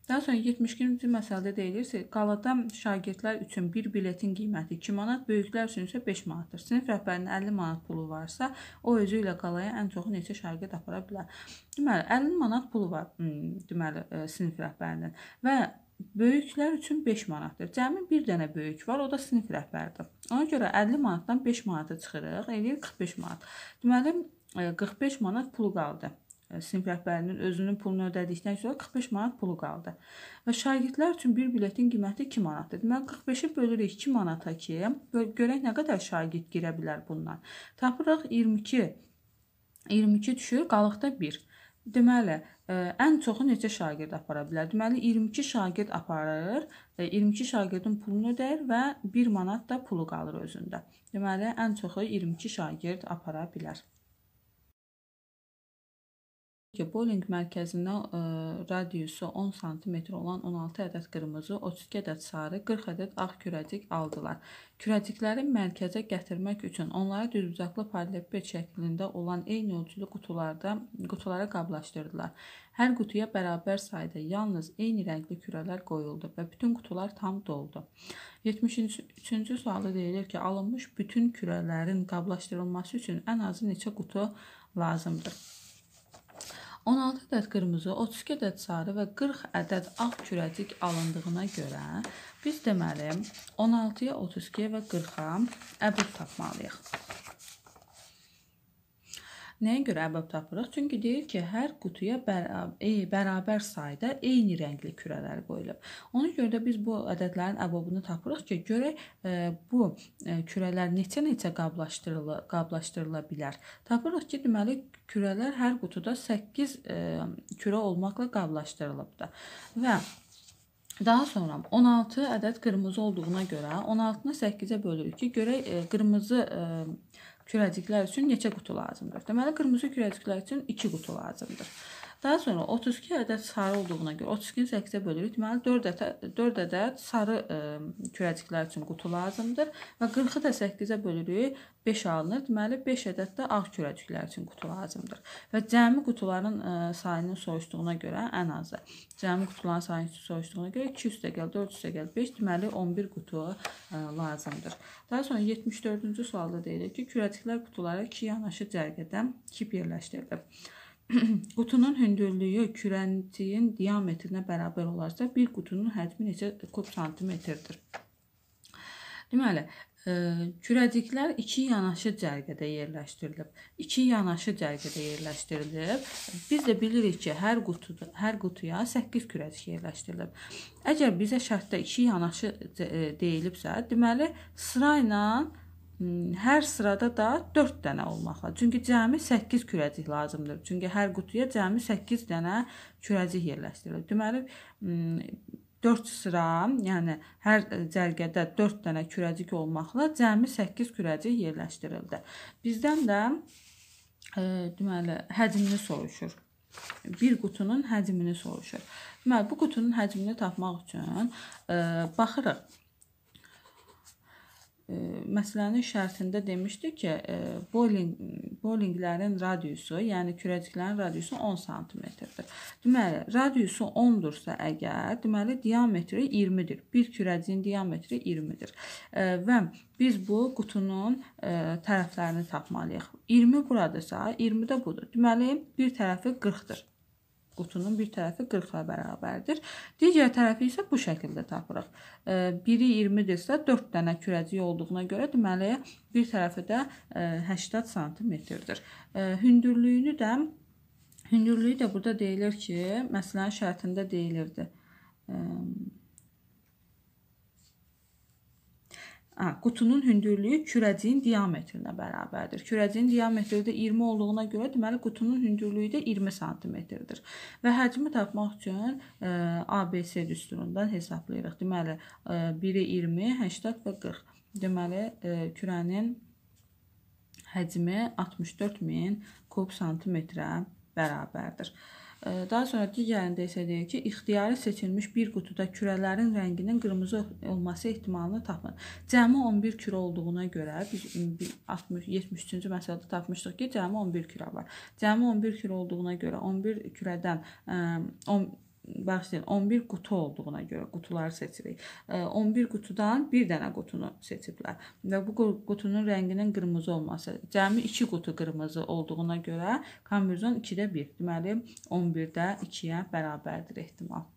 Daha sonra 72-ci məsələdə deyilirsə, qalada şagirdlər üçün bir biletin qiyməti 2 manat, böyüklər üçün isə 5 manatdır. Sinif rəhbərinin 50 manat pulu varsa, o özü ilə qalaya ən çoxu neçə şagird apara bilər? Deməli, 50 manat pulu var, hmm, deməli, e, sinif rəhbərinin və Böyüklər üçün 5 manatdır. Cəmi bir dənə böyük var, o da sinif rəhbəridir. Ona görə 50 manatdan 5 manata çıxırıq, eləyir 45 manat. Deməli 45 e, manat pul qaldı sinif rəhbərinin özünün pulunu ödədikdən sonra 45 manat pulu qaldı. Və şagirdlər üçün bir biletin qiyməti 2 manatdır. Deməli 45-i bölürük 2 manata ki, görək nə qədər şagird girə bilər bundan. Tapırıq 22. 22 düşür, qalıqda 1. Deməli, ən çoxu neçə şagird apara bilər? Deməli 22 şagird aparır, 22 şagirdin pulunu ödəyir və 1 manat da pulu qalır özündə. Deməli ən çoxu 22 şagird apara bilər ki, boylinq mərkəzindən e, radiusu 10 sm olan 16 ədəd qırmızı, 32 ədəd sarı, 40 ədəd ağ kürəcik aldılar. Kürəcikləri mərkəzə gətirmək üçün onları düzbucaqlı parallelepiped şəklində olan eyni ölçülü qutularda qutulara qablaşdırdılar. Hər qutuya bərabər sayda yalnız eyni rəngli kürələr qoyuldu və bütün qutular tam doldu. 73-cü sualda deyilir ki, alınmış bütün kürələrin qablaşdırılması üçün ən azı neçə qutu lazımdır? 16 ədəd qırmızı, 32 ədəd sarı və 40 ədəd ağ kürəcik alındığına görə biz deməli 16-ya, 32-yə və 40-a əbud tapmalıyıq. Nəyə görə ərbab tapırıq? Çünki deyir ki, hər qutuya e, bərabər sayda eyni rəngli kürələr qoyulub. Ona görə də biz bu ədədlərin ərbabını tapırıq ki, görək e, bu e, kürələr neçə-neçə qablaşdırıla qablaşdırıla bilər. Tapırıq ki, deməli kürələr hər qutuda 8 kürə olmaqla qablaşdırılıbdı. Və Daha sonra 16 ədəd qırmızı olduğuna görə 16-nı 8-ə bölürük ki, görək qırmızı kürəciklər üçün neçə qutu lazımdır? Deməli, qırmızı kürəciklər üçün 2 qutu lazımdır. Daha sonra 32 ədəd sarı olduğuna görə 32-ni 8-ə bölürük. Deməli 4 ədəd 4 ədəd sarı ə, e, kürəciklər üçün qutu lazımdır və 40-ı da 8-ə bölürük. 5 alınır. Deməli 5 ədəd də ağ kürəciklər üçün qutu lazımdır. Və cəmi qutuların ə, e, sayının soruşduğuna görə ən azı cəmi qutuların sayının soruşduğuna görə 200 də gəl, 400 də gəl, 5 deməli 11 qutu ə, e, lazımdır. Daha sonra 74-cü sualda deyilir ki, kürəciklər qutulara iki yanaşı cərgədən kip yerləşdirilir. Qutunun hündürlüyü kürənciyin diametrinə bərabər olarsa, bir qutunun həcmi neçə kub santimetrdir? Deməli, e, kürəciklər iki yanaşı cərgədə yerləşdirilib. İki yanaşı cərgədə yerləşdirilib. Biz də bilirik ki, hər qutuda hər qutuya 8 kürəcik yerləşdirilib. Əgər bizə şərtdə iki yanaşı e, deyilibsə, deməli sırayla Hmm, hər sırada da 4 dənə olmaqla. Çünki cəmi 8 kürəcik lazımdır. Çünki hər qutuya cəmi 8 dənə kürəcik yerləşdirilir. Deməli 4 hmm, sıra, yəni hər cərgədə 4 dənə kürəcik olmaqla cəmi 8 kürəcik yerləşdirildi. Bizdən də e, deməli həcmini soruşur bir qutunun həcmini soruşur. Deməli bu qutunun həcmini tapmaq üçün e, baxırıq məsələnin şərtində demişdi ki, bowling bowlinglərin radiusu, yəni kürəciklərin radiusu 10 sm-dir. Deməli, radiusu 10-dursa əgər, deməli diametri 20-dir. Bir kürəciyin diametri 20-dir. Və biz bu qutunun tərəflərini tapmalıyıq. 20 buradasa, 20 də budur. Deməli, bir tərəfi 40-dır qutunun bir tərəfi 40-a bərabərdir. Digər tərəfi isə bu şəkildə tapırıq. E, biri 20-dirsə, 4 dənə kürəcik olduğuna görə deməli bir tərəfi də 80 e, sm-dir. E, hündürlüyünü də hündürlüyü də burada deyilir ki, məsələn şərtində deyilirdi. Hə, qutunun hündürlüyü kürəciyin diametrinə bərabərdir. Kürəciyin diametri də 20 olduğuna görə deməli qutunun hündürlüyü də 20 sm-dir. Və həcmi tapmaq üçün ə, e, ABC düsturundan hesablayırıq. Deməli, ə, 1-i 20, 80 və 40. Deməli, ə, e, kürənin həcmi 64000 kub santimetrə bərabərdir. Daha sonra digərində isə deyir ki, ixtiyari seçilmiş bir qutuda kürələrin rənginin qırmızı olması ehtimalını tapın. Cəmi 11 kürə olduğuna görə biz 60 73-cü məsələdə tapmışdıq ki, cəmi 11 kürə var. Cəmi 11 kürə olduğuna görə 11 kürədən 10 bağışlayın 11 qutu olduğuna görə qutuları seçirik. 11 qutudan bir dənə qutunu seçiblər və bu qutunun rənginin qırmızı olması, cəmi 2 qutu qırmızı olduğuna görə konverzon 2-də 1, deməli 11-də 2-yə bərabərdir ehtimal.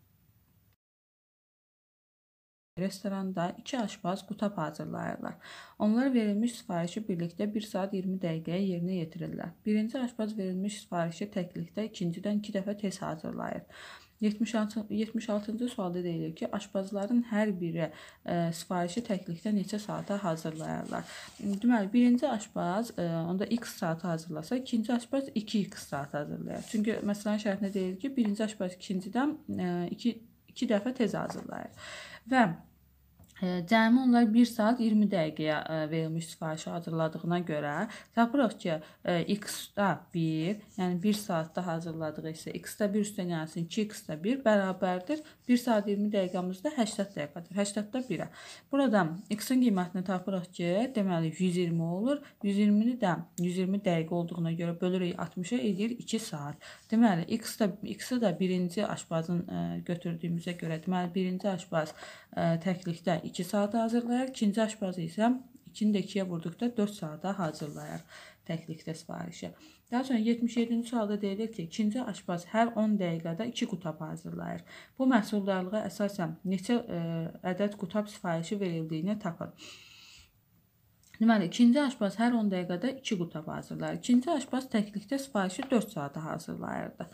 Restoranda iki aşpaz qutab hazırlayırlar. Onlar verilmiş sifarişi birlikdə 1 saat 20 dəqiqəyə yerinə yetirirlər. Birinci aşpaz verilmiş sifarişi təklikdə ikincidən 2 iki dəfə tez hazırlayır. 76, 76-cı sualda deyilir ki, aşbazların hər biri ə, e, sifarişi təklikdə neçə saata hazırlayarlar? Deməli, birinci aşbaz ə, e, onda x saat hazırlasa, ikinci aşbaz 2x saat hazırlayar. Çünki məsələnin şərtində deyilir ki, birinci aşbaz ikincidən 2 e, 2 dəfə tez hazırlayır. Və Cəmi onlar 1 saat 20 dəqiqəyə e, verilmiş sifarişi hazırladığına görə tapırıq ki, e, x-da 1, yəni 1 saatda hazırladığı isə x-da 1 üstünə gəlsin yəni 2x-da 1 bərabərdir. 1 saat 20 dəqiqəmizdə 80 dəqiqədir. 80-də 1-ə. Burada x-in qiymətini tapırıq ki, deməli 120 olur. 120-ni də 120 dəqiqə olduğuna görə bölürük 60-a edir 2 saat. Deməli, x də x-i də birinci aşbazın ə, götürdüyümüzə görə, deməli, birinci aşbaz ə, təklikdə 2 saata hazırlayır, ikinci aşbazı isə 2-ni də 2-yə vurduqda 4 saata hazırlayır təklikdə sifarişi. Daha sonra 77-ci sualda deyilir ki, ikinci aşbaz hər 10 dəqiqədə 2 qutab hazırlayır. Bu məhsuldarlığa əsasən neçə ə, ədəd qutab sifarişi verildiyini tapın. Deməli, ikinci aşbaz hər 10 dəqiqədə 2 qutab hazırlayır. İkinci aşbaz təklikdə sifarişi 4 saata hazırlayırdı.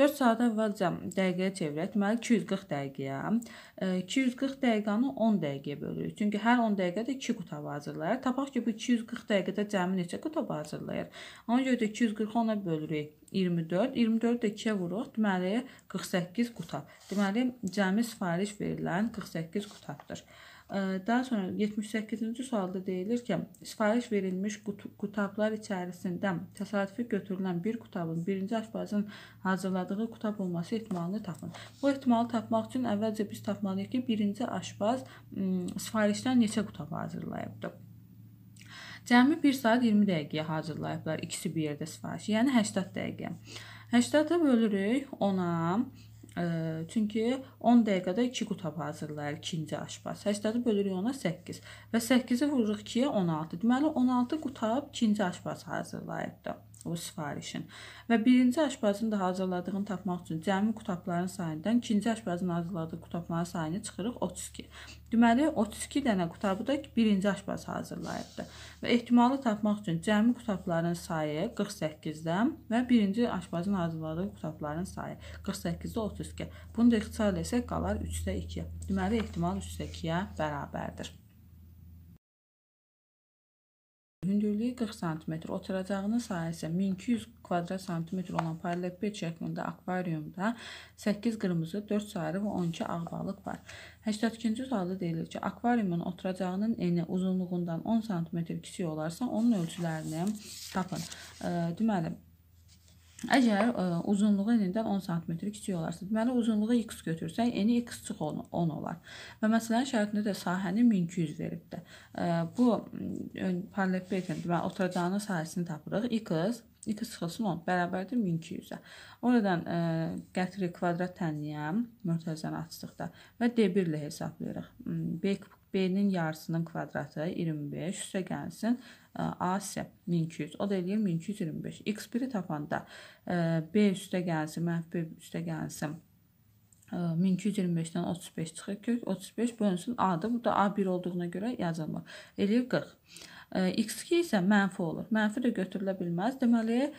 4 saat əvvəlcə dəqiqəyə çevirək. Deməli 240 dəqiqəyə. 240 e, dəqiqəni 10 dəqiqəyə bölürük. Çünki hər 10 dəqiqədə 2 qutab hazırlayır. Tapaq ki, bu 240 dəqiqədə cəmi neçə qutab hazırlayır? Ona görə də 240 ona bölürük. 24, 24 də 2-yə vururuq. Deməli 48 qutab. Deməli cəmi sifariş verilən 48 qutabdır. Daha sonra 78-ci sualda deyilir ki, sifariş verilmiş qut qutablar içərisində təsadüfi götürülən bir qutabın birinci aşbazın hazırladığı qutab olması ehtimalını tapın. Bu ehtimalı tapmaq üçün əvvəlcə biz tapmalıyıq ki, birinci aşbaz sifarişdən neçə qutab hazırlayıbdır. Cəmi 1 saat 20 dəqiqəyə hazırlayıblar ikisi bir yerdə sifariş, yəni 80 dəqiqə. 80-ı bölürük 10-a. Çünki 10 dəqiqədə 2 qutab hazırlayır ikinci aşpaz. 80-i bölürük ona 8 və 8-i vururuq 2-yə 16. Deməli 16 qutab ikinci aşpaz hazırlayıbdı o sifarişin. Və birinci aşbazın da hazırladığını tapmaq üçün cəmi qutabların sayından ikinci aşbazın hazırladığı qutabların sayını çıxırıq 32. Deməli 32 dənə qutabı da birinci aşbaz hazırlayıbdı. Və ehtimalı tapmaq üçün cəmi qutabların sayı 48-dən və birinci aşbazın hazırladığı qutabların sayı 48-də 32. Bunu da ixtisarla isə qalar 3-də 2. Deməli ehtimal 3-də 2-yə bərabərdir. Hündürlüyü 40 sm, oturacağınız sahə isə 1200 kvadrat santimetr olan parallelepiped şəklində akvariumda 8 qırmızı, 4 sarı və 12 ağ balıq var. 82-ci sualda deyilir ki, akvariumun oturacağının eni uzunluğundan 10 sm kiçik olarsa onun ölçülərini tapın. Deməli, Əgər ə, e, uzunluğu enindən 10 sm kiçik olarsa, deməli uzunluğu x götürsək, eni x çıx 10 olar. Və məsələn şərtində də sahəni 1200 veribdi. Ə, e, bu parallelopipetin deməli oturacağının sahəsini tapırıq. x 2 çıxılsın 10 bərabərdir 1200-ə. Oradan ə, e, qətri kvadrat tənliyə mörtəzəni açdıqda və D1 ilə hesablayırıq. Hmm, B B-nin yarısının kvadratı 25 üstə gəlsin e, A-sə 1200. O da eləyir 1225. X1-i tapanda B üstə gəlsin, mənfi B üstə gəlsin. 1225-dən e, 35 çıxır. Kök 35 bölünsün A-dır. Bu da A1 olduğuna görə yazılmır. Eləyir 40. E, X2 isə mənfi olur. Mənfi də götürülə bilməz. Deməli,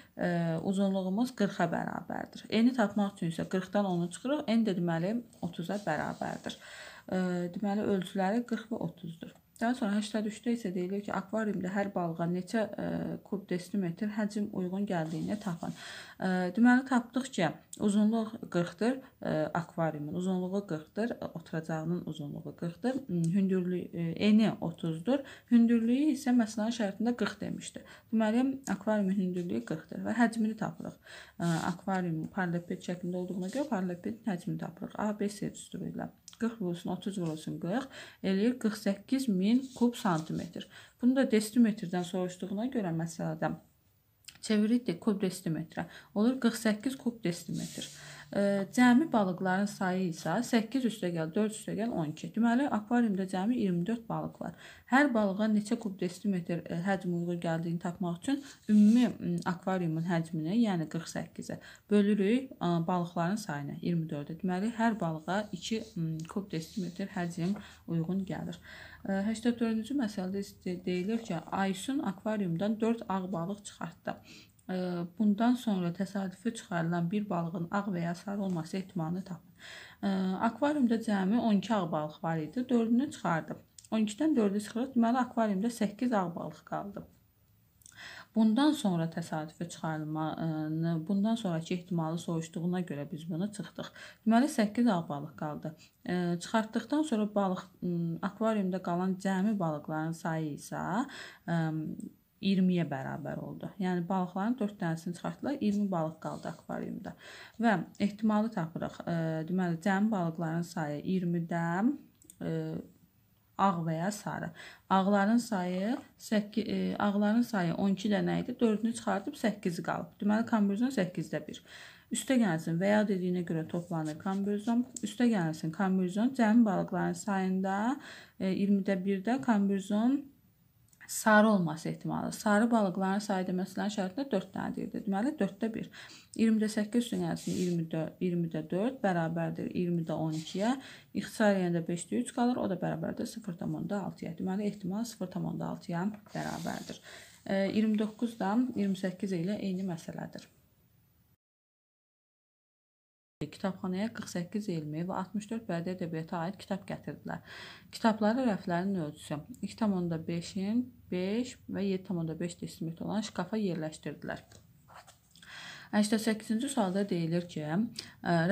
uzunluğumuz 40-a bərabərdir. N-i tapmaq üçün isə 40-dan 10-u çıxırıq. N də deməli 30-a bərabərdir deməli ölçüləri 40 və 30-dur. Daha sonra 83-də isə deyilir ki, akvariumda hər balığa neçə e, kub desimetr həcm uyğun gəldiyini tapın. E, deməli tapdıq ki, uzunluq 40-dır e, akvariumun, uzunluğu 40-dır, oturacağının uzunluğu 40-dır, hmm, hündürlüyü eni 30-dur. Hündürlüyü isə məsələnin şərtində 40 demişdi. Deməli akvariumun hündürlüyü 40-dır və həcmini tapırıq. Akvarium parallepid şəklində olduğuna görə parallepidin həcmini tapırıq. ABC düsturu ilə. 40 vurulsun, 30 vurulsun, 40 eləyir 48 min kub santimetr. Bunu da desimetrdən soruşduğuna görə məsələdə çevirirdik kub desimetrə. Olur 48 kub desimetr. Cəmi balıqların sayı isə 8 üstəgəl 4 üstəgəl 12. Deməli, akvariumda cəmi 24 balıq var. Hər balığa neçə kub desimetr həcm uyğun gəldiyini tapmaq üçün ümumi akvariumun həcmini, yəni 48-ə bölürük balıqların sayına 24-ə. Deməli, hər balığa 2 kub desimetr həcm uyğun gəlir. 84-cü məsələdə deyilir ki, Aysun akvariumdan 4 ağ balıq çıxartdı. Bundan sonra təsadüfi çıxarılan bir balığın ağ və ya sarı olması ehtimalını tapın. Akvariumda cəmi 12 ağ balıq var idi. 4-ünü çıxardım. 12-dən 4-ü çıxırıq. Deməli akvariumda 8 ağ balıq qaldı. Bundan sonra təsadüfi çıxarılmanı, bundan sonrakı ehtimalı soruşduğuna görə biz bunu çıxdıq. Deməli 8 ağ balıq qaldı. E, çıxartdıqdan sonra balıq akvariumda qalan cəmi balıqların sayı isə e, 20-yə bərabər oldu. Yəni balıqların 4 dənəsini çıxartdılar, 20 balıq qaldı akvariumda. Və ehtimalı tapırıq. E, deməli, cəmi balıqların sayı 20-də e, ağ və ya sarı. Ağların sayı 8 e, ağların sayı 12 dənə idi. 4-ünü çıxartıb 8-i qalıb. Deməli, kombinizon 8-də 1. Üstə gəlsin və ya dediyinə görə toplanır kombinizon. Üstə gəlsin kombinizon cəmi balıqların sayında e, 20-də 1-də kombinizon sarı olması ehtimalı. Sarı balıqların sayı deməsinə şərtində 4 dənədir. Deməli 4-də 1. 20-də 8 üçün əlçini 20-də 20-də 4 bərabərdir 20-də 12-yə. İxtisar yəndə 5-də 3 qalır. O da bərabərdir 0.6-yə. Deməli ehtimal 0.6-yə bərabərdir. 29 da 28 ilə eyni məsələdir. Kitabxanaya 48 elmi və 64 bədii ədəbiyyata aid kitab gətirdilər. Kitabları rəflərinin ölçüsü 2.5-in 5 və 7.5 desmit olan şkafa yerləşdirdilər. 88-ci sualda deyilir ki,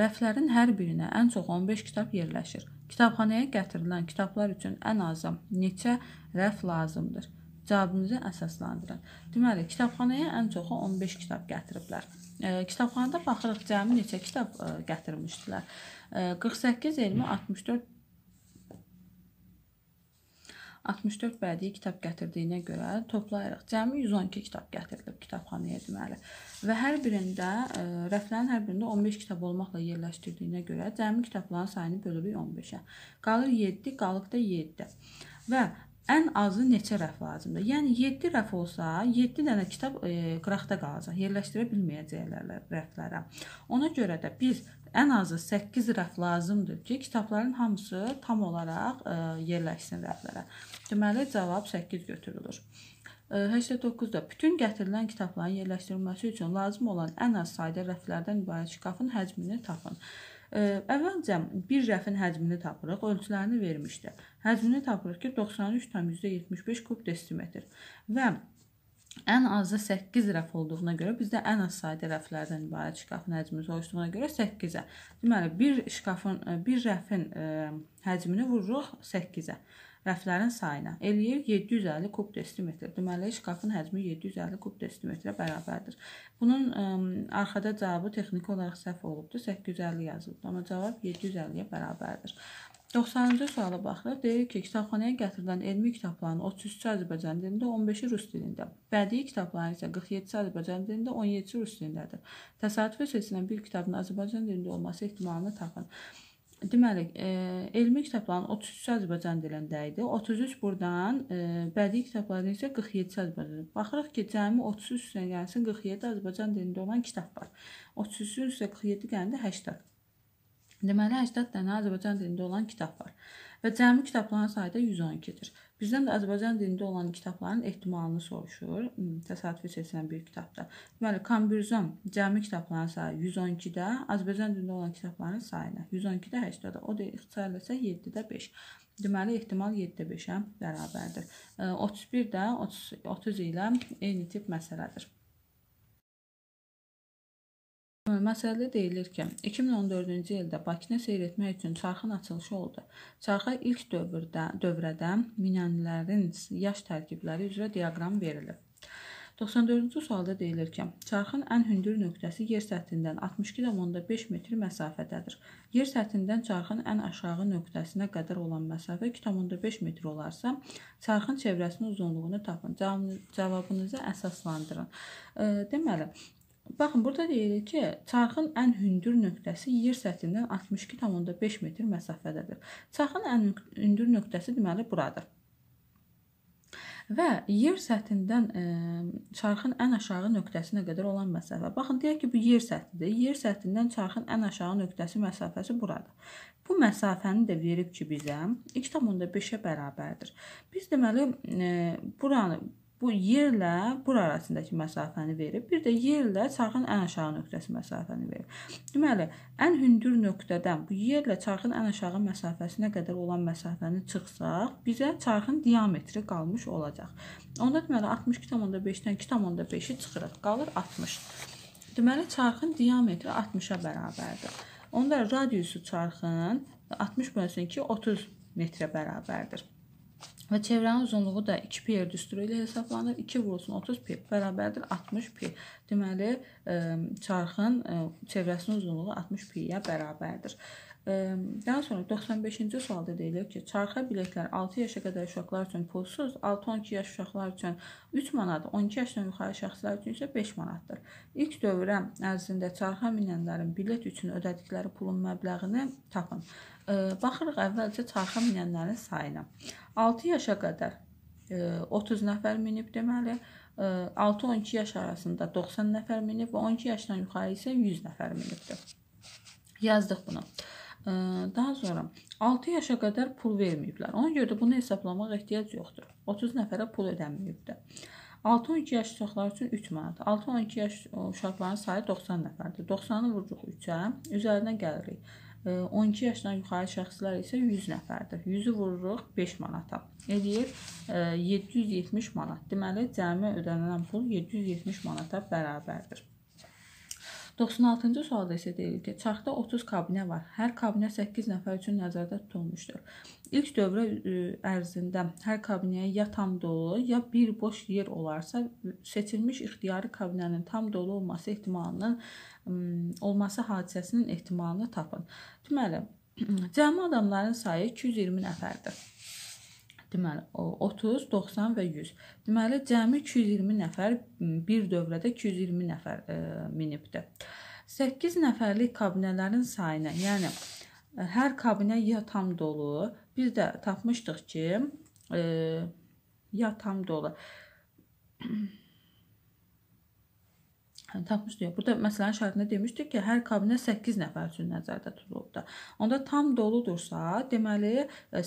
rəflərin hər birinə ən çox 15 kitab yerləşir. Kitabxanaya gətirilən kitablar üçün ən azı neçə rəf lazımdır? Cavabınızı əsaslandırın. Deməli, kitabxanaya ən çoxu 15 kitab gətiriblər. Kitabxanada baxırıq cəmi neçə kitab e, gətirmişdilər. 48 elmi 64 64 bədii kitab gətirdiyinə görə toplayırıq. Cəmi 112 kitab gətirilib kitabxanaya deməli. Və hər birində e, rəflərin hər birində 15 kitab olmaqla yerləşdirdiyinə görə cəmi kitabların sayını bölürük 15-ə. Qalır 7, qalıq da 7. Və ən azı neçə rəf lazımdır? Yəni 7 rəf olsa, 7 dənə kitab e, qıraqda qalacaq, yerləşdirə bilməyəcəklər rəflərə. Ona görə də biz ən azı 8 rəf lazımdır ki, kitabların hamısı tam olaraq e, yerləşsin rəflərə. Deməli cavab 8 götürülür. 89-da e, bütün gətirilən kitabların yerləşdirilməsi üçün lazım olan ən az sayda rəflərdən ibarət şkafın həcmini tapın. E, Əvvəlcə bir rəfin həcmini tapırıq, ölçülərini vermişdi. Həcmini tapırıq ki, 93,75 kub desimetr və Ən azı 8 rəf olduğuna görə bizdə ən az sayda rəflərdən ibarət şkafın həcmini soruşduğuna görə 8-ə. Deməli bir şkafın bir rəfin ə, e, həcmini vururuq 8-ə rəflərin sayına eləyir 750 kub desimetr. Deməli, şkafın həcmi 750 kub desimetrə bərabərdir. Bunun ə, arxada cavabı texniki olaraq səhv olubdur. 850 yazılıbdır, amma cavab 750-yə bərabərdir. 90-cı suala baxırıq. Deyir ki, kitabxanaya gətirilən elmi kitabların 33-cü Azərbaycan dilində, 15-i rus dilində, bədii kitabların isə 47-ci Azərbaycan dilində, 17-ci rus dilindədir. Təsadüfə seçilən bir kitabın Azərbaycan dilində olması ehtimalını tapın. Deməli, e, elmi kitabların 33-ü Azərbaycan dilində idi. 33 burdan e, bədii kitabların isə 47-si Azərbaycan. Baxırıq ki, cəmi 33 üstünə gəlsin 47 Azərbaycan dilində olan kitab var. 33-ün üstə 47 gələndə 80. Deməli, 80 dənə Azərbaycan dilində olan kitab var və cəmi kitabların sayı da 112-dir. Bizdən də Azərbaycan dilində olan kitabların ehtimalını soruşur. Hmm, təsadüfi seçilən bir kitabda. Deməli, Kombürzon cəmi kitabların sayı 112-də, Azərbaycan dilində olan kitabların sayına 112-də 8-də, hə, o da ixtisar eləsək 7-də 5. Deməli, ehtimal 7-də 5-ə bərabərdir. 31 də 30, 30 ilə eyni tip məsələdir. Məsələdə deyilir ki, 2014-cü ildə Bakını seyr etmək üçün çarxın açılışı oldu. Çarxa ilk dövrdə, dövrədə minənlərin yaş tərkibləri üzrə diaqram verilib. 94-cü sualda deyilir ki, çarxın ən hündür nöqtəsi yer səthindən 62,5 metr məsafədədir. Yer səthindən çarxın ən aşağı nöqtəsinə qədər olan məsafə 2,5 metr olarsa, çarxın çevrəsinin uzunluğunu tapın. Cavabınızı əsaslandırın. Deməli, Baxın, burada deyilir ki, çarxın ən hündür nöqtəsi yer səthindən 62,5 metr məsafədədir. Çarxın ən hündür nöqtəsi deməli buradır. Və yer səthindən ə, e, çarxın ən aşağı nöqtəsinə qədər olan məsafə. Baxın, deyək ki, bu yer səthidir. Yer səthindən çarxın ən aşağı nöqtəsi məsafəsi buradır. Bu məsafəni də verib ki, bizə 2,5-ə bərabərdir. Biz deməli ə, e, buranı bu yerlə bur arasındakı məsafəni verib, bir də yerlə çarxın ən aşağı nöqtəsi məsafəni verib. Deməli, ən hündür nöqtədən bu yerlə çarxın ən aşağı məsafəsinə qədər olan məsafəni çıxsaq, bizə çarxın diametri qalmış olacaq. Onda deməli 62.5-dən 2.5-i çıxırıq, qalır 60. Deməli çarxın diametri 60-a bərabərdir. Onda radiusu çarxın 60 bölsün ki 30 metrə bərabərdir. Və çevrənin uzunluğu da 2 pi düsturu ilə hesablanır. 2 vurulsun 30 pi bərabərdir 60 pi. Deməli, e, çarxın e, çevrəsinin uzunluğu 60 piyə bərabərdir. E, daha sonra 95-ci sualda deyilir ki, çarxa biləklər 6 yaşa qədər uşaqlar üçün pulsuz, 6-12 yaş uşaqlar üçün 3 manat, 12 yaşdan yuxarı şəxslər üçün isə 5 manatdır. İlk dövrə ərzində çarxa minənlərin bilet üçün ödədikləri pulun məbləğini tapın. Baxırıq əvvəlcə çarxa minənlərin sayına. 6 yaşa qədər 30 e, nəfər minib deməli, 6-12 e, yaş arasında 90 nəfər minib və 12 yaşdan yuxarı isə 100 nəfər minibdir. Yazdıq bunu. E, daha sonra 6 yaşa qədər pul verməyiblər. Ona görə də bunu hesablamaq ehtiyac yoxdur. 30 nəfərə pul ödənməyibdir. 6-12 yaş uşaqlar üçün 3 manat. 6-12 yaş uşaqların sayı 90 nəfərdir. 90-ı vururuq 3-ə, üzərindən gəlirik. 12 yaşdan yuxarı şəxslər isə 100 nəfərdir. 100-ü vururuq 5 manata. Eləyir 770 manat. Deməli, cəmi ödənilən pul 770 manata bərabərdir. 96-cı sualda isə deyilir ki, çarxda 30 kabinə var. Hər kabinə 8 nəfər üçün nəzərdə tutulmuşdur. İlk dövrə ərzində hər kabinəyə ya tam dolu, ya bir boş yer olarsa, seçilmiş ixtiyari kabinənin tam dolu olması ehtimalının olması hadisəsinin ehtimalını tapın. Deməli, cəmi adamların sayı 220 nəfərdir. Deməli 30, 90 və 100. Deməli cəmi 220 nəfər bir dövrədə 220 nəfər e, minibdir. 8 nəfərlik kabinələrin sayına, yəni e, hər kabinə ya tam dolu, biz də tapmışdıq ki, e, ya tam dolu. Hə, tapmışdı. Burada məsələnin şərtində demişdik ki, hər kabinə 8 nəfər üçün nəzərdə tutulubdu. Onda tam doludursa, deməli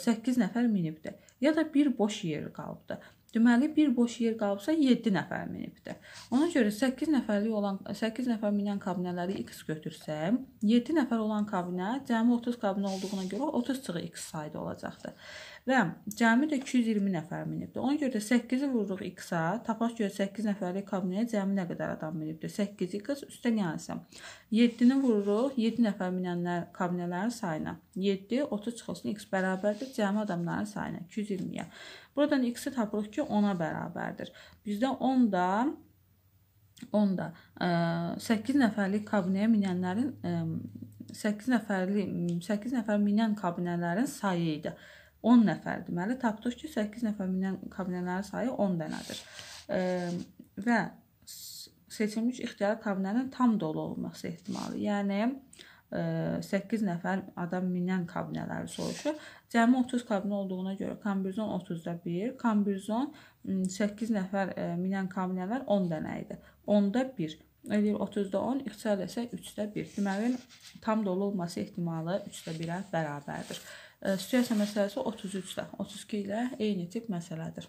8 e, nəfər minibdi. Ya da bir boş yer qalıbdı. Deməli bir boş yer qalıbsa 7 nəfər minibdi. Ona görə 8 nəfərlik olan 8 nəfər minən kabinələri x götürsəm, 7 nəfər olan kabinə cəmi 30 kabinə olduğuna görə 30 çığı x sayda olacaqdı və cəmi də 220 nəfər minibdir. Ona görə də 8-i vururuq x-a, tapaq görə 8 nəfərlik kabinəyə cəmi nə qədər adam minibdir? 8 x üstə gəlsə. 7-ni vururuq 7 nəfər minənlər kabinələrin sayına. 7 30 çıxılsın x bərabərdir cəmi adamların sayına 220-yə. Buradan x-i tapırıq ki, 10-a bərabərdir. Bizdə 10 da 10 da 8 e, nəfərlik kabinəyə minənlərin 8 e, nəfərli 8 nəfər minən kabinələrin sayı idi. 10 nəfər deməli tapdıq ki, 8 nəfər minən kabinələrin sayı 10 dənədir. E, və seçilmiş ixtiyari kabinənin tam dolu olması ehtimalı. Yəni 8 nəfər adam minən kabinələri soruşur. Cəmi 30 kabinə olduğuna görə kombinizon 30-da 1, kombinizon 8 nəfər minən kabinələr 10 dənə idi. 10-da 1 eləyir 30-da 10, ixtisar isə 3-də 1. Deməli tam dolu olması ehtimalı 3-də 1-ə bərabərdir. Situasiya məsələsi 33-də, 32 ilə eyni tip məsələdir.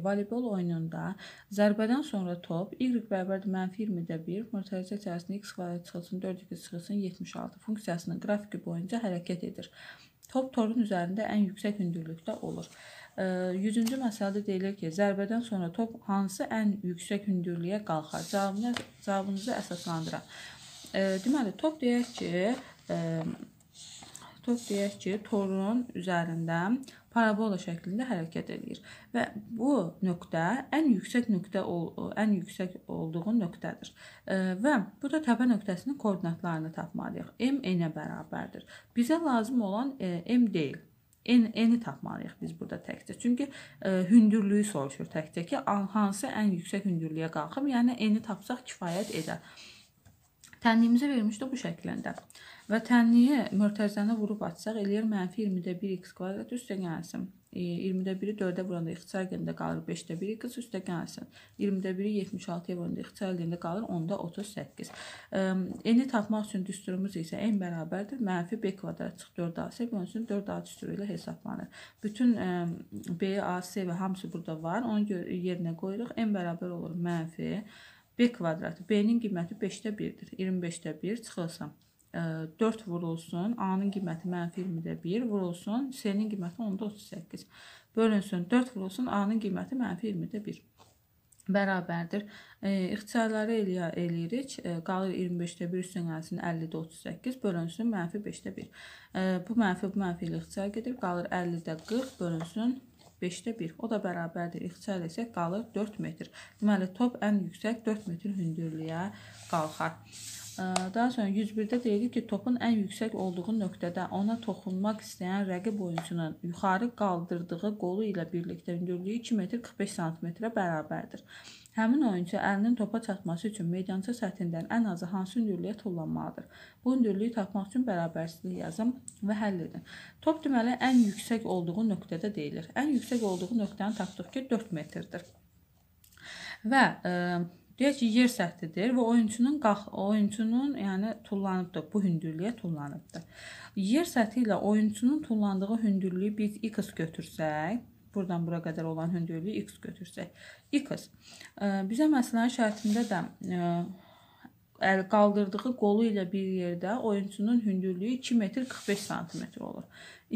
Voleybol oyununda zərbədən sonra top y bərabərdir -20-1, mötərizə içərisində x kvadrat çıxılsın 4x çıxılsın 76 funksiyasının qrafiki boyunca hərəkət edir. Top torun üzərində ən yüksək hündürlükdə olur. 100-cü məsələdə deyilir ki, zərbədən sonra top hansı ən yüksək hündürlüyə qalxar? Cavabını, cavabınızı əsaslandıran. Deməli, top deyək ki, e, Tutaq deyək ki, torun üzərində parabola şəklində hərəkət eləyir və bu nöqtə ən yüksək nöqtə ən yüksək olduğu nöqtədir. E, və burada təpə nöqtəsinin koordinatlarını tapmalıyıq. M n-ə bərabərdir. Bizə lazım olan e, m deyil, N N-i tapmalıyıq biz burada təkcə. Çünki e, hündürlüyü soruşur təkcə ki, hansı ən yüksək hündürlüyə qalxım, yəni N-i tapsaq kifayət edər. Tənliyimizə vermiş də bu şəkləndə. Və tənliyi mörtəzənə vurub atsaq, eləyir mənfi 20-də 1x kvadrat üstə gəlsin. 20-də 1-i 4-ə vuranda ixtisar gəlində qalır 5-də 1 x üstə gəlsin. 20-də 1-i 76-ya vuranda ixtisar gəlində qalır 10-da 38. E, eni tapmaq üçün düsturumuz isə n bərabərdir. Mənfi b kvadrat çıx 4ac bölünsün 4a düsturu ilə hesablanır. Bütün e, b, a, c və hamısı burada var. Onu yerinə qoyuruq. n bərabər olur mənfi 4 B kvadratı. B-nin qiyməti 5-də 1-dir. 25-də 1 çıxılsa. 4 vurulsun, A-nın qiyməti mənfi 20-də 1 vurulsun, C-nin qiyməti 10-da 38. Bölünsün, 4 vurulsun, A-nın qiyməti mənfi 20-də 1 bərabərdir. E, ixtisarları eləyə eləyirik. E, qalır 25-də 1 üstün əlsin 50-də 38 bölünsün mənfi 5-də 1. E, bu mənfi bu mənfi ilə ixtisar gedir. Qalır 50-də 40 bölünsün 5-də 1. O da bərabərdir. İxtisar etsək qalır 4 metr. Deməli top ən yüksək 4 metr hündürlüyə qalxar. Daha sonra 101-də deyilir ki, topun ən yüksək olduğu nöqtədə ona toxunmaq istəyən rəqib oyunçunun yuxarı qaldırdığı qolu ilə birlikdə hündürlüyü 2 metr 45 sm-ə bərabərdir. Həmin oyunçu əlinin topa çatması üçün meydança səthindən ən azı hansı hündürlüyə tullanmalıdır? Bu hündürlüyü tapmaq üçün bərabərsizlik yazın və həll edin. Top deməli ən yüksək olduğu nöqtədə deyilir. Ən yüksək olduğu nöqtəni tapdıq ki, 4 metrdir. Və e, deyək ki, yer səthidir və oyunçunun qalx oyunçunun, yəni tullanıbdır, bu hündürlüyə tullanıbdır. Yer səthi ilə oyunçunun tullandığı hündürlüyü biz x götürsək, buradan bura qədər olan hündürlüyü x götürsək. x. E, Bizə məsələn şərtində də e, əl qaldırdığı qolu ilə bir yerdə oyunçunun hündürlüyü 2 metr 45 sm olur.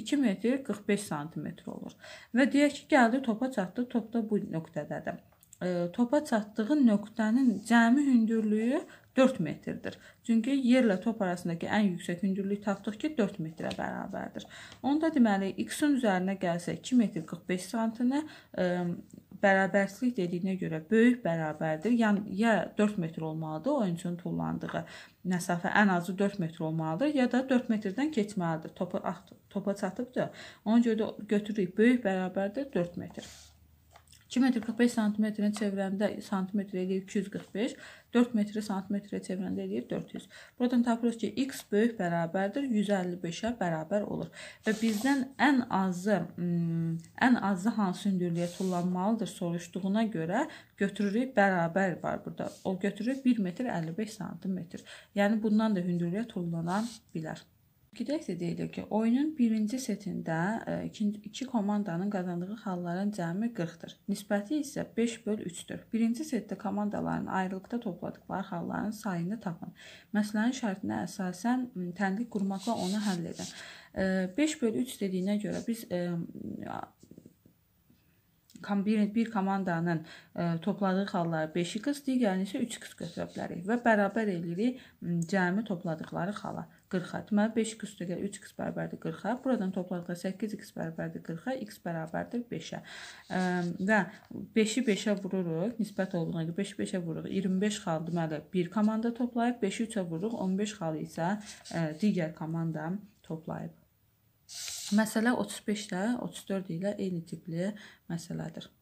2 metr 45 sm olur. Və deyək ki, gəldi topa çatdı, top da bu nöqtədədir. E, topa çatdığı nöqtənin cəmi hündürlüyü 4 metrdir. Çünki yerlə top arasındakı ən yüksək hündürlük tapdıq ki, 4 metrə bərabərdir. Onda deməli x-in üzərinə gəlsə 2 metr 45 santını e, bərabərsizlik dediyinə görə böyük bərabərdir. Yəni ya 4 metr olmalıdır oyunçunun tullandığı məsafə ən azı 4 metr olmalıdır ya da 4 metrdən keçməlidir. Topa topa çatıbdır. Ona görə də götürürük böyük bərabərdir 4 metr. 2 metr 45 santimetrin çevrəndə santimetr eləyir 245, 4 metri santimetrə çevrəndə eləyir 400. Buradan tapırıq ki, x böyük bərabərdir 155-ə bərabər olur. Və bizdən ən azı ən hmm, azı hansı hündürlüyə tullanmalıdır soruşduğuna görə götürürük bərabər var burada. O götürür 1 metr 55 santimetr. Yəni bundan da hündürlüyə tullana bilər. İkidə deyilir ki, oyunun birinci setində e, ikinci, iki komandanın qazandığı xalların cəmi 40-dır. Nisbəti isə 5/3-dür. Birinci setdə komandaların ayrılıqda topladıkları xalların sayını tapın. Məsələnin şərtinə əsasən tənlik qurmaqla onu həll edin. 5/3 e, dediyinə görə biz e, bir, bir komandanın ə, topladığı xalları 5-i qız, digərini isə 3 qız götürə bilərik və bərabər eləyirik cəmi topladıqları xala. 40-a. Deməli 5x üstə gəlir 3x bərabərdir 40-a. Buradan topladıqda 8x bərabərdir 40-a, x bərabərdir 5-ə. Ehm, və 5-i 5-ə vururuq, nisbət olduğuna görə 5-i 5-ə vururuq. 25 xal deməli bir komanda toplayıb, 5-i 3-ə vururuq, 15 xal isə ə, e, digər komanda toplayıb. Məsələ 35-də 34 ilə eyni tipli məsələdir.